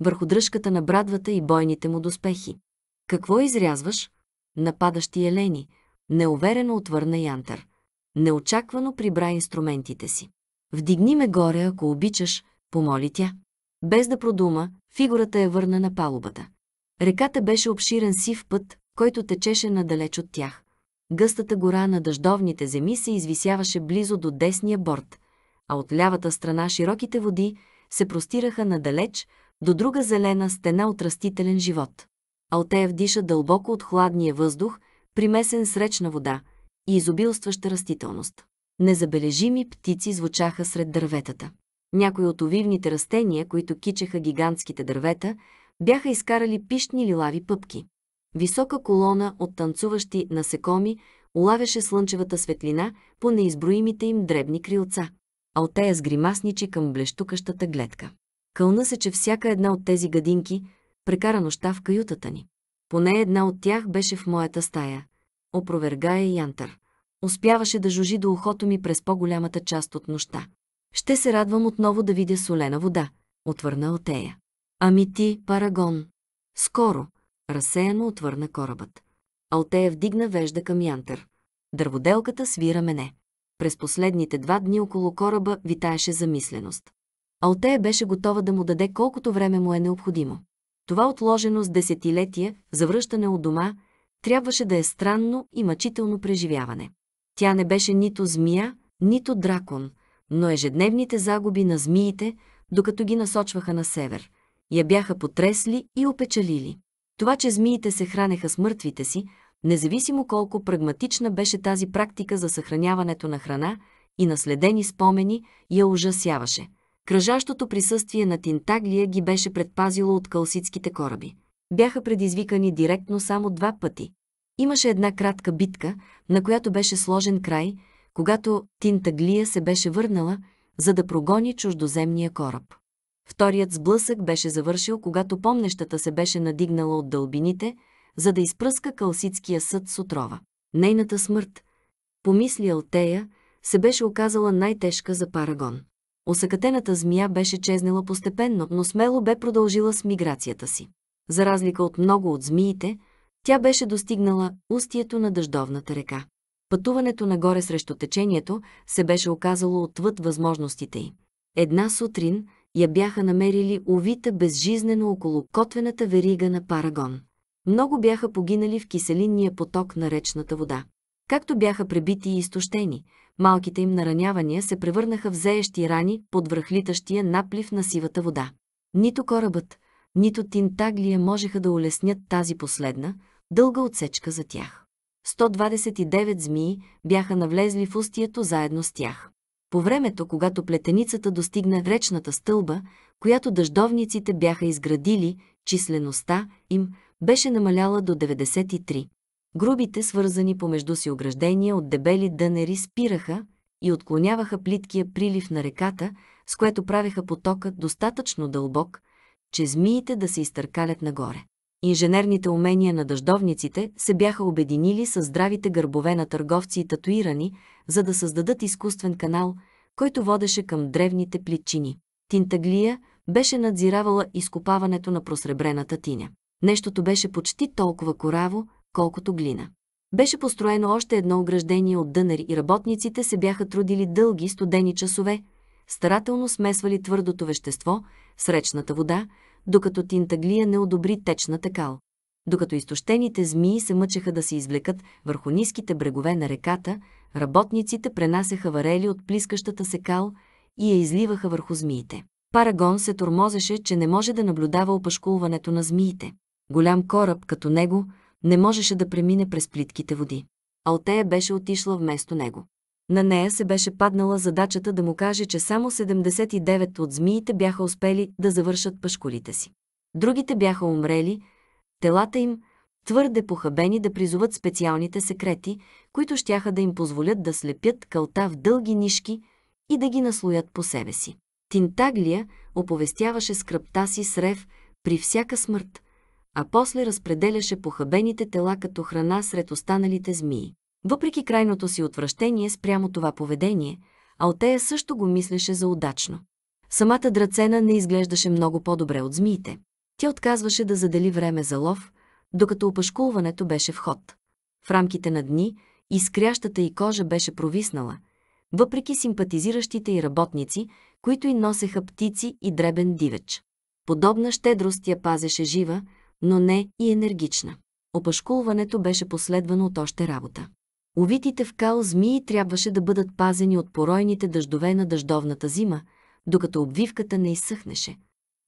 Върху дръжката на брадвата и бойните му доспехи. Какво изрязваш? Нападащи елени, неуверено отвърна Янтър. Неочаквано прибра инструментите си. Вдигни ме горе, ако обичаш, помоли тя. Без да продума, фигурата я върна на палубата. Реката беше обширен сив път, който течеше надалеч от тях. Гъстата гора на дъждовните земи се извисяваше близо до десния борт, а от лявата страна широките води се простираха надалеч до друга зелена стена от растителен живот. Алтея вдиша дълбоко от хладния въздух примесен с речна вода и изобилстваща растителност. Незабележими птици звучаха сред дърветата. Някои от овивните растения, които кичеха гигантските дървета, бяха изкарали пищни лилави пъпки. Висока колона от танцуващи насекоми улавяше слънчевата светлина по неизброимите им дребни крилца. Алтея с гримасничи към блещукащата гледка. Кълна се, че всяка една от тези гадинки прекара нощта в каютата ни. Поне една от тях беше в моята стая. Опроверга е Янтър. Успяваше да жужи до ухото ми през по-голямата част от нощта. Ще се радвам отново да видя солена вода, отвърна Отея. Ами ти, Парагон. Скоро, разсеяно отвърна корабът. Алтея вдигна вежда към Янтър. Дърводелката свира мене. През последните два дни около кораба витаеше замисленост. Алтея беше готова да му даде колкото време му е необходимо. Това отложено с десетилетия завръщане от дома трябваше да е странно и мъчително преживяване. Тя не беше нито змия, нито дракон, но ежедневните загуби на змиите, докато ги насочваха на север, я бяха потресли и опечалили. Това, че змиите се хранеха с мъртвите си, независимо колко прагматична беше тази практика за съхраняването на храна и наследени спомени, я ужасяваше – Кръжащото присъствие на Тинтаглия ги беше предпазило от калситските кораби. Бяха предизвикани директно само два пъти. Имаше една кратка битка, на която беше сложен край, когато Тинтаглия се беше върнала, за да прогони чуждоземния кораб. Вторият сблъсък беше завършил, когато помнещата се беше надигнала от дълбините, за да изпръска калситския съд с отрова. Нейната смърт, помисли Алтея, се беше оказала най-тежка за Парагон. Осъкатената змия беше чезнела постепенно, но смело бе продължила с миграцията си. За разлика от много от змиите, тя беше достигнала устието на дъждовната река. Пътуването нагоре срещу течението се беше оказало отвъд възможностите й. Една сутрин я бяха намерили увита безжизнено около котвената верига на Парагон. Много бяха погинали в киселинния поток на речната вода. Както бяха пребити и изтощени, малките им наранявания се превърнаха в зеещи рани под връхлитащия наплив на сивата вода. Нито корабът, нито Тинтаглия можеха да улеснят тази последна, дълга отсечка за тях. 129 змии бяха навлезли в устието заедно с тях. По времето, когато плетеницата достигна речната стълба, която дъждовниците бяха изградили, числеността им беше намаляла до 93. Грубите, свързани помежду си ограждения от дебели дънери спираха и отклоняваха плиткия прилив на реката, с което правеха потока достатъчно дълбок, че змиите да се изтъркалят нагоре. Инженерните умения на дъждовниците се бяха обединили с здравите гърбове на търговци и татуирани, за да създадат изкуствен канал, който водеше към древните плитчини. Тинтаглия беше надзиравала изкопаването на просребрената тиня. Нещото беше почти толкова кораво, отколкото глина. Беше построено още едно ограждение от дънери и работниците се бяха трудили дълги студени часове, старателно смесвали твърдото вещество с речната вода, докато Тинтаглия не одобри течната кал. Докато изтощените змии се мъчеха да се извлекат върху ниските брегове на реката, работниците пренасяха варели от плискащата се кал и я изливаха върху змиите. Парагон се тормозеше, че не може да наблюдава опашкулването на змиите. Голям кораб като него – не можеше да премине през плитките води. Алтея беше отишла вместо него. На нея се беше паднала задачата да му каже, че само 79 от змиите бяха успели да завършат пашколите си. Другите бяха умрели, телата им, твърде похабени да призоват специалните секрети, които щяха да им позволят да слепят кълта в дълги нишки и да ги наслоят по себе си. Тинтаглия оповестяваше скръпта си с рев при всяка смърт, а после разпределяше похабените тела като храна сред останалите змии. Въпреки крайното си отвращение спрямо това поведение, Алтея също го мислеше за удачно. Самата драцена не изглеждаше много по-добре от змиите. Тя отказваше да задели време за лов, докато опашкулването беше в ход. В рамките на дни изкрящата й кожа беше провиснала, въпреки симпатизиращите й работници, които й носеха птици и дребен дивеч. Подобна щедрост я пазеше жива, но не и енергична. Опашкулването беше последвано от още работа. Увитите в кал змии трябваше да бъдат пазени от поройните дъждове на дъждовната зима, докато обвивката не изсъхнеше.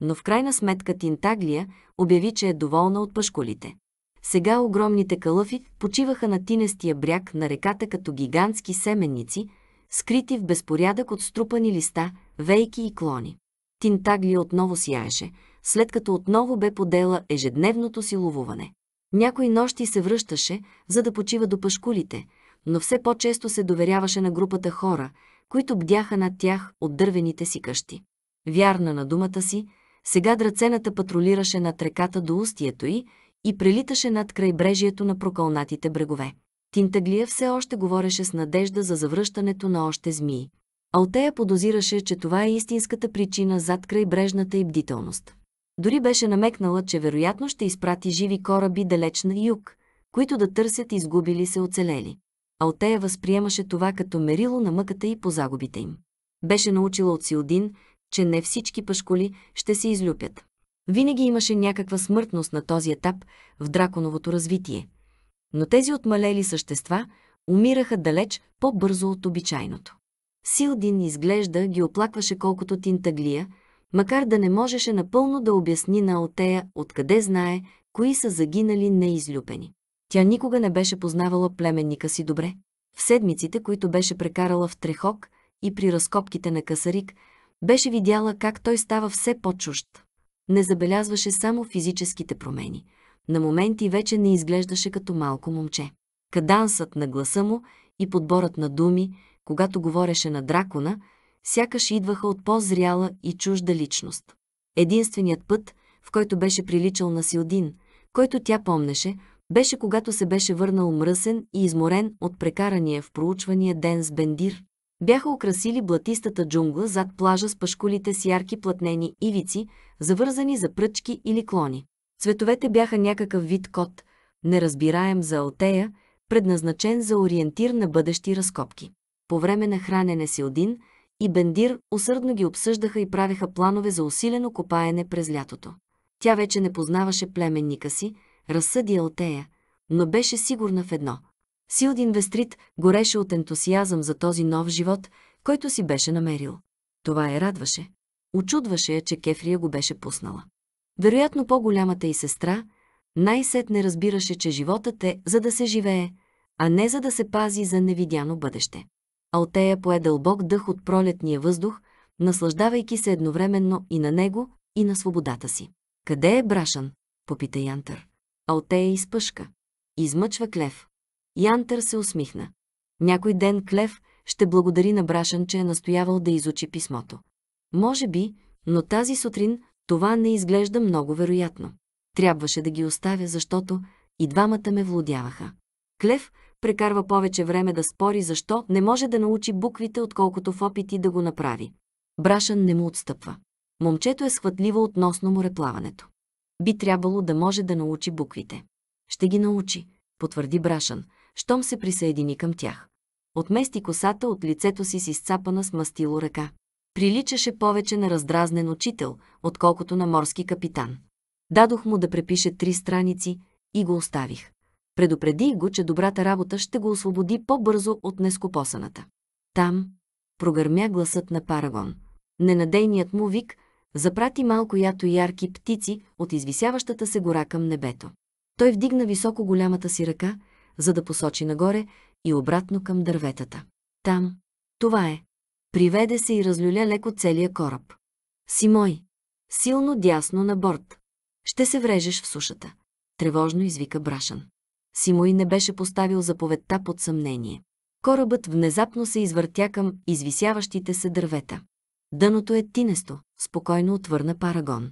Но в крайна сметка Тинтаглия обяви, че е доволна от пашкулите. Сега огромните калъфи почиваха на тинестия бряг на реката като гигантски семенници, скрити в безпорядък от струпани листа, вейки и клони. Тинтаглия отново сияеше – след като отново бе подела ежедневното си ловуване. Някои нощи се връщаше, за да почива до пашкулите, но все по-често се доверяваше на групата хора, които бдяха над тях от дървените си къщи. Вярна на думата си, сега драцената патрулираше над реката до устието й и прелиташе над крайбрежието на прокълнатите брегове. Тинтаглия все още говореше с надежда за завръщането на още змии. Алтея подозираше, че това е истинската причина зад крайбрежната и бдителност. Дори беше намекнала, че вероятно ще изпрати живи кораби далеч на юг, които да търсят изгубили се оцелели. Алтея възприемаше това като мерило на мъката и по загубите им. Беше научила от Силдин, че не всички пашколи ще се излюпят. Винаги имаше някаква смъртност на този етап в драконовото развитие. Но тези отмалели същества умираха далеч по-бързо от обичайното. Силдин изглежда ги оплакваше колкото Тинтаглия, макар да не можеше напълно да обясни на Отея откъде знае, кои са загинали неизлюпени. Тя никога не беше познавала племенника си добре. В седмиците, които беше прекарала в Трехок и при разкопките на Касарик, беше видяла как той става все по-чужд. Не забелязваше само физическите промени. На моменти вече не изглеждаше като малко момче. Кадансът на гласа му и подборът на думи, когато говореше на дракона, сякаш идваха от по-зряла и чужда личност. Единственият път, в който беше приличал на Силдин, който тя помнеше, беше когато се беше върнал мръсен и изморен от прекарания в проучвания ден с Бендир. Бяха украсили блатистата джунгла зад плажа с пашкулите с ярки платнени ивици, завързани за пръчки или клони. Цветовете бяха някакъв вид кот, неразбираем за Алтея, предназначен за ориентир на бъдещи разкопки. По време на хранене Силдин – и Бендир усърдно ги обсъждаха и правеха планове за усилено копаене през лятото. Тя вече не познаваше племенника си, разсъди Алтея, но беше сигурна в едно. Силдин Вестрит гореше от ентусиазъм за този нов живот, който си беше намерил. Това е радваше. Очудваше я, че Кефрия го беше пуснала. Вероятно по-голямата и сестра най-сетне разбираше, че животът е за да се живее, а не за да се пази за невидяно бъдеще. Алтея пое дълбок дъх от пролетния въздух, наслаждавайки се едновременно и на него, и на свободата си. Къде е Брашан? попита Янтър. Алтея изпъшка. Измъчва Клев. Янтър се усмихна. Някой ден Клев ще благодари на Брашан, че е настоявал да изучи писмото. Може би, но тази сутрин това не изглежда много вероятно. Трябваше да ги оставя, защото и двамата ме владяваха. Клев прекарва повече време да спори защо не може да научи буквите, отколкото в опити да го направи. Брашан не му отстъпва. Момчето е схватливо относно мореплаването. Би трябвало да може да научи буквите. Ще ги научи, потвърди Брашан, щом се присъедини към тях. Отмести косата от лицето си с изцапана с мастило ръка. Приличаше повече на раздразнен учител, отколкото на морски капитан. Дадох му да препише три страници и го оставих. Предупреди го, че добрата работа ще го освободи по-бързо от нескопосаната. Там прогърмя гласът на Парагон. Ненадейният му вик запрати малко ято ярки птици от извисяващата се гора към небето. Той вдигна високо голямата си ръка, за да посочи нагоре и обратно към дърветата. Там. Това е. Приведе се и разлюля леко целия кораб. Си Мой, Силно дясно на борт. Ще се врежеш в сушата. Тревожно извика Брашан. Симой не беше поставил заповедта под съмнение. Корабът внезапно се извъртя към извисяващите се дървета. Дъното е тинесто, спокойно отвърна Парагон.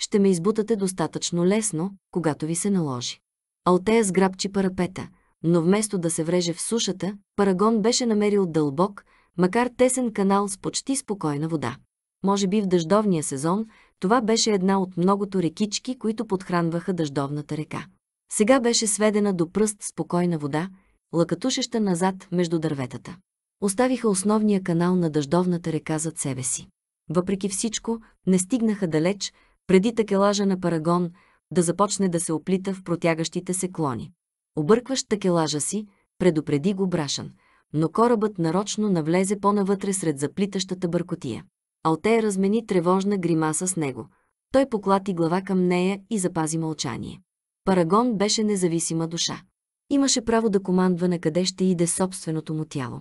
Ще ме избутате достатъчно лесно, когато ви се наложи. Алтея сграбчи парапета, но вместо да се вреже в сушата, Парагон беше намерил дълбок, макар тесен канал с почти спокойна вода. Може би в дъждовния сезон това беше една от многото рекички, които подхранваха дъждовната река. Сега беше сведена до пръст спокойна вода, лъкатушеща назад между дърветата. Оставиха основния канал на дъждовната река зад себе си. Въпреки всичко, не стигнаха далеч, преди такелажа на Парагон да започне да се оплита в протягащите се клони. Объркващ такелажа си, предупреди го Брашан, но корабът нарочно навлезе по-навътре сред заплитащата бъркотия. Алтея размени тревожна гримаса с него. Той поклати глава към нея и запази мълчание. Парагон беше независима душа. Имаше право да командва на къде ще иде собственото му тяло.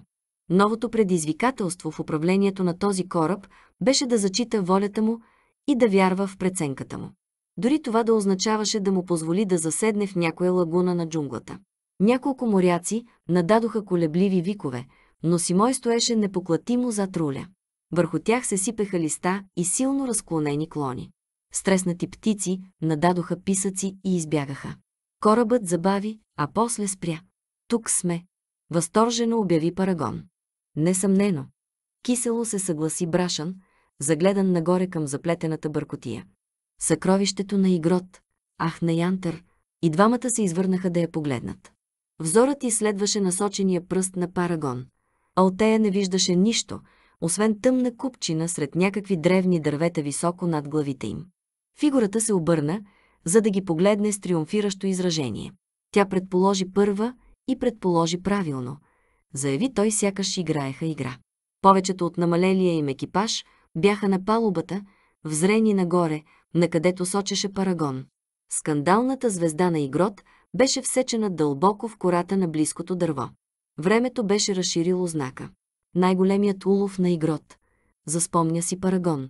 Новото предизвикателство в управлението на този кораб беше да зачита волята му и да вярва в преценката му. Дори това да означаваше да му позволи да заседне в някоя лагуна на джунглата. Няколко моряци нададоха колебливи викове, но Симой стоеше непоклатимо зад руля. Върху тях се сипеха листа и силно разклонени клони. Стреснати птици нададоха писъци и избягаха. Корабът забави, а после спря. Тук сме. Възторжено обяви Парагон. Несъмнено. Кисело се съгласи Брашан, загледан нагоре към заплетената бъркотия. Съкровището на Игрот, ах на Янтър, и двамата се извърнаха да я погледнат. Взорът й следваше насочения пръст на Парагон. Алтея не виждаше нищо, освен тъмна купчина сред някакви древни дървета високо над главите им. Фигурата се обърна, за да ги погледне с триумфиращо изражение. Тя предположи първа и предположи правилно. Заяви той сякаш играеха игра. Повечето от намалелия им екипаж бяха на палубата, взрени нагоре, на където сочеше парагон. Скандалната звезда на Игрот беше всечена дълбоко в кората на близкото дърво. Времето беше разширило знака. Най-големият улов на Игрот. Заспомня си парагон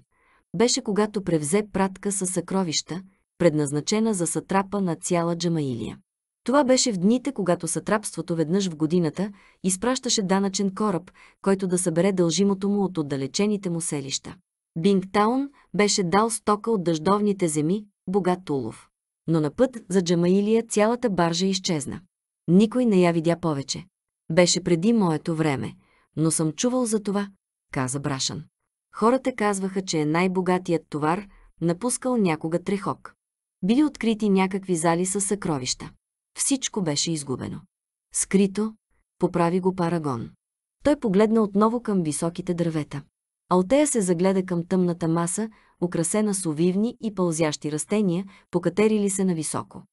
беше когато превзе пратка със съкровища, предназначена за сатрапа на цяла Джамаилия. Това беше в дните, когато сатрапството веднъж в годината изпращаше данъчен кораб, който да събере дължимото му от отдалечените му селища. Бингтаун беше дал стока от дъждовните земи, богат улов. Но на път за Джамаилия цялата баржа изчезна. Никой не я видя повече. Беше преди моето време, но съм чувал за това, каза Брашан. Хората казваха, че е най-богатият товар, напускал някога трехок. Били открити някакви зали с съкровища. Всичко беше изгубено. Скрито, поправи го Парагон. Той погледна отново към високите дървета. Алтея се загледа към тъмната маса, украсена с овивни и пълзящи растения, покатерили се нависоко.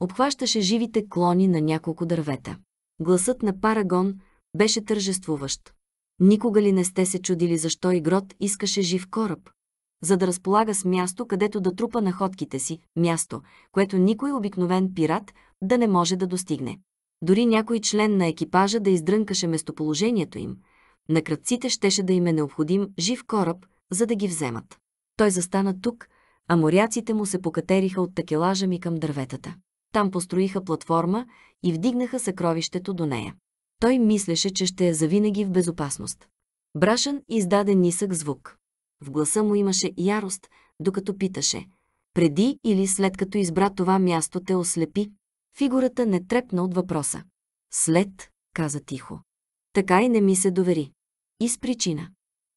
Обхващаше живите клони на няколко дървета. Гласът на Парагон беше тържествуващ. Никога ли не сте се чудили защо Игрот искаше жив кораб? За да разполага с място, където да трупа находките си, място, което никой обикновен пират да не може да достигне. Дори някой член на екипажа да издрънкаше местоположението им, на кръците щеше да им е необходим жив кораб, за да ги вземат. Той застана тук, а моряците му се покатериха от такелажа ми към дърветата. Там построиха платформа и вдигнаха съкровището до нея. Той мислеше, че ще е завинаги в безопасност. Брашан издаде нисък звук. В гласа му имаше ярост, докато питаше. Преди или след като избра това място те ослепи? Фигурата не трепна от въпроса. След, каза тихо. Така и не ми се довери. И с причина.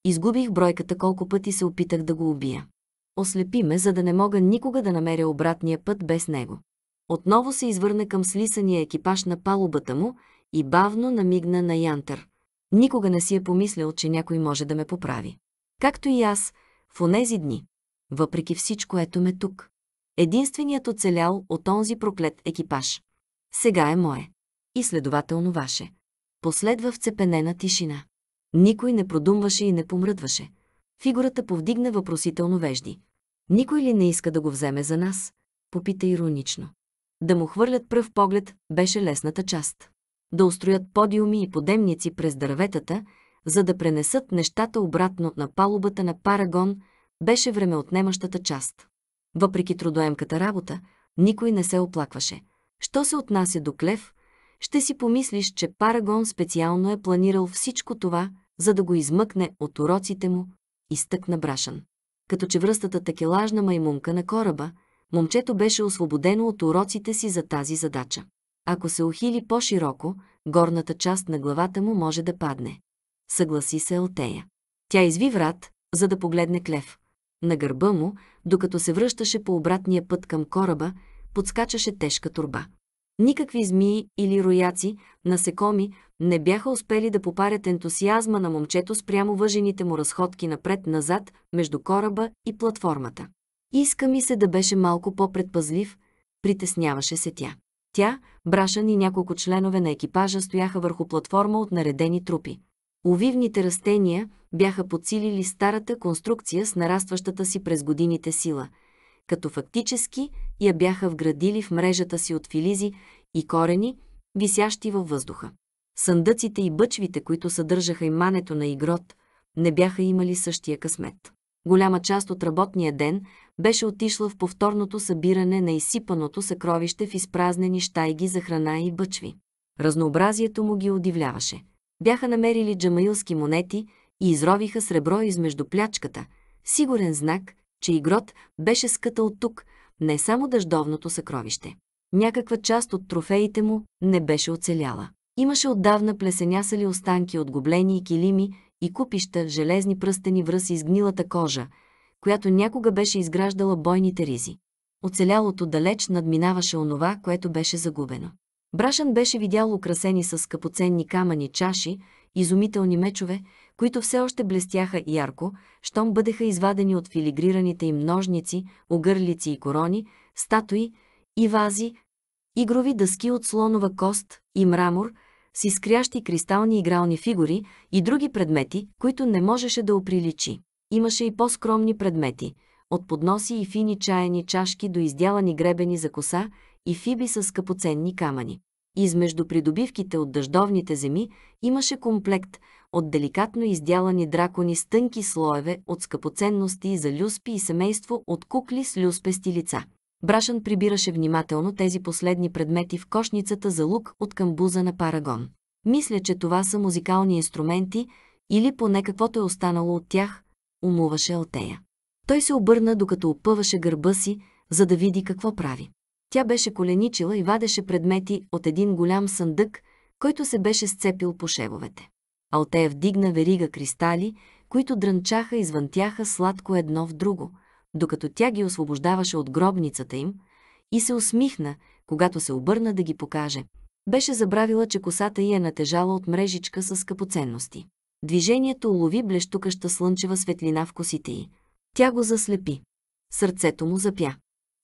Изгубих бройката колко пъти се опитах да го убия. Ослепи ме, за да не мога никога да намеря обратния път без него. Отново се извърна към слисания екипаж на палубата му и бавно намигна на Янтър. Никога не си е помислял, че някой може да ме поправи. Както и аз, в онези дни. Въпреки всичко, ето ме тук. Единственият оцелял от онзи проклет екипаж. Сега е мое. И следователно ваше. Последва вцепенена тишина. Никой не продумваше и не помръдваше. Фигурата повдигна въпросително вежди. Никой ли не иска да го вземе за нас? Попита иронично. Да му хвърлят пръв поглед беше лесната част да устроят подиуми и подемници през дърветата, за да пренесат нещата обратно на палубата на Парагон, беше времеотнемащата част. Въпреки трудоемката работа, никой не се оплакваше. Що се отнася до Клев, ще си помислиш, че Парагон специално е планирал всичко това, за да го измъкне от уроците му, и стъкна Брашан. Като че връстата такелажна маймунка на кораба, момчето беше освободено от уроците си за тази задача. Ако се ухили по-широко, горната част на главата му може да падне. Съгласи се Алтея. Тя изви врат, за да погледне клев. На гърба му, докато се връщаше по обратния път към кораба, подскачаше тежка турба. Никакви змии или рояци, насекоми, не бяха успели да попарят ентусиазма на момчето спрямо въжените му разходки напред-назад между кораба и платформата. Иска ми се да беше малко по-предпазлив, притесняваше се тя. Тя, Брашан и няколко членове на екипажа стояха върху платформа от наредени трупи. Увивните растения бяха подсилили старата конструкция с нарастващата си през годините сила, като фактически я бяха вградили в мрежата си от филизи и корени, висящи във въздуха. Съндъците и бъчвите, които съдържаха имането на игрот, не бяха имали същия късмет. Голяма част от работния ден беше отишла в повторното събиране на изсипаното съкровище в изпразнени щайги за храна и бъчви. Разнообразието му ги удивляваше. Бяха намерили джамаилски монети и изровиха сребро измежду плячката, сигурен знак, че Игрот беше скътал тук, не само дъждовното съкровище. Някаква част от трофеите му не беше оцеляла. Имаше отдавна плесенясали останки от гублени и килими, и купища, железни пръстени връз и изгнилата кожа, която някога беше изграждала бойните ризи. Оцелялото далеч надминаваше онова, което беше загубено. Брашан беше видял украсени с скъпоценни камъни чаши, изумителни мечове, които все още блестяха ярко, щом бъдеха извадени от филигрираните им ножници, огърлици и корони, статуи и вази, игрови дъски от слонова кост и мрамор – с изкрящи кристални игрални фигури и други предмети, които не можеше да оприличи. Имаше и по-скромни предмети, от подноси и фини чаяни чашки до издялани гребени за коса и фиби с скъпоценни камъни. Измежду придобивките от дъждовните земи имаше комплект от деликатно издялани дракони с тънки слоеве от скъпоценности за люспи и семейство от кукли с люспести лица. Брашан прибираше внимателно тези последни предмети в кошницата за лук от камбуза на Парагон. Мисля, че това са музикални инструменти или поне каквото е останало от тях, умуваше Алтея. Той се обърна, докато опъваше гърба си, за да види какво прави. Тя беше коленичила и вадеше предмети от един голям съндък, който се беше сцепил по шевовете. Алтея вдигна верига кристали, които дрънчаха и звънтяха сладко едно в друго – докато тя ги освобождаваше от гробницата им, и се усмихна, когато се обърна да ги покаже. Беше забравила, че косата й е натежала от мрежичка с скъпоценности. Движението улови блещукаща слънчева светлина в косите й. Тя го заслепи. Сърцето му запя.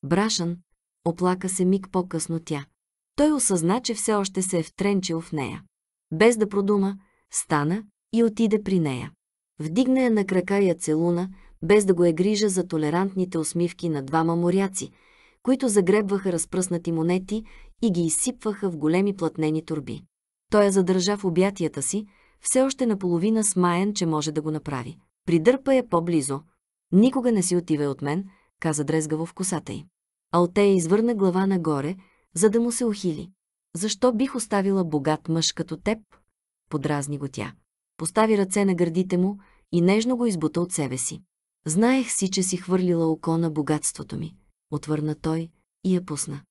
Брашан, оплака се миг по-късно тя. Той осъзна, че все още се е втренчил в нея. Без да продума, стана и отиде при нея. Вдигна я на крака и я целуна, без да го е грижа за толерантните усмивки на двама моряци, които загребваха разпръснати монети и ги изсипваха в големи платнени турби. Той я задържа в обятията си, все още наполовина смаян, че може да го направи. Придърпа я по-близо. Никога не си отивай от мен, каза дрезгаво в косата й. Алтея извърна глава нагоре, за да му се ухили. Защо бих оставила богат мъж като теб? Подразни го тя. Постави ръце на гърдите му и нежно го избута от себе си. Знаех си, че си хвърлила око на богатството ми, отвърна той и я пусна.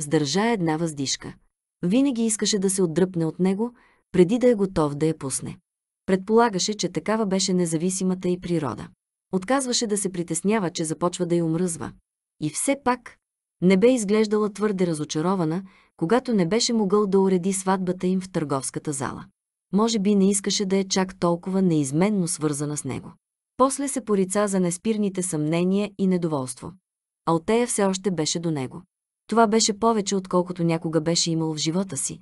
Сдържа една въздишка. Винаги искаше да се отдръпне от него, преди да е готов да я пусне. Предполагаше, че такава беше независимата и природа. Отказваше да се притеснява, че започва да я омръзва. И все пак не бе изглеждала твърде разочарована, когато не беше могъл да уреди сватбата им в търговската зала. Може би не искаше да е чак толкова неизменно свързана с него. После се порица за неспирните съмнения и недоволство. Алтея все още беше до него. Това беше повече, отколкото някога беше имал в живота си,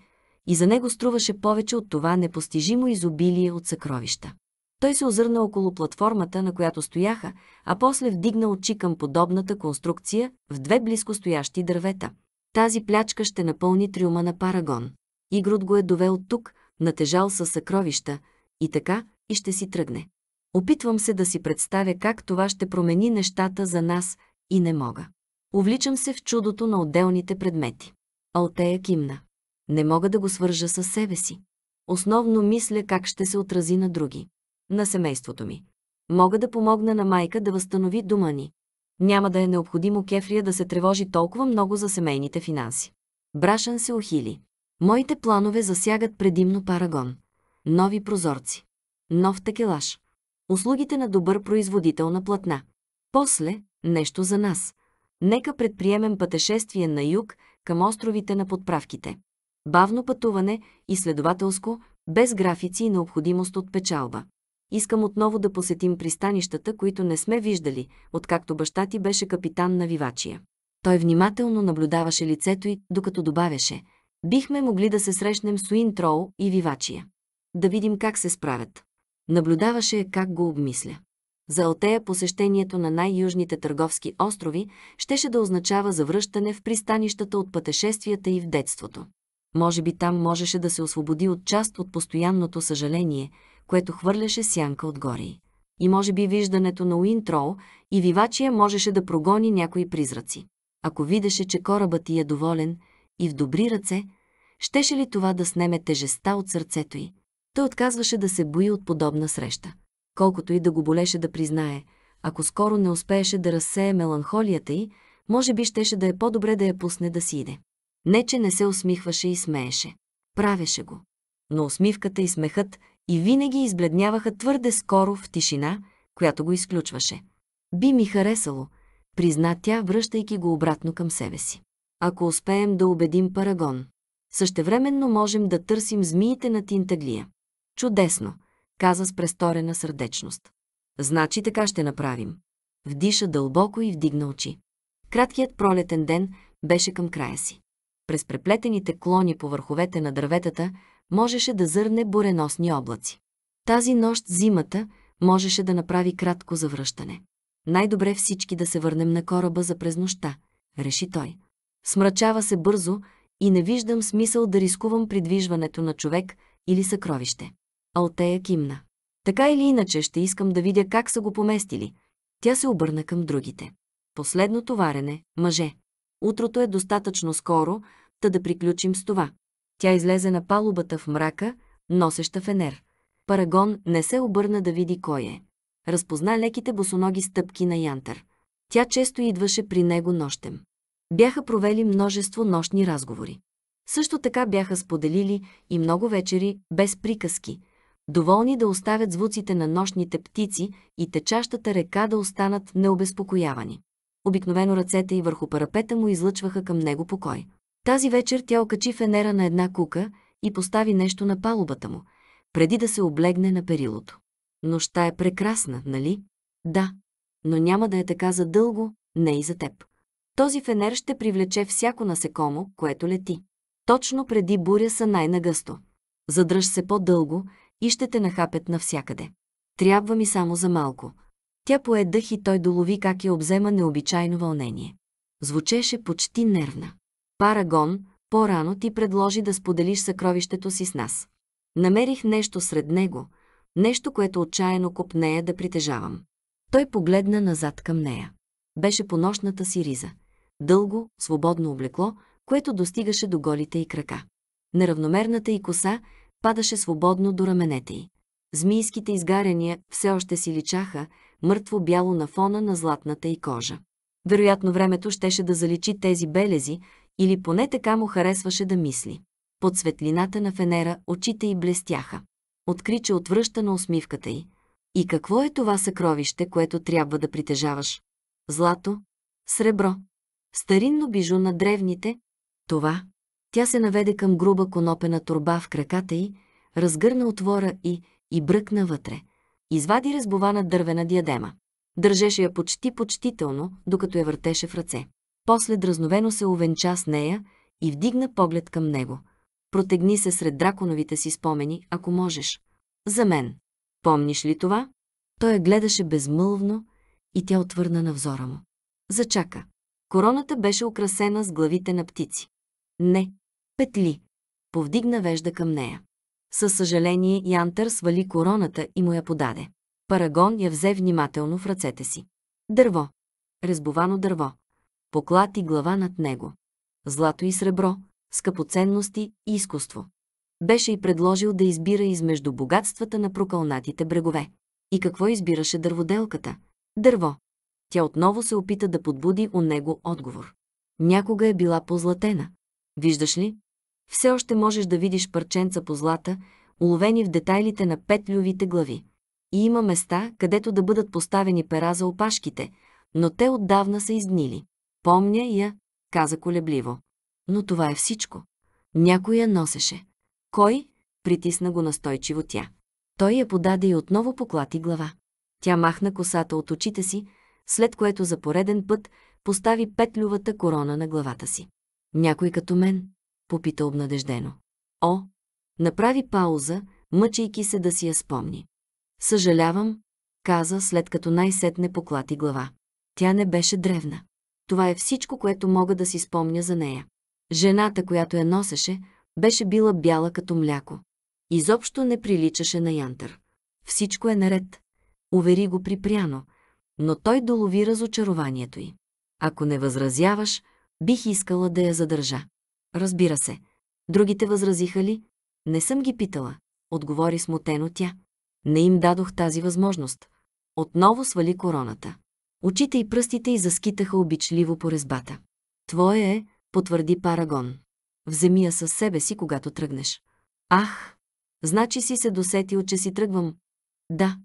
и за него струваше повече от това непостижимо изобилие от съкровища. Той се озърна около платформата, на която стояха, а после вдигна очи към подобната конструкция в две близко стоящи дървета. Тази плячка ще напълни триума на Парагон. Игрот го е довел тук, натежал със съкровища, и така, и ще си тръгне. Опитвам се да си представя как това ще промени нещата за нас и не мога. Увличам се в чудото на отделните предмети. Алтея кимна. Не мога да го свържа със себе си. Основно мисля как ще се отрази на други. На семейството ми. Мога да помогна на майка да възстанови дома ни. Няма да е необходимо Кефрия да се тревожи толкова много за семейните финанси. Брашан се ухили. Моите планове засягат предимно парагон. Нови прозорци. Нов текелаж услугите на добър производител на платна. После, нещо за нас. Нека предприемем пътешествие на юг към островите на подправките. Бавно пътуване, изследователско, без графици и необходимост от печалба. Искам отново да посетим пристанищата, които не сме виждали, откакто баща ти беше капитан на Вивачия. Той внимателно наблюдаваше лицето й, докато добавяше. Бихме могли да се срещнем с Уинтроу и Вивачия. Да видим как се справят. Наблюдаваше как го обмисля. За Алтея посещението на най-южните търговски острови щеше да означава завръщане в пристанищата от пътешествията и в детството. Може би там можеше да се освободи от част от постоянното съжаление, което хвърляше сянка отгоре. И може би виждането на Уинтроу и Вивачия можеше да прогони някои призраци. Ако видеше, че корабът ти е доволен и в добри ръце, щеше ли това да снеме тежеста от сърцето й? Той отказваше да се бои от подобна среща. Колкото и да го болеше да признае, ако скоро не успееше да разсее меланхолията й, може би щеше да е по-добре да я пусне да си иде. Не, че не се усмихваше и смееше. Правеше го. Но усмивката и смехът и винаги избледняваха твърде скоро в тишина, която го изключваше. Би ми харесало, призна тя, връщайки го обратно към себе си. Ако успеем да убедим Парагон, същевременно можем да търсим змиите на Тинтаглия. Чудесно, каза с престорена сърдечност. Значи така ще направим. Вдиша дълбоко и вдигна очи. Краткият пролетен ден беше към края си. През преплетените клони по върховете на дърветата можеше да зърне буреносни облаци. Тази нощ зимата можеше да направи кратко завръщане. Най-добре всички да се върнем на кораба за през нощта, реши той. Смрачава се бързо и не виждам смисъл да рискувам придвижването на човек или съкровище. Алтея кимна. Така или иначе ще искам да видя как са го поместили. Тя се обърна към другите. Последно товарене, мъже. Утрото е достатъчно скоро, та да приключим с това. Тя излезе на палубата в мрака, носеща фенер. Парагон не се обърна да види кой е. Разпозна леките босоноги стъпки на Янтър. Тя често идваше при него нощем. Бяха провели множество нощни разговори. Също така бяха споделили и много вечери без приказки – доволни да оставят звуците на нощните птици и течащата река да останат необезпокоявани. Обикновено ръцете й върху парапета му излъчваха към него покой. Тази вечер тя окачи фенера на една кука и постави нещо на палубата му, преди да се облегне на перилото. Нощта е прекрасна, нали? Да, но няма да е така за дълго, не и за теб. Този фенер ще привлече всяко насекомо, което лети. Точно преди буря са най-нагъсто. Задръж се по-дълго, и ще те нахапят навсякъде. Трябва ми само за малко. Тя пое дъх и той долови как я обзема необичайно вълнение. Звучеше почти нервна. Парагон, по-рано ти предложи да споделиш съкровището си с нас. Намерих нещо сред него, нещо, което отчаяно копнея да притежавам. Той погледна назад към нея. Беше по нощната си риза. Дълго, свободно облекло, което достигаше до голите и крака. Неравномерната и коса, падаше свободно до раменете й. Змийските изгаряния все още си личаха, мъртво-бяло на фона на златната й кожа. Вероятно времето щеше да заличи тези белези, или поне така му харесваше да мисли. Под светлината на фенера очите й блестяха. Откри, че отвръща на усмивката й. И какво е това съкровище, което трябва да притежаваш? Злато, сребро, старинно бижу на древните, това тя се наведе към груба конопена турба в краката й, разгърна отвора и, и бръкна вътре. Извади разбована дървена диадема. Държеше я почти почтително, докато я въртеше в ръце. После дразновено се увенча с нея и вдигна поглед към него. Протегни се сред драконовите си спомени, ако можеш. За мен. Помниш ли това? Той я гледаше безмълвно и тя отвърна на взора му. Зачака. Короната беше украсена с главите на птици. Не, Петли. Повдигна вежда към нея. Със съжаление Янтър свали короната и му я подаде. Парагон я взе внимателно в ръцете си. Дърво. Резбовано дърво. Поклати глава над него. Злато и сребро, скъпоценности и изкуство. Беше и предложил да избира измежду богатствата на прокълнатите брегове. И какво избираше дърводелката? Дърво. Тя отново се опита да подбуди у него отговор. Някога е била позлатена. Виждаш ли, все още можеш да видиш парченца по злата, уловени в детайлите на петлювите глави. И има места, където да бъдат поставени пера за опашките, но те отдавна са изгнили. Помня я, каза колебливо. Но това е всичко. Някой я носеше. Кой? Притисна го настойчиво тя. Той я подаде и отново поклати глава. Тя махна косата от очите си, след което за пореден път постави петлювата корона на главата си. Някой като мен, попита обнадеждено. О, направи пауза, мъчейки се да си я спомни. Съжалявам, каза след като най-сетне поклати глава. Тя не беше древна. Това е всичко, което мога да си спомня за нея. Жената, която я носеше, беше била бяла като мляко. Изобщо не приличаше на янтър. Всичко е наред. Увери го припряно, но той долови разочарованието й. Ако не възразяваш, бих искала да я задържа. Разбира се. Другите възразиха ли? Не съм ги питала, отговори смутено тя. Не им дадох тази възможност. Отново свали короната. Очите и пръстите й заскитаха обичливо по резбата. Твое е, потвърди Парагон. Вземи я със себе си, когато тръгнеш. Ах, значи си се досетил, че си тръгвам. Да,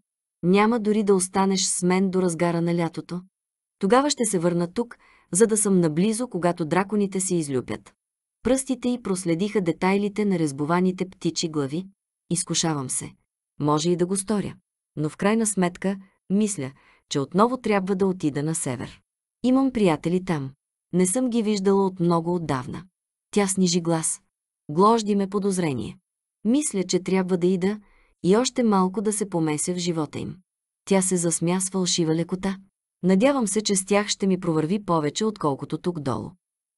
няма дори да останеш с мен до разгара на лятото. Тогава ще се върна тук, за да съм наблизо, когато драконите се излюпят. Пръстите й проследиха детайлите на резбованите птичи глави. Изкушавам се. Може и да го сторя. Но в крайна сметка, мисля, че отново трябва да отида на север. Имам приятели там. Не съм ги виждала от много отдавна. Тя снижи глас. Гложди ме подозрение. Мисля, че трябва да ида и още малко да се помеся в живота им. Тя се засмя с фалшива лекота. Надявам се, че с тях ще ми провърви повече, отколкото тук долу.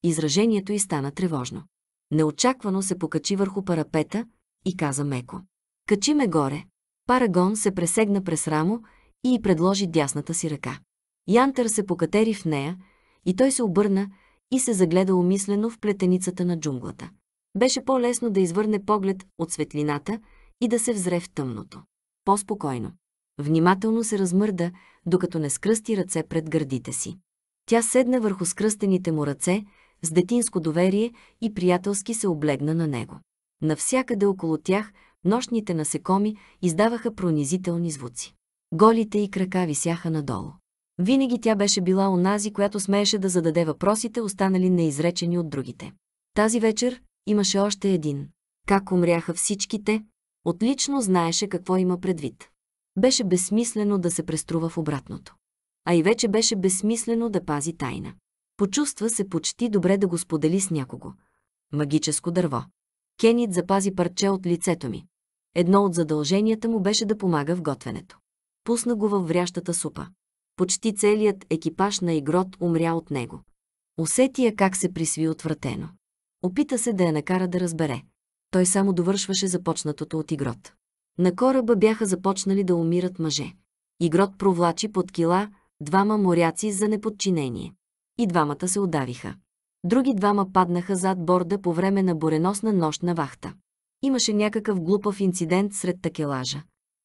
Изражението й стана тревожно. Неочаквано се покачи върху парапета и каза меко. Качи ме горе. Парагон се пресегна през рамо и й предложи дясната си ръка. Янтър се покатери в нея и той се обърна и се загледа умислено в плетеницата на джунглата. Беше по-лесно да извърне поглед от светлината и да се взре в тъмното. По-спокойно. Внимателно се размърда, докато не скръсти ръце пред гърдите си. Тя седна върху скръстените му ръце с детинско доверие и приятелски се облегна на него. Навсякъде около тях нощните насекоми издаваха пронизителни звуци. Голите и крака висяха надолу. Винаги тя беше била онази, която смееше да зададе въпросите, останали неизречени от другите. Тази вечер имаше още един. Как умряха всичките, отлично знаеше какво има предвид. Беше безсмислено да се преструва в обратното. А и вече беше безсмислено да пази тайна. Почувства се почти добре да го сподели с някого. Магическо дърво. Кенит запази парче от лицето ми. Едно от задълженията му беше да помага в готвенето. Пусна го във врящата супа. Почти целият екипаж на Игрот умря от него. Усети я как се присви отвратено. Опита се да я накара да разбере. Той само довършваше започнатото от Игрот. На кораба бяха започнали да умират мъже. Игрот провлачи под кила двама моряци за неподчинение и двамата се удавиха. Други двама паднаха зад борда по време на буреносна нощна вахта. Имаше някакъв глупав инцидент сред такелажа.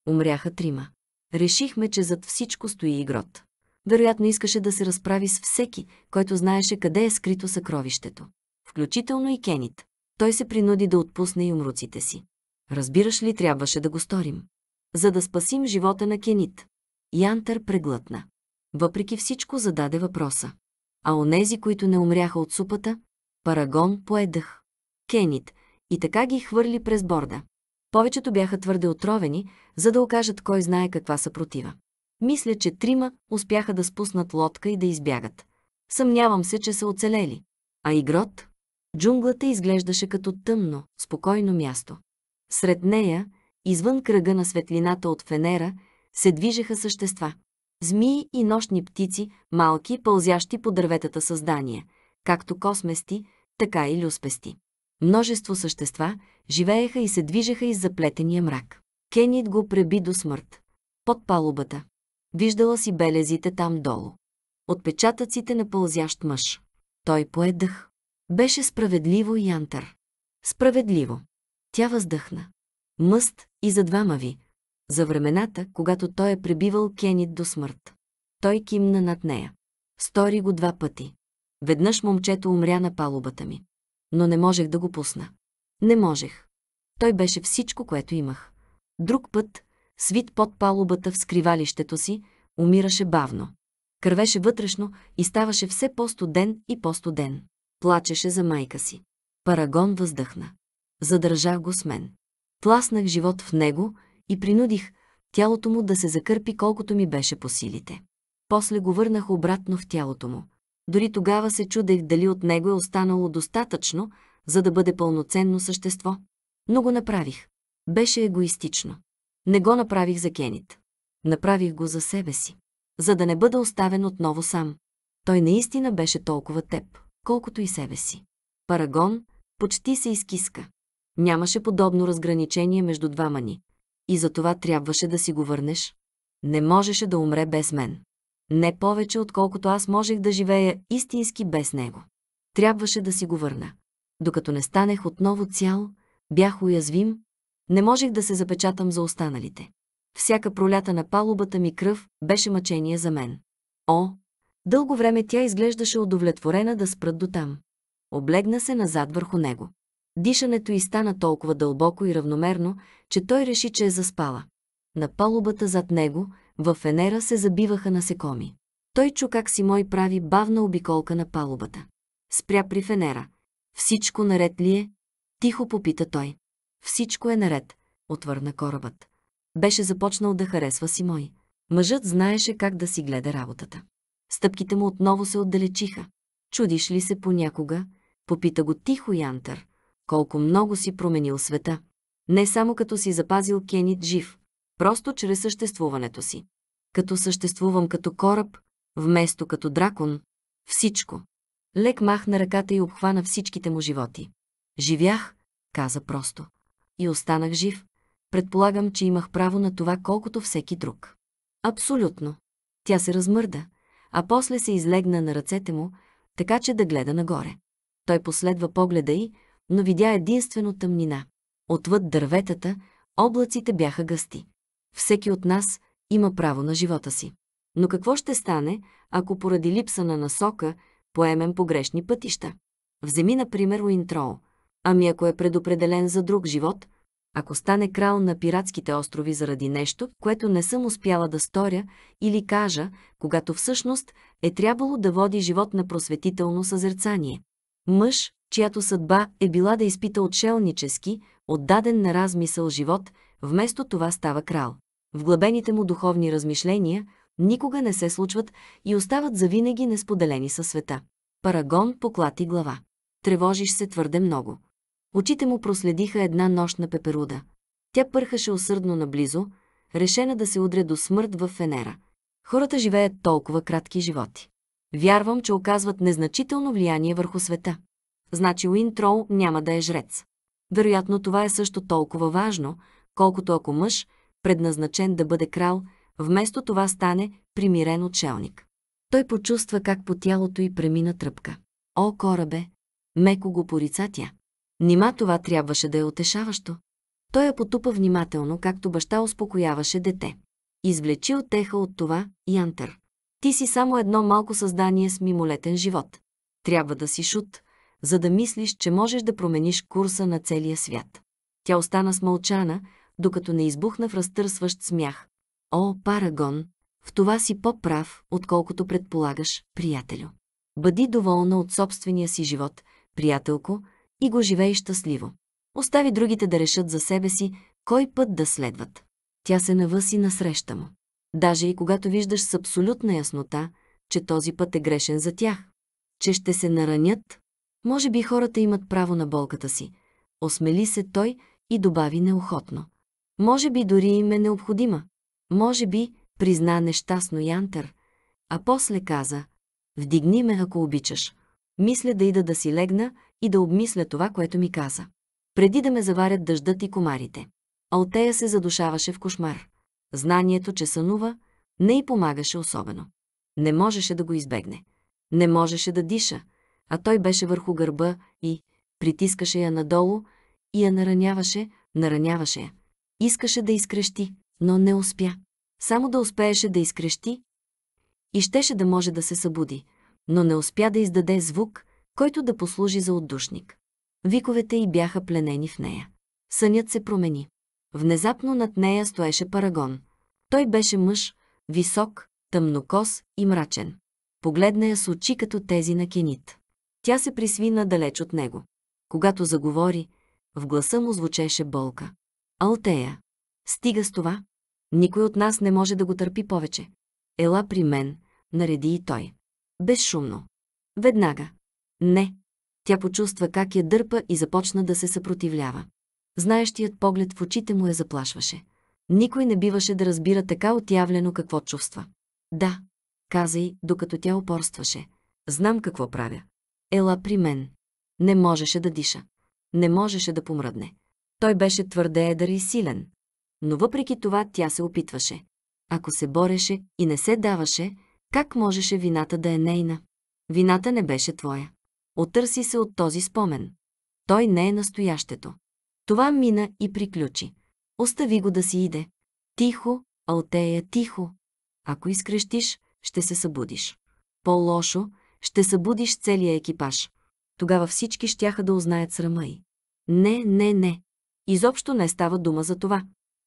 Умряха трима. Решихме, че зад всичко стои игрот. Вероятно искаше да се разправи с всеки, който знаеше къде е скрито съкровището. Включително и Кенит. Той се принуди да отпусне юмруците си. Разбираш ли, трябваше да го сторим. За да спасим живота на Кенит. Янтър преглътна. Въпреки всичко зададе въпроса а онези, които не умряха от супата, Парагон пое дъх. Кенит и така ги хвърли през борда. Повечето бяха твърде отровени, за да окажат кой знае каква съпротива. Мисля, че трима успяха да спуснат лодка и да избягат. Съмнявам се, че са оцелели. А Игрот? Джунглата изглеждаше като тъмно, спокойно място. Сред нея, извън кръга на светлината от фенера, се движеха същества змии и нощни птици, малки, пълзящи по дърветата създания, както космести, така и люспести. Множество същества живееха и се движеха из заплетения мрак. Кенит го преби до смърт. Под палубата. Виждала си белезите там долу. Отпечатъците на пълзящ мъж. Той пое дъх. Беше справедливо и антър. Справедливо. Тя въздъхна. Мъст и за двама ви, за времената, когато той е пребивал Кенит до смърт. Той кимна над нея. Стори го два пъти. Веднъж момчето умря на палубата ми. Но не можех да го пусна. Не можех. Той беше всичко, което имах. Друг път, свит под палубата в скривалището си, умираше бавно. Кървеше вътрешно и ставаше все по-студен и по-студен. Плачеше за майка си. Парагон въздъхна. Задържах го с мен. Пласнах живот в него и принудих тялото му да се закърпи колкото ми беше по силите. После го върнах обратно в тялото му. Дори тогава се чудех дали от него е останало достатъчно, за да бъде пълноценно същество. Но го направих. Беше егоистично. Не го направих за Кенит. Направих го за себе си. За да не бъда оставен отново сам. Той наистина беше толкова теб, колкото и себе си. Парагон почти се изкиска. Нямаше подобно разграничение между двама ни и за това трябваше да си го върнеш. Не можеше да умре без мен. Не повече, отколкото аз можех да живея истински без него. Трябваше да си го върна. Докато не станех отново цял, бях уязвим, не можех да се запечатам за останалите. Всяка пролята на палубата ми кръв беше мъчение за мен. О, дълго време тя изглеждаше удовлетворена да спрат до там. Облегна се назад върху него. Дишането й стана толкова дълбоко и равномерно, че той реши, че е заспала. На палубата зад него, в фенера се забиваха насекоми. Той чу как Симой прави бавна обиколка на палубата. Спря при фенера. Всичко наред ли е? Тихо попита той. Всичко е наред, отвърна корабът. Беше започнал да харесва мой. Мъжът знаеше как да си гледа работата. Стъпките му отново се отдалечиха. Чудиш ли се понякога? Попита го тихо Янтър колко много си променил света. Не само като си запазил Кенит жив, просто чрез съществуването си. Като съществувам като кораб, вместо като дракон, всичко. Лек махна ръката и обхвана всичките му животи. Живях, каза просто. И останах жив. Предполагам, че имах право на това колкото всеки друг. Абсолютно. Тя се размърда, а после се излегна на ръцете му, така че да гледа нагоре. Той последва погледа и но видя единствено тъмнина. Отвъд дърветата, облаците бяха гъсти. Всеки от нас има право на живота си. Но какво ще стане, ако поради липса на насока поемем погрешни пътища? Вземи, например, Уинтрол. Ами ако е предопределен за друг живот, ако стане крал на пиратските острови заради нещо, което не съм успяла да сторя или кажа, когато всъщност е трябвало да води живот на просветително съзерцание. Мъж, чиято съдба е била да изпита отшелнически, отдаден на размисъл живот, вместо това става крал. Вглъбените му духовни размишления никога не се случват и остават завинаги несподелени със света. Парагон поклати глава. Тревожиш се твърде много. Очите му проследиха една нощна пеперуда. Тя пърхаше усърдно наблизо, решена да се удре до смърт в Фенера. Хората живеят толкова кратки животи. Вярвам, че оказват незначително влияние върху света значи Трол няма да е жрец. Вероятно това е също толкова важно, колкото ако мъж, предназначен да бъде крал, вместо това стане примирен отшелник. Той почувства как по тялото й премина тръпка. О, корабе! Меко го порица тя. Нима това трябваше да е отешаващо. Той я потупа внимателно, както баща успокояваше дете. Извлечи отеха от това Янтер. Ти си само едно малко създание с мимолетен живот. Трябва да си шут за да мислиш, че можеш да промениш курса на целия свят. Тя остана смълчана, докато не избухна в разтърсващ смях. О, Парагон, в това си по-прав, отколкото предполагаш, приятелю. Бъди доволна от собствения си живот, приятелко, и го живей щастливо. Остави другите да решат за себе си, кой път да следват. Тя се навъси насреща му. Даже и когато виждаш с абсолютна яснота, че този път е грешен за тях, че ще се наранят, може би хората имат право на болката си. Осмели се той и добави неохотно. Може би дори им е необходима. Може би, призна нещастно Янтър, а после каза «Вдигни ме, ако обичаш. Мисля да ида да си легна и да обмисля това, което ми каза. Преди да ме заварят дъждът и комарите». Алтея се задушаваше в кошмар. Знанието, че сънува, не й помагаше особено. Не можеше да го избегне. Не можеше да диша – а той беше върху гърба и притискаше я надолу и я нараняваше, нараняваше я. Искаше да изкрещи, но не успя. Само да успееше да изкрещи и щеше да може да се събуди, но не успя да издаде звук, който да послужи за отдушник. Виковете й бяха пленени в нея. Сънят се промени. Внезапно над нея стоеше парагон. Той беше мъж, висок, тъмнокос и мрачен. Погледна я с очи като тези на Кенит. Тя се присвина далеч от него. Когато заговори, в гласа му звучеше болка. Алтея, стига с това. Никой от нас не може да го търпи повече. Ела при мен, нареди и той. Безшумно. Веднага. Не. Тя почувства как я дърпа и започна да се съпротивлява. Знаещият поглед в очите му я заплашваше. Никой не биваше да разбира така отявлено какво чувства. Да, каза й, докато тя упорстваше. Знам какво правя. Ела при мен. Не можеше да диша. Не можеше да помръдне. Той беше твърде едър и силен. Но въпреки това тя се опитваше. Ако се бореше и не се даваше, как можеше вината да е нейна? Вината не беше твоя. Отърси се от този спомен. Той не е настоящето. Това мина и приключи. Остави го да си иде. Тихо, Алтея, тихо. Ако изкрещиш, ще се събудиш. По-лошо, ще събудиш целия екипаж. Тогава всички щяха да узнаят срама й. Не, не, не. Изобщо не става дума за това.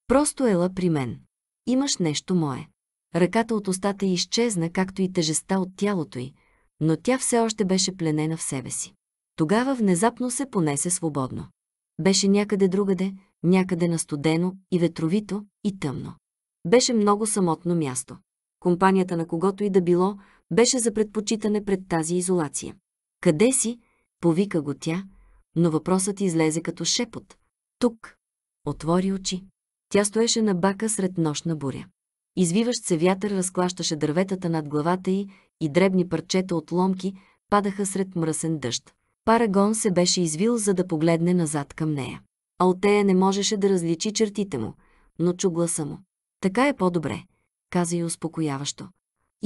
Просто ела при мен. Имаш нещо мое. Ръката от устата й изчезна, както и тежестта от тялото й, но тя все още беше пленена в себе си. Тогава внезапно се понесе свободно. Беше някъде другаде, някъде на студено и ветровито и тъмно. Беше много самотно място. Компанията на когото и да било, беше за предпочитане пред тази изолация. Къде си? Повика го тя, но въпросът излезе като шепот. Тук. Отвори очи. Тя стоеше на бака сред нощна буря. Извиващ се вятър разклащаше дърветата над главата й и дребни парчета от ломки падаха сред мръсен дъжд. Парагон се беше извил, за да погледне назад към нея. Алтея не можеше да различи чертите му, но чу гласа му. Така е по-добре, каза и успокояващо.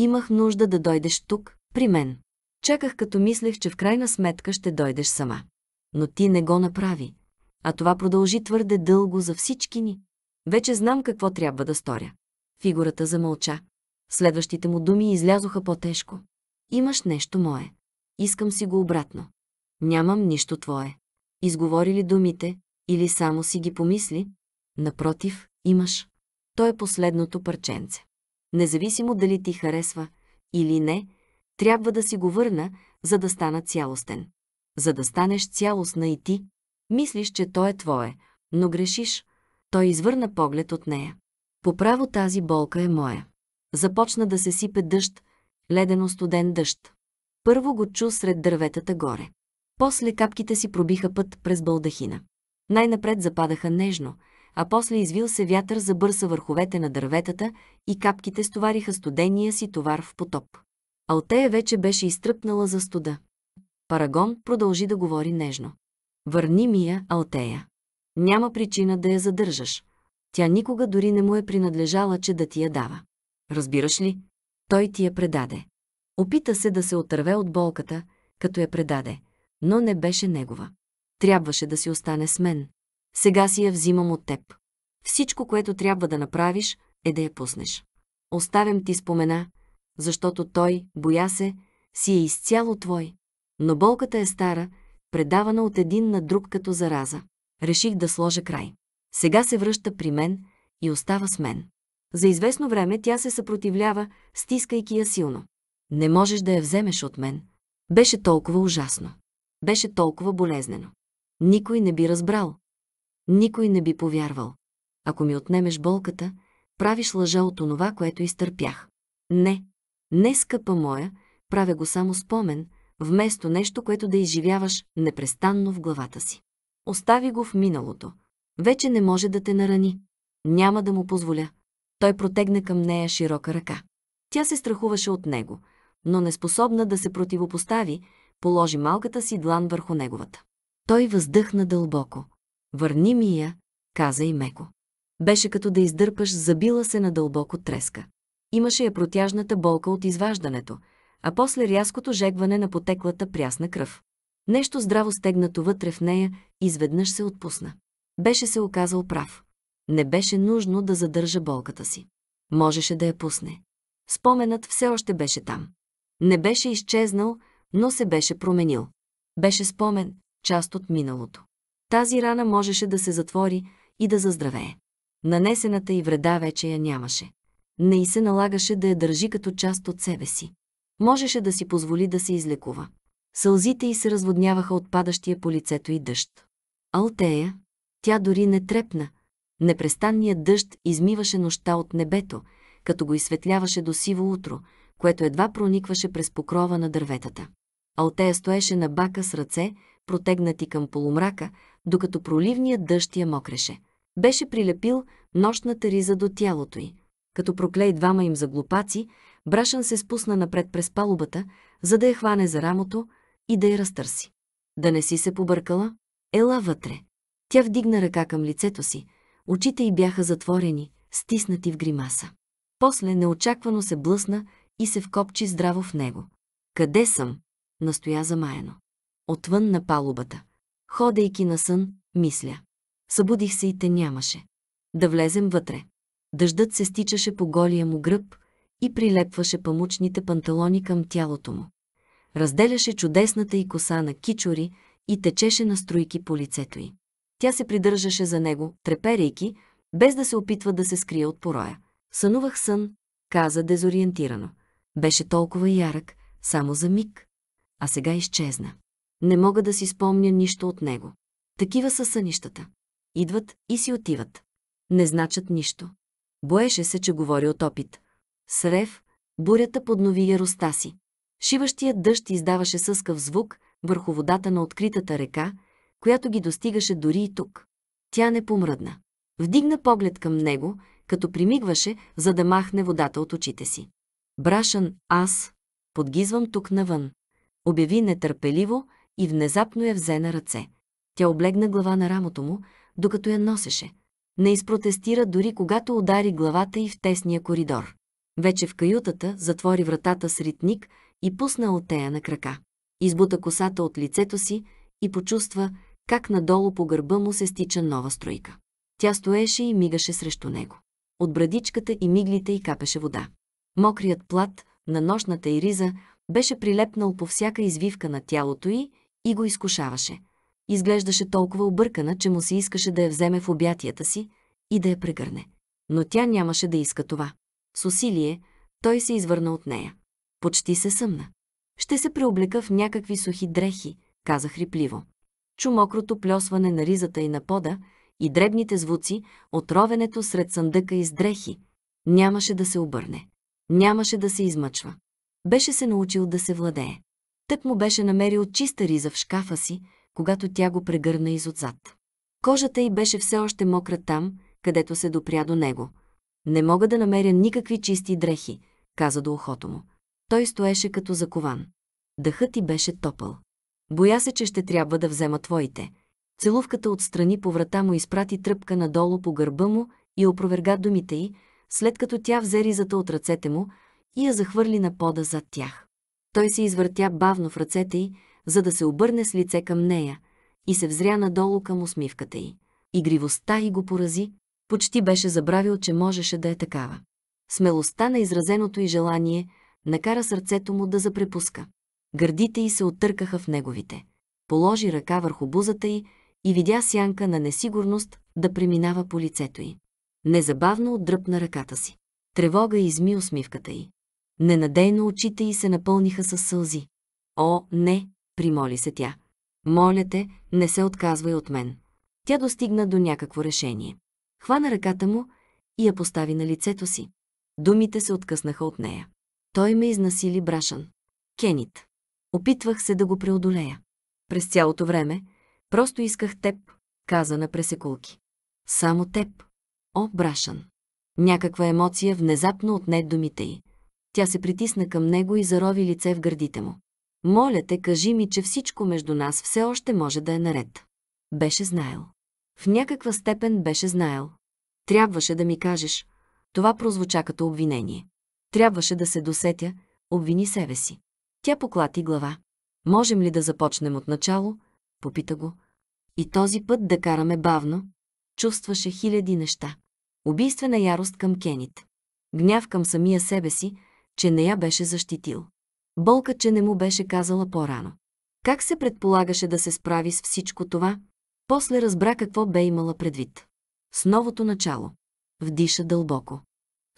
Имах нужда да дойдеш тук, при мен. Чаках като мислех, че в крайна сметка ще дойдеш сама. Но ти не го направи. А това продължи твърде дълго за всички ни. Вече знам какво трябва да сторя. Фигурата замълча. Следващите му думи излязоха по-тежко. Имаш нещо мое. Искам си го обратно. Нямам нищо твое. Изговори ли думите, или само си ги помисли? Напротив, имаш. Той е последното парченце. Независимо дали ти харесва или не, трябва да си го върна, за да стана цялостен. За да станеш цялостна и ти, мислиш, че то е твое, но грешиш. Той извърна поглед от нея. По право тази болка е моя. Започна да се сипе дъжд, ледено-студен дъжд. Първо го чу сред дърветата горе. После капките си пробиха път през балдахина. Най-напред западаха нежно, а после извил се вятър забърса върховете на дърветата и капките стовариха студения си товар в потоп. Алтея вече беше изтръпнала за студа. Парагон продължи да говори нежно. Върни ми я, Алтея. Няма причина да я задържаш. Тя никога дори не му е принадлежала, че да ти я дава. Разбираш ли? Той ти я предаде. Опита се да се отърве от болката, като я предаде, но не беше негова. Трябваше да си остане с мен. Сега си я взимам от теб. Всичко, което трябва да направиш, е да я пуснеш. Оставям ти спомена, защото той, боя се, си е изцяло твой. Но болката е стара, предавана от един на друг като зараза. Реших да сложа край. Сега се връща при мен и остава с мен. За известно време тя се съпротивлява, стискайки я силно. Не можеш да я вземеш от мен. Беше толкова ужасно. Беше толкова болезнено. Никой не би разбрал, никой не би повярвал. Ако ми отнемеш болката, правиш лъжа от онова, което изтърпях. Не, не, скъпа моя, правя го само спомен, вместо нещо, което да изживяваш непрестанно в главата си. Остави го в миналото. Вече не може да те нарани. Няма да му позволя. Той протегна към нея широка ръка. Тя се страхуваше от него, но неспособна да се противопостави, положи малката си длан върху неговата. Той въздъхна дълбоко. Върни ми я, каза и меко. Беше като да издърпаш, забила се на дълбоко треска. Имаше я протяжната болка от изваждането, а после рязкото жегване на потеклата прясна кръв. Нещо здраво стегнато вътре в нея изведнъж се отпусна. Беше се оказал прав. Не беше нужно да задържа болката си. Можеше да я пусне. Споменът все още беше там. Не беше изчезнал, но се беше променил. Беше спомен, част от миналото. Тази рана можеше да се затвори и да заздравее. Нанесената й вреда вече я нямаше. Не й се налагаше да я държи като част от себе си. Можеше да си позволи да се излекува. Сълзите й се разводняваха от падащия по лицето и дъжд. Алтея, тя дори не трепна. Непрестанният дъжд измиваше нощта от небето, като го изсветляваше до сиво утро, което едва проникваше през покрова на дърветата. Алтея стоеше на бака с ръце, протегнати към полумрака, докато проливният дъжд я мокреше. Беше прилепил нощната риза до тялото й. Като проклей двама им за глупаци, Брашан се спусна напред през палубата, за да я хване за рамото и да я разтърси. Да не си се побъркала? Ела вътре. Тя вдигна ръка към лицето си. Очите й бяха затворени, стиснати в гримаса. После неочаквано се блъсна и се вкопчи здраво в него. Къде съм? Настоя замаяно. Отвън на палубата. Ходейки на сън, мисля. Събудих се и те нямаше. Да влезем вътре. Дъждът се стичаше по голия му гръб и прилепваше памучните панталони към тялото му. Разделяше чудесната и коса на кичори и течеше на струйки по лицето й. Тя се придържаше за него, треперейки, без да се опитва да се скрие от пороя. Сънувах сън, каза дезориентирано. Беше толкова ярък, само за миг, а сега изчезна. Не мога да си спомня нищо от него. Такива са сънищата. Идват и си отиват. Не значат нищо. Боеше се, че говори от опит. С рев, бурята поднови яроста си. Шиващият дъжд издаваше съскав звук върху водата на откритата река, която ги достигаше дори и тук. Тя не помръдна. Вдигна поглед към него, като примигваше, за да махне водата от очите си. Брашан, аз подгизвам тук навън. Обяви нетърпеливо, и внезапно я взе на ръце. Тя облегна глава на рамото му, докато я носеше. Не изпротестира дори когато удари главата й в тесния коридор. Вече в каютата затвори вратата с ритник и пусна отея на крака. Избута косата от лицето си и почувства как надолу по гърба му се стича нова стройка. Тя стоеше и мигаше срещу него. От брадичката и миглите й капеше вода. Мокрият плат на нощната ириза беше прилепнал по всяка извивка на тялото й и го изкушаваше. Изглеждаше толкова объркана, че му се искаше да я вземе в обятията си и да я прегърне. Но тя нямаше да иска това. С усилие той се извърна от нея. Почти се съмна. Ще се преоблека в някакви сухи дрехи, каза хрипливо. Чу мокрото плесване на ризата и на пода и дребните звуци от ровенето сред съндъка из дрехи. Нямаше да се обърне. Нямаше да се измъчва. Беше се научил да се владее. Тък му беше намерил чиста риза в шкафа си, когато тя го прегърна изотзад. Кожата й беше все още мокра там, където се допря до него. Не мога да намеря никакви чисти дрехи, каза до ухото му. Той стоеше като закован. Дъхът ти беше топъл. Боя се, че ще трябва да взема твоите. Целувката отстрани по врата му изпрати тръпка надолу по гърба му и опроверга думите й, след като тя взе ризата от ръцете му и я захвърли на пода зад тях. Той се извъртя бавно в ръцете й, за да се обърне с лице към нея и се взря надолу към усмивката й. Игривостта й го порази, почти беше забравил, че можеше да е такава. Смелостта на изразеното й желание накара сърцето му да запрепуска. Гърдите й се оттъркаха в неговите. Положи ръка върху бузата й и видя сянка на несигурност да преминава по лицето й. Незабавно отдръпна ръката си. Тревога изми усмивката й. Ненадейно очите й се напълниха с сълзи. О, не, примоли се тя. Моля те, не се отказвай от мен. Тя достигна до някакво решение. Хвана ръката му и я постави на лицето си. Думите се откъснаха от нея. Той ме изнасили брашан. Кенит. Опитвах се да го преодолея. През цялото време просто исках теб, каза на пресекулки. Само теб. О, брашан. Някаква емоция внезапно отне думите й. Тя се притисна към него и зарови лице в гърдите му. Моля те, кажи ми, че всичко между нас все още може да е наред. Беше знаел. В някаква степен беше знаел. Трябваше да ми кажеш. Това прозвуча като обвинение. Трябваше да се досетя, обвини себе си. Тя поклати глава. Можем ли да започнем от начало? Попита го. И този път да караме бавно. Чувстваше хиляди неща. Убийствена ярост към Кенит. Гняв към самия себе си, че не я беше защитил. Болка, че не му беше казала по-рано. Как се предполагаше да се справи с всичко това? После разбра какво бе имала предвид. С новото начало. Вдиша дълбоко.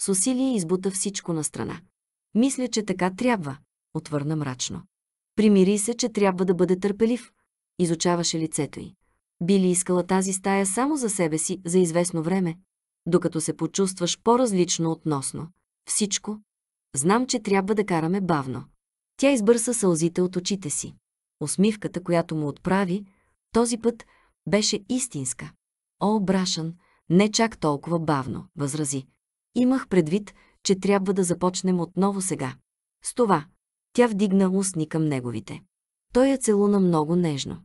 С усилие избута всичко на страна. Мисля, че така трябва, отвърна мрачно. Примири се, че трябва да бъде търпелив. Изучаваше лицето й. Били искала тази стая само за себе си за известно време, докато се почувстваш по-различно относно всичко, Знам, че трябва да караме бавно. Тя избърса сълзите от очите си. Усмивката, която му отправи, този път беше истинска. О, Брашан, не чак толкова бавно, възрази. Имах предвид, че трябва да започнем отново сега. С това, тя вдигна устни към неговите. Той я целуна много нежно.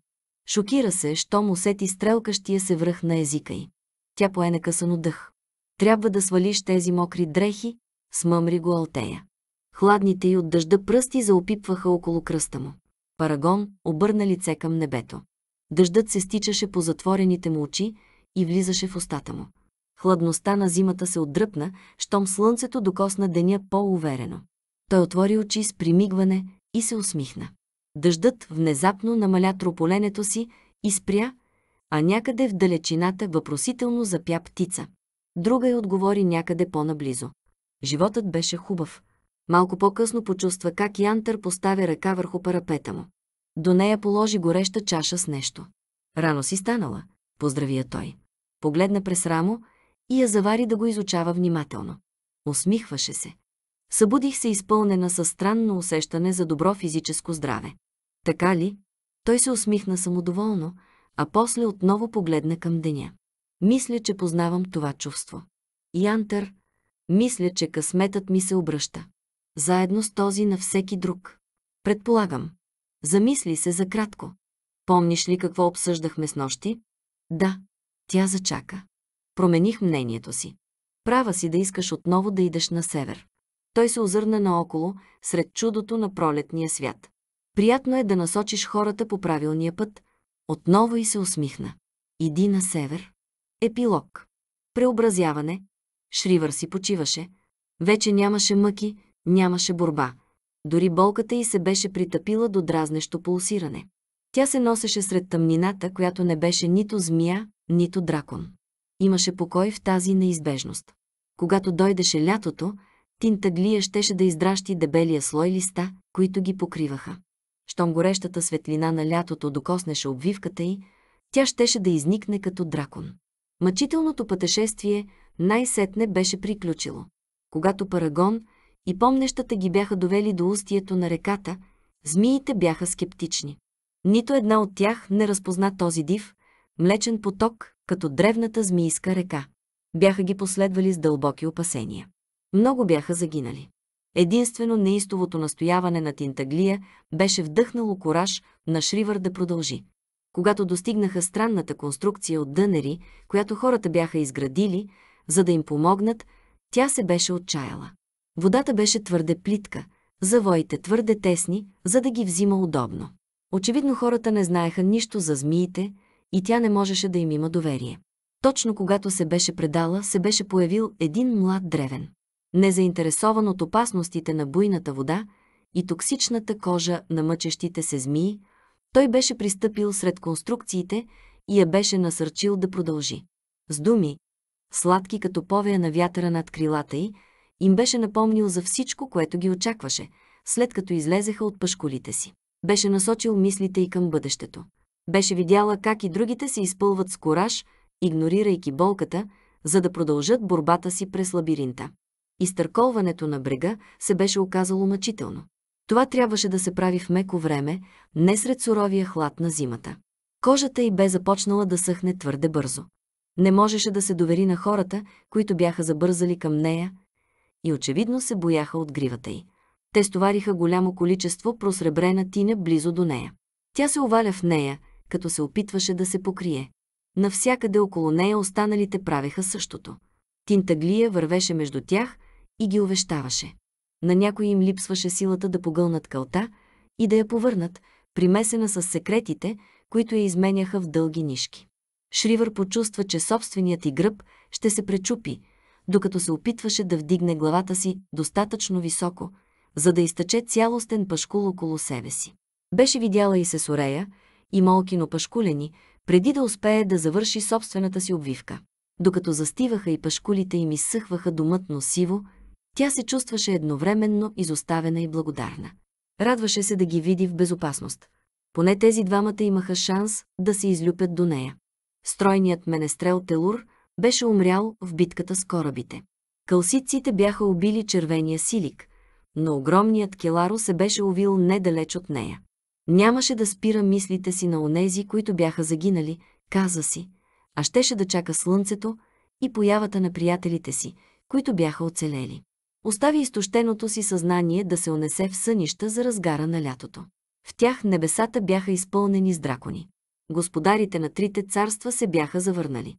Шокира се, щом усети стрелкащия се връх на езика й. Тя поене късано дъх. Трябва да свалиш тези мокри дрехи смъмри го Алтея. Хладните й от дъжда пръсти заопипваха около кръста му. Парагон обърна лице към небето. Дъждът се стичаше по затворените му очи и влизаше в устата му. Хладността на зимата се отдръпна, щом слънцето докосна деня по-уверено. Той отвори очи с примигване и се усмихна. Дъждът внезапно намаля трополенето си и спря, а някъде в далечината въпросително запя птица. Друга й отговори някъде по-наблизо. Животът беше хубав. Малко по-късно почувства как Янтър поставя ръка върху парапета му. До нея положи гореща чаша с нещо. Рано си станала, поздрави я той. Погледна през рамо и я завари да го изучава внимателно. Усмихваше се. Събудих се изпълнена със странно усещане за добро физическо здраве. Така ли? Той се усмихна самодоволно, а после отново погледна към деня. Мисля, че познавам това чувство. Янтър, мисля, че късметът ми се обръща. Заедно с този на всеки друг. Предполагам. Замисли се за кратко. Помниш ли какво обсъждахме с нощи? Да. Тя зачака. Промених мнението си. Права си да искаш отново да идеш на север. Той се озърна наоколо, сред чудото на пролетния свят. Приятно е да насочиш хората по правилния път. Отново и се усмихна. Иди на север. Епилог. Преобразяване, Шривър си почиваше. Вече нямаше мъки, нямаше борба. Дори болката й се беше притъпила до дразнещо пулсиране. Тя се носеше сред тъмнината, която не беше нито змия, нито дракон. Имаше покой в тази неизбежност. Когато дойдеше лятото, тинтаглия щеше да издращи дебелия слой листа, които ги покриваха. Щом горещата светлина на лятото докоснеше обвивката й, тя щеше да изникне като дракон. Мъчителното пътешествие, най-сетне беше приключило. Когато Парагон и помнещата ги бяха довели до устието на реката, змиите бяха скептични. Нито една от тях не разпозна този див, млечен поток, като древната змийска река. Бяха ги последвали с дълбоки опасения. Много бяха загинали. Единствено неистовото настояване на Тинтаглия беше вдъхнало кораж на Шривър да продължи. Когато достигнаха странната конструкция от дънери, която хората бяха изградили, за да им помогнат, тя се беше отчаяла. Водата беше твърде плитка, завоите твърде тесни, за да ги взима удобно. Очевидно хората не знаеха нищо за змиите и тя не можеше да им има доверие. Точно когато се беше предала, се беше появил един млад древен. Незаинтересован от опасностите на буйната вода и токсичната кожа на мъчещите се змии, той беше пристъпил сред конструкциите и я беше насърчил да продължи. С думи, сладки като повея на вятъра над крилата й, им беше напомнил за всичко, което ги очакваше, след като излезеха от пашколите си. Беше насочил мислите й към бъдещето. Беше видяла как и другите се изпълват с кораж, игнорирайки болката, за да продължат борбата си през лабиринта. Изтърколването на брега се беше оказало мъчително. Това трябваше да се прави в меко време, не сред суровия хлад на зимата. Кожата й бе започнала да съхне твърде бързо. Не можеше да се довери на хората, които бяха забързали към нея и очевидно се бояха от гривата й. Те стовариха голямо количество просребрена тиня близо до нея. Тя се оваля в нея, като се опитваше да се покрие. Навсякъде около нея останалите правеха същото. Тинтаглия вървеше между тях и ги увещаваше. На някои им липсваше силата да погълнат кълта и да я повърнат, примесена с секретите, които я изменяха в дълги нишки. Шривър почувства, че собственият и гръб ще се пречупи, докато се опитваше да вдигне главата си достатъчно високо, за да изтъче цялостен пашкул около себе си. Беше видяла и Сесорея, и Молкино пашкулени, преди да успее да завърши собствената си обвивка. Докато застиваха и пашкулите им изсъхваха домътно сиво, тя се чувстваше едновременно изоставена и благодарна. Радваше се да ги види в безопасност. Поне тези двамата имаха шанс да се излюпят до нея стройният менестрел Телур беше умрял в битката с корабите. Кълсиците бяха убили червения силик, но огромният Келаро се беше увил недалеч от нея. Нямаше да спира мислите си на онези, които бяха загинали, каза си, а щеше да чака слънцето и появата на приятелите си, които бяха оцелели. Остави изтощеното си съзнание да се онесе в сънища за разгара на лятото. В тях небесата бяха изпълнени с дракони господарите на трите царства се бяха завърнали.